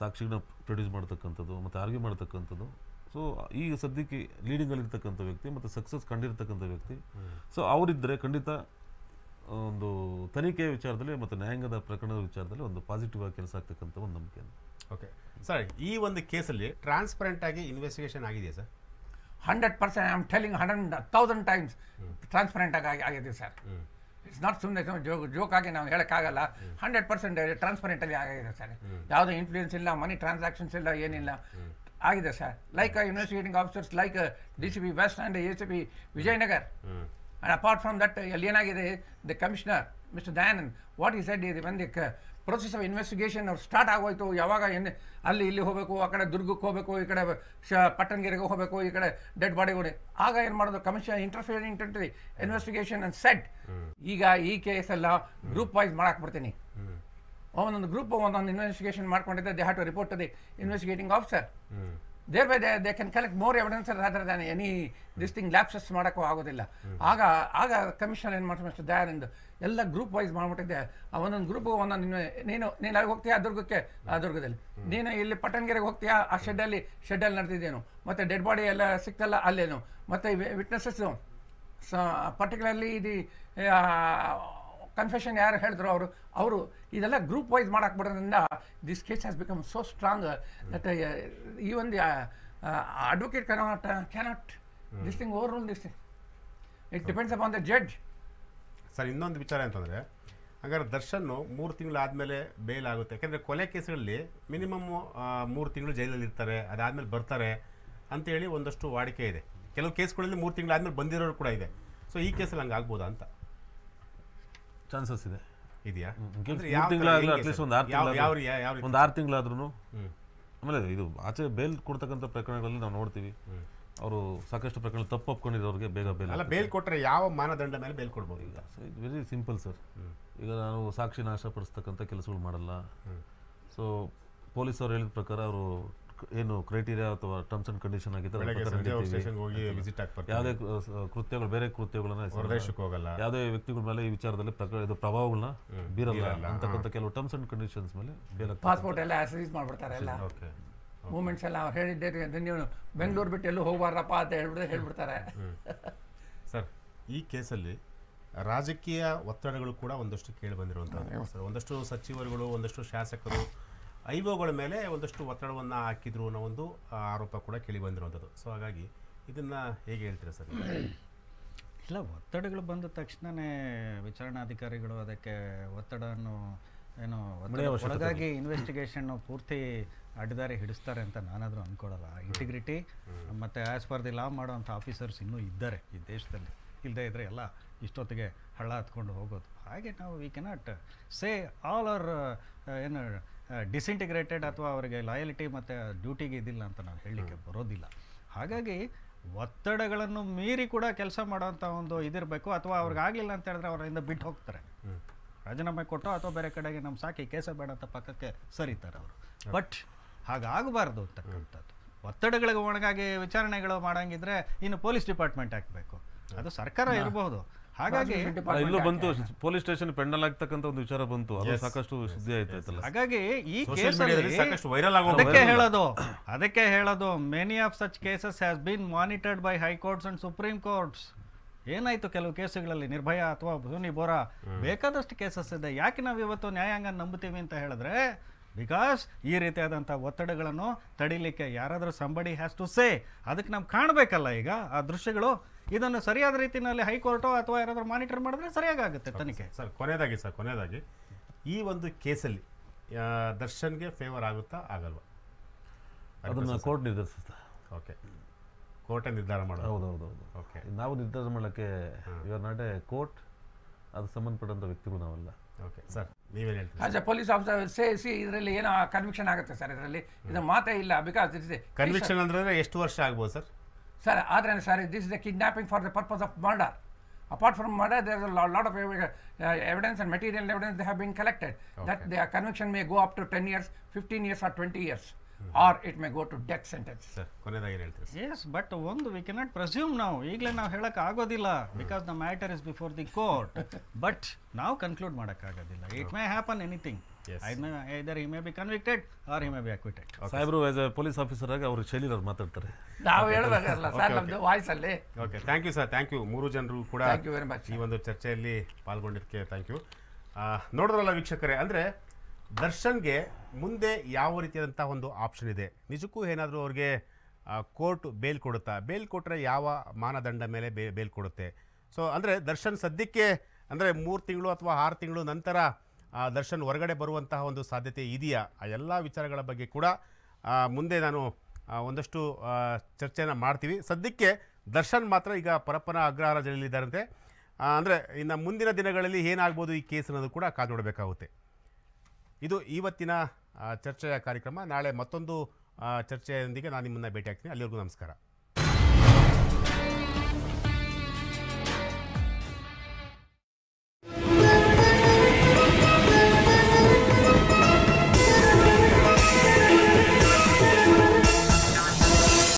ಸಾಕ್ಷಿಗಳನ್ನ ಪ್ರೊಡ್ಯೂಸ್ ಮಾಡ್ತಕ್ಕಂಥದ್ದು ಮತ್ತು ಆರ್ಗ್ಯೂ ಮಾಡ್ತಕ್ಕಂಥದ್ದು ಸೊ ಈಗ ಸದ್ಯಕ್ಕೆ ಲೀಡಿಂಗಲ್ಲಿರ್ತಕ್ಕಂಥ ವ್ಯಕ್ತಿ ಮತ್ತು ಸಕ್ಸಸ್ ಕಂಡಿರ್ತಕ್ಕಂಥ ವ್ಯಕ್ತಿ ಸೊ ಅವರಿದ್ದರೆ ಖಂಡಿತ ಒಂದು ತನಿಖೆಯ ವಿಚಾರದಲ್ಲಿ ಮತ್ತು ನ್ಯಾಯಾಂಗದ ಪ್ರಕರಣದ ವಿಚಾರದಲ್ಲಿ ಒಂದು ಪಾಸಿಟಿವ್ ಆಗಿ ಕೆಲಸ ಆಗ್ತಕ್ಕಂಥ ಒಂದು ನಂಬಿಕೆ ಓಕೆ ಸರ್ ಈ ಒಂದು ಕೇಸಲ್ಲಿ ಟ್ರಾನ್ಸ್ಪರೆಂಟ್ ಆಗಿ ಇನ್ವೆಸ್ಟಿಗೇಷನ್ ಆಗಿದೆಯಾ sir hundred percent I am telling hundred thousand times transparent ಆಗಿ ಆಗಿದೆ ಸರ್ ಇಟ್ಸ್ ನಾಟ್ ಸುಮ್ಮನೆ ಜೋಕ್ ಆಗಿ ನಾವು ಹೇಳೋಕ್ಕಾಗಲ್ಲ ಹಂಡ್ರೆಡ್ ಪರ್ಸೆಂಟ್ ಟ್ರಾನ್ಸ್ಪರೆಂಟಲ್ಲಿ ಆಗಿದೆ ಸರ್ ಯಾವುದೇ ಇನ್ಫ್ಲೂಯೆನ್ಸ್ ಇಲ್ಲ ಮನಿ ಟ್ರಾನ್ಸಾಕ್ಷನ್ಸ್ ಇಲ್ಲ ಏನಿಲ್ಲ ಆಗಿದೆ sir like investigating officers like D C B west and A C B Vijayanagar and apart from that ಅಲ್ಲಿ ಏನಾಗಿದೆ the commissioner mister Dayanand what is said ಇದು ಬಂದು ಪ್ರೊಸೆಸ್ ಆಫ್ ಇನ್ವೆಸ್ಟಿಗೇಷನ್ ಅವ್ರು ಸ್ಟಾರ್ಟ್ ಆಗೋಯ್ತು ಯಾವಾಗ ಎನ್ ಅಲ್ಲಿ ಇಲ್ಲಿ ಹೋಗಬೇಕು ಆ ಕಡೆ ದುರ್ಗಕ್ಕೆ ಹೋಗಬೇಕು ಈ ಕಡೆ ಶ ಪಟ್ಟಣಗಿರಿಗೆ ಹೋಗಬೇಕು ಈ ಕಡೆ ಡೆಡ್ ಬಾಡಿ ಓಡಿ ಆಗ ಏನು ಮಾಡೋದು commission interfering to investigation and set ಈಗ ಈ ಕೇಸ್ ಎಲ್ಲ ಗ್ರೂಪ್ ವೈಸ್ ಮಾಡಾಕ್ಬಿಡ್ತೀನಿ ಬಿಡ್ತೀನಿ ಒಂದೊಂದು ಗ್ರೂಪ್ ಒಂದೊಂದು ಇನ್ವೆಸ್ಟಿಗೇಷನ್ ಮಾಡ್ಕೊಂಡಿದ್ದೆ ದೇ ಹ್ಯಾಟ್ ಟು ರಿಪೋರ್ಟ್ ಅದೇ the investigating officer thereby they they can collect more evidence rather than any this thing lapses ಮಾಡೋಕ್ಕೂ ಆಗೋದಿಲ್ಲ ಆಗ ಆಗ ಕಮಿಷನ್ ಏನು ಮಾಡ್ತಾರೆ ಮಿಸ್ಟರ್ ದಯಾನಂದ್ ಎಲ್ಲ ಗ್ರೂಪ್ ವೈಸ್ ಆ ಒಂದೊಂದು ಗ್ರೂಪ್ ಒಂದೊಂದು ನೀನು ನೀನು ಅಲ್ಲಿ ಹೋಗ್ತೀಯಾ ದುರ್ಗಕ್ಕೆ ಆ ದುರ್ಗದಲ್ಲಿ ನೀನು ಇಲ್ಲಿ ಪಟ್ಟಣಗೆರೆಗೆ ಹೋಗ್ತೀಯಾ ಆ ಶೆಡ್ಡಲ್ಲಿ ಶೆಡ್ಡಲ್ಲಿ ನಡೆದಿದ್ದೇನು ಮತ್ತು ಡೆಡ್ ಬಾಡಿ ಎಲ್ಲ ಸಿಕ್ತಲ್ಲ ಅಲ್ಲೇನು ಮತ್ತು ವಿಟ್ನೆಸ್ಸಸ್ಸು ಸ ಪರ್ಟಿಕ್ಯುಲರ್ಲಿ ಇದು ಕನ್ಫೆಷನ್ ಯಾರು ಹೇಳಿದ್ರು ಅವರು ಅವರು ಇದೆಲ್ಲ ಗ್ರೂಪ್ ವೈಸ್ ಮಾಡಾಕ್ಬಿಡೋದ್ರಿಂದ this case has become so strong that ಈ ಒಂದು advocate cannot cannot this thing over rule this thing it depends upon the judge sir ಇನ್ನೊಂದು ವಿಚಾರ ಅಂತಂದರೆ ಹಾಗಾದ್ರೆ ದರ್ಶನ್ನು ಮೂರು ತಿಂಗಳು ಆದಮೇಲೆ ಬೇಲ್ ಆಗುತ್ತೆ ಯಾಕೆಂದರೆ ಕೊಲೆ ಕೇಸ್ಗಳಲ್ಲಿ ಮಿನಿಮಮ್ ಮೂರು ತಿಂಗಳು ಜೈಲಲ್ಲಿ ಇರ್ತಾರೆ ಅದಾದಮೇಲೆ ಬರ್ತಾರೆ ಅಂತೇಳಿ ಒಂದಷ್ಟು ವಾಡಿಕೆ ಇದೆ ಕೆಲವು ಕೇಸ್ಗಳಲ್ಲಿ ಮೂರು ತಿಂಗಳು ಆದಮೇಲೆ ಬಂದಿರೋರು ಕೂಡ ಇದೆ ಸೊ ಈ ಕೇಸಲ್ಲಿ ಹಂಗೆ ಆಗ್ಬೋದಾ ಅಂತ ಚಾನ್ಸಸ್ ಇದೆ ಇದೆಯಾ ಆರ್ ಒಂದು ಆರು ತಿಂಗಳಾದ್ರೂ ಆಮೇಲೆ ಇದು ಆಚೆ ಬೇಲ್ ಕೊಡ್ತಕ್ಕಂಥ ಪ್ರಕರಣಗಳಲ್ಲಿ ನಾವು ನೋಡ್ತೀವಿ ಅವರು ಸಾಕಷ್ಟು ಪ್ರಕರಣ ತಪ್ಪು ಒಪ್ಕೊಂಡಿರೋರಿಗೆ ಬೇಗ ಬೇಲ್ ಅಲ್ಲ ಬೇಲ್ ಕೊಟ್ಟರೆ ಯಾವ ಮಾನದಂಡ ಮೇಲೆ ಬೇಲ್ ಕೊಡ್ಬೋದು ಈಗ ಇಟ್ ವೆರಿ ಸಿಂಪಲ್ ಸರ್ ಈಗ ನಾನು ಸಾಕ್ಷಿ ನಾಶಪಡಿಸ್ತಕ್ಕಂಥ ಕೆಲಸಗಳು ಮಾಡಲ್ಲ ಸೊ ಅವ್ರು ಹೇಳಿದ ಪ್ರಕಾರ ಅವರು ಏನು ಕ್ರೈಟೀರಿಯಾ ಅಥವಾ ಟರ್ಮ್ಸ್ ಅಂಡ್ ಕಂಡೀಷನ್ ಆಗಿದ್ದರೆ ಯಾವುದೇ ಕೃತ್ಯಗಳು ಬೇರೆ ಕೃತ್ಯಗಳನ್ನ ಹೋಗಲ್ಲ ಯಾವುದೇ ವ್ಯಕ್ತಿಗಳ ಮೇಲೆ ಈ ವಿಚಾರದಲ್ಲಿ ಇದು ಪ್ರಭಾವಗಳನ್ನ ಬೀರಲ್ಲ ಅಂತಕ್ಕಂಥ ಕೆಲವು ಟರ್ಮ್ಸ್ ಅಂಡ್ ಕಂಡೀಷನ್ಸ್ ಮೇಲೆ ಪಾಸ್ಪೋರ್ಟ್ ಎಲ್ಲ ಸೀಸ್ ಮಾಡ್ಬಿಡ್ತಾರೆ ಎಲ್ಲ ಮೂಮೆಂಟ್ಸ್ ಎಲ್ಲ ಅವ್ರು ಹೇಳಿದ್ದೆ ನೀವು ಬೆಂಗಳೂರು ಬಿಟ್ಟು ಎಲ್ಲೂ ಹೋಗ್ಬಾರಪ್ಪ ಅಂತ ಹೇಳ್ಬಿಟ್ಟು ಹೇಳ್ಬಿಡ್ತಾರೆ ಸರ್ ಈ ಕೇಸಲ್ಲಿ ರಾಜಕೀಯ ಒತ್ತಡಗಳು ಕೂಡ ಒಂದಷ್ಟು ಕೇಳಿ ಬಂದಿರುವಂಥದ್ದು ಸರ್ ಒಂದಷ್ಟು ಸಚಿವರುಗಳು ಒಂದಷ್ಟು ಶಾಸಕರು ಐ ಮೇಲೆ ಒಂದಷ್ಟು ಒತ್ತಡವನ್ನು ಹಾಕಿದ್ರು ಅನ್ನೋ ಒಂದು ಆರೋಪ ಕೂಡ ಕೇಳಿ ಬಂದಿರುವಂಥದ್ದು ಸೊ ಹಾಗಾಗಿ ಇದನ್ನು ಹೇಗೆ ಹೇಳ್ತೀರಾ ಸರ್ ಇಲ್ಲ ಒತ್ತಡಗಳು ಬಂದ ತಕ್ಷಣವೇ ವಿಚಾರಣಾಧಿಕಾರಿಗಳು ಅದಕ್ಕೆ ಒತ್ತಡವನ್ನು ಏನು ಒಳಗಾಗಿ ಇನ್ವೆಸ್ಟಿಗೇಷನ್ನು ಪೂರ್ತಿ ಅಡ್ಡದಾರಿ ಹಿಡಿಸ್ತಾರೆ ಅಂತ ನಾನಾದರೂ ಅಂದ್ಕೊಳ್ಳಲ್ಲ ಇಂಟಿಗ್ರಿಟಿ ಮತ್ತು ಆ್ಯಸ್ ಪರ್ ದಿ ಲಾ ಮಾಡುವಂಥ ಆಫೀಸರ್ಸ್ ಇನ್ನೂ ಇದ್ದಾರೆ ಈ ದೇಶದಲ್ಲಿ ಇಲ್ಲದೇ ಇದ್ದರೆ ಎಲ್ಲ ಇಷ್ಟೊತ್ತಿಗೆ ಹಳ್ಳ ಹತ್ಕೊಂಡು ಹೋಗೋದು ಹಾಗೆ ನಾವು we cannot say all our ಏನು ಡಿಸಿಂಟಿಗ್ರೇಟೆಡ್ ಅಥವಾ ಅವರಿಗೆ ಲಾಯಲಿಟಿ ಮತ್ತು ಡ್ಯೂಟಿಗೆ ಇದಿಲ್ಲ ಅಂತ ನಾವು ಹೇಳಲಿಕ್ಕೆ ಬರೋದಿಲ್ಲ ಹಾಗಾಗಿ ಒತ್ತಡಗಳನ್ನು ಮೀರಿ ಕೂಡ ಕೆಲಸ ಮಾಡೋವಂಥ ಒಂದು ಇದಿರಬೇಕು ಅಥವಾ ಅವ್ರಿಗೆ ಆಗಲಿಲ್ಲ ಅಂತ ಹೇಳಿದ್ರೆ ಅವರಿಂದ ಬಿಟ್ಟು ಹೋಗ್ತಾರೆ ರಾಜೀನಾಮೆ ಕೊಟ್ಟು ಅಥವಾ ಬೇರೆ ಕಡೆಗೆ ನಮ್ಮ ಸಾಕಿ ಕೇಸ ಬೇಡ ಅಂತ ಪಕ್ಕಕ್ಕೆ ಸರಿತಾರೆ ಅವರು ಬಟ್ ಹಾಗಾಗಬಾರ್ದು ಅಂತಕ್ಕಂಥದ್ದು ಒತ್ತಡಗಳಿಗೆ ಒಣಗಾಗಿ ವಿಚಾರಣೆಗಳು ಮಾಡಂಗಿದ್ರೆ ಇನ್ನು ಪೊಲೀಸ್ ಡಿಪಾರ್ಟ್ಮೆಂಟ್ ಹಾಕಬೇಕು ಅದು ಸರ್ಕಾರ ಇರಬಹುದು ಹಾಗಾಗಿ ಇಲ್ಲೂ ಬಂತು ಪೊಲೀಸ್ ಸ್ಟೇಷನ್ ಪೆಂಡಲ್ ಆಗ್ತಕ್ಕಂತ ಒಂದು ವಿಚಾರ ಬಂತು ಅದು ಸಾಕಷ್ಟು ಸುದ್ದಿ ಆಯ್ತಾಯ್ತಲ್ಲ ಹಾಗಾಗಿ ಈ ಕೇಸ್ ಸಾಕಷ್ಟು ವೈರಲ್ ಆಗೋ ಅದಕ್ಕೆ ಹೇಳೋದು ಅದಕ್ಕೆ ಹೇಳೋದು many of such cases has been monitored by high courts and supreme courts ಏನಾಯ್ತು ಕೆಲವು ಕೇಸುಗಳಲ್ಲಿ ನಿರ್ಭಯ ಅಥವಾ ಸುನಿ ಬೋರಾ ಬೇಕಾದಷ್ಟು ಕೇಸಸ್ ಇದೆ ಯಾಕೆ ನಾವು ಇವತ್ತು ನ್ಯಾಯಾಂಗ ನಂಬುತ್ತೀವಿ ಅಂತ ಹೇಳಿದ್ರೆ ಬಿಕಾಸ್ ಈ ರೀತಿಯಾದಂಥ ಒತ್ತಡಗಳನ್ನು ತಡಿಲಿಕ್ಕೆ ಯಾರಾದರೂ ಸಂಬಡಿ ಹ್ಯಾಸ್ ಟು ಸೇ ಅದಕ್ಕೆ ನಾವು ಕಾಣಬೇಕಲ್ಲ ಈಗ ಆ ದೃಶ್ಯಗಳು ಇದನ್ನು ಸರಿಯಾದ ರೀತಿಯಲ್ಲಿ ಹೈಕೋರ್ಟ್ ಅಥವಾ ಯಾರಾದರೂ ಮಾನಿಟರ್ ಮಾಡಿದ್ರೆ ಸರಿಯಾಗುತ್ತೆ ತನಿಖೆ ಸರ್ ಕೊನೆಯದಾಗಿ ಸರ್ ಕೊನೆಯದಾಗಿ ಈ ಒಂದು ಕೇಸಲ್ಲಿ ದರ್ಶನ್ಗೆ ಫೇವರ್ ಆಗುತ್ತಾ ಆಗಲ್ವಾ ಅದನ್ನು ಕೋರ್ಟ್ ನಿರ್ಧರಿಸುತ್ತೆ ಓಕೆ ಕೋರ್ಟೇ ನಿರ್ಧಾರ ಮಾಡೋದು ಹೌದು ಹೌದು ಹೌದು ಓಕೆ ನಾವು ನಿರ್ಧಾರ ಮಾಡೋಕ್ಕೆ ಇವರ ನಾಟೆ ಕೋರ್ಟ್ ಅದು ಸಂಬಂಧಪಟ್ಟಂಥ ವ್ಯಕ್ತಿಗಳು ನಾವೆಲ್ಲ ಓಕೆ ಸರ್ ನೀವೇನು ಹೇಳ್ತೀರಿ ಅಜ್ಜ ಪೊಲೀಸ್ ಆಫೀಸರ್ ಸೇರಿಸಿ ಇದರಲ್ಲಿ ಏನೋ ಕನ್ವಿಕ್ಷನ್ ಆಗುತ್ತೆ ಸರ್ ಇದರಲ್ಲಿ ಇದು ಮಾತೇ ಇಲ್ಲ ಬಿಕಾಸ್ ಇಟ್ ಇಸ್ ಕನ್ವಿಕ್ಷನ್ ಅಂದ್ರೆ ಎಷ್ಟು ವರ್ಷ ಆಗ್ಬೋದು sir Sir, than sir, this is a kidnapping for the purpose of murder. Apart from murder, there is a lot of uh, evidence and material evidence that have been collected. Okay. That their conviction may go up to 10 years, 15 years or 20 years. Hmm. or it may go to death sentence. Yes, but ಒಂದು we cannot presume ನಾವು ಈಗಲೇ ನಾವು ಹೇಳಕ್ ಆಗೋದಿಲ್ಲ because the matter is before the court but ನಾವು conclude ಮಾಡೋಕ್ಕಾಗೋದಿಲ್ಲ it may happen anything Yes. Either he may be convicted or he may ಸಾಹೇಬ್ರು as a police officer ಆಗಿ ಅವರು ಶೈಲಿರವ್ರು ಮಾತಾಡ್ತಾರೆ ನಾವು ಹೇಳಬೇಕಲ್ಲ ಸರ್ ನಮ್ದು ವಾಯ್ಸ್ ಅಲ್ಲಿ okay thank you sir thank you ಮೂರು ಜನರು ಕೂಡ ಥ್ಯಾಂಕ್ ಯು ವೆರಿ ಮಚ್ ಈ ಒಂದು ಚರ್ಚೆಯಲ್ಲಿ ಪಾಲ್ಗೊಂಡಿದ್ದಕ್ಕೆ ಥ್ಯಾಂಕ್ ಯು ನೋಡಿದ್ರಲ್ಲ ವೀಕ್ಷಕರೇ ಅಂದರೆ ದರ್ಶನ್ಗೆ ಮುಂದೆ ಯಾವ ರೀತಿಯಾದಂಥ ಒಂದು ಆಪ್ಷನ್ ಇದೆ ನಿಜಕ್ಕೂ ಏನಾದರೂ ಅವ್ರಿಗೆ ಕೋರ್ಟ್ ಬೇಲ್ ಕೊಡುತ್ತಾ ಬೇಲ್ ಕೊಟ್ಟರೆ ಯಾವ ಮಾನದಂಡ ಮೇಲೆ ಬೇಲ್ ಕೊಡುತ್ತೆ ಸೊ ಅಂದರೆ ದರ್ಶನ್ ಸದ್ಯಕ್ಕೆ ಅಂದರೆ ಮೂರು ತಿಂಗಳು ಅಥವಾ ಆರು ತಿಂಗಳು ನಂತರ ದರ್ಶನ್ ಹೊರಗಡೆ ಬರುವಂತಹ ಒಂದು ಸಾಧ್ಯತೆ ಇದೆಯಾ ಆ ಎಲ್ಲ ವಿಚಾರಗಳ ಬಗ್ಗೆ ಕೂಡ ಮುಂದೆ ನಾನು ಒಂದಷ್ಟು ಚರ್ಚೆನ ಮಾಡ್ತೀವಿ ಸದ್ಯಕ್ಕೆ ದರ್ಶನ್ ಮಾತ್ರ ಈಗ ಪರಪ್ಪನ ಅಗ್ರಹಾರ ಜೈಲಿದ್ದಾರಂತೆ ಅಂದರೆ ಇನ್ನು ಮುಂದಿನ ದಿನಗಳಲ್ಲಿ ಏನಾಗ್ಬೋದು ಈ ಕೇಸ್ ಅನ್ನೋದು ಕೂಡ ಕಾದು ನೋಡಬೇಕಾಗುತ್ತೆ ಇದು ಇವತ್ತಿನ ಚರ್ಚೆಯ ಕಾರ್ಯಕ್ರಮ ನಾಳೆ ಮತ್ತೊಂದು ಚರ್ಚೆಯೊಂದಿಗೆ ನಾನು ನಿಮ್ಮನ್ನು ಭೇಟಿಯಾಗ್ತೀನಿ ಅಲ್ಲಿವರೆಗೂ ನಮಸ್ಕಾರ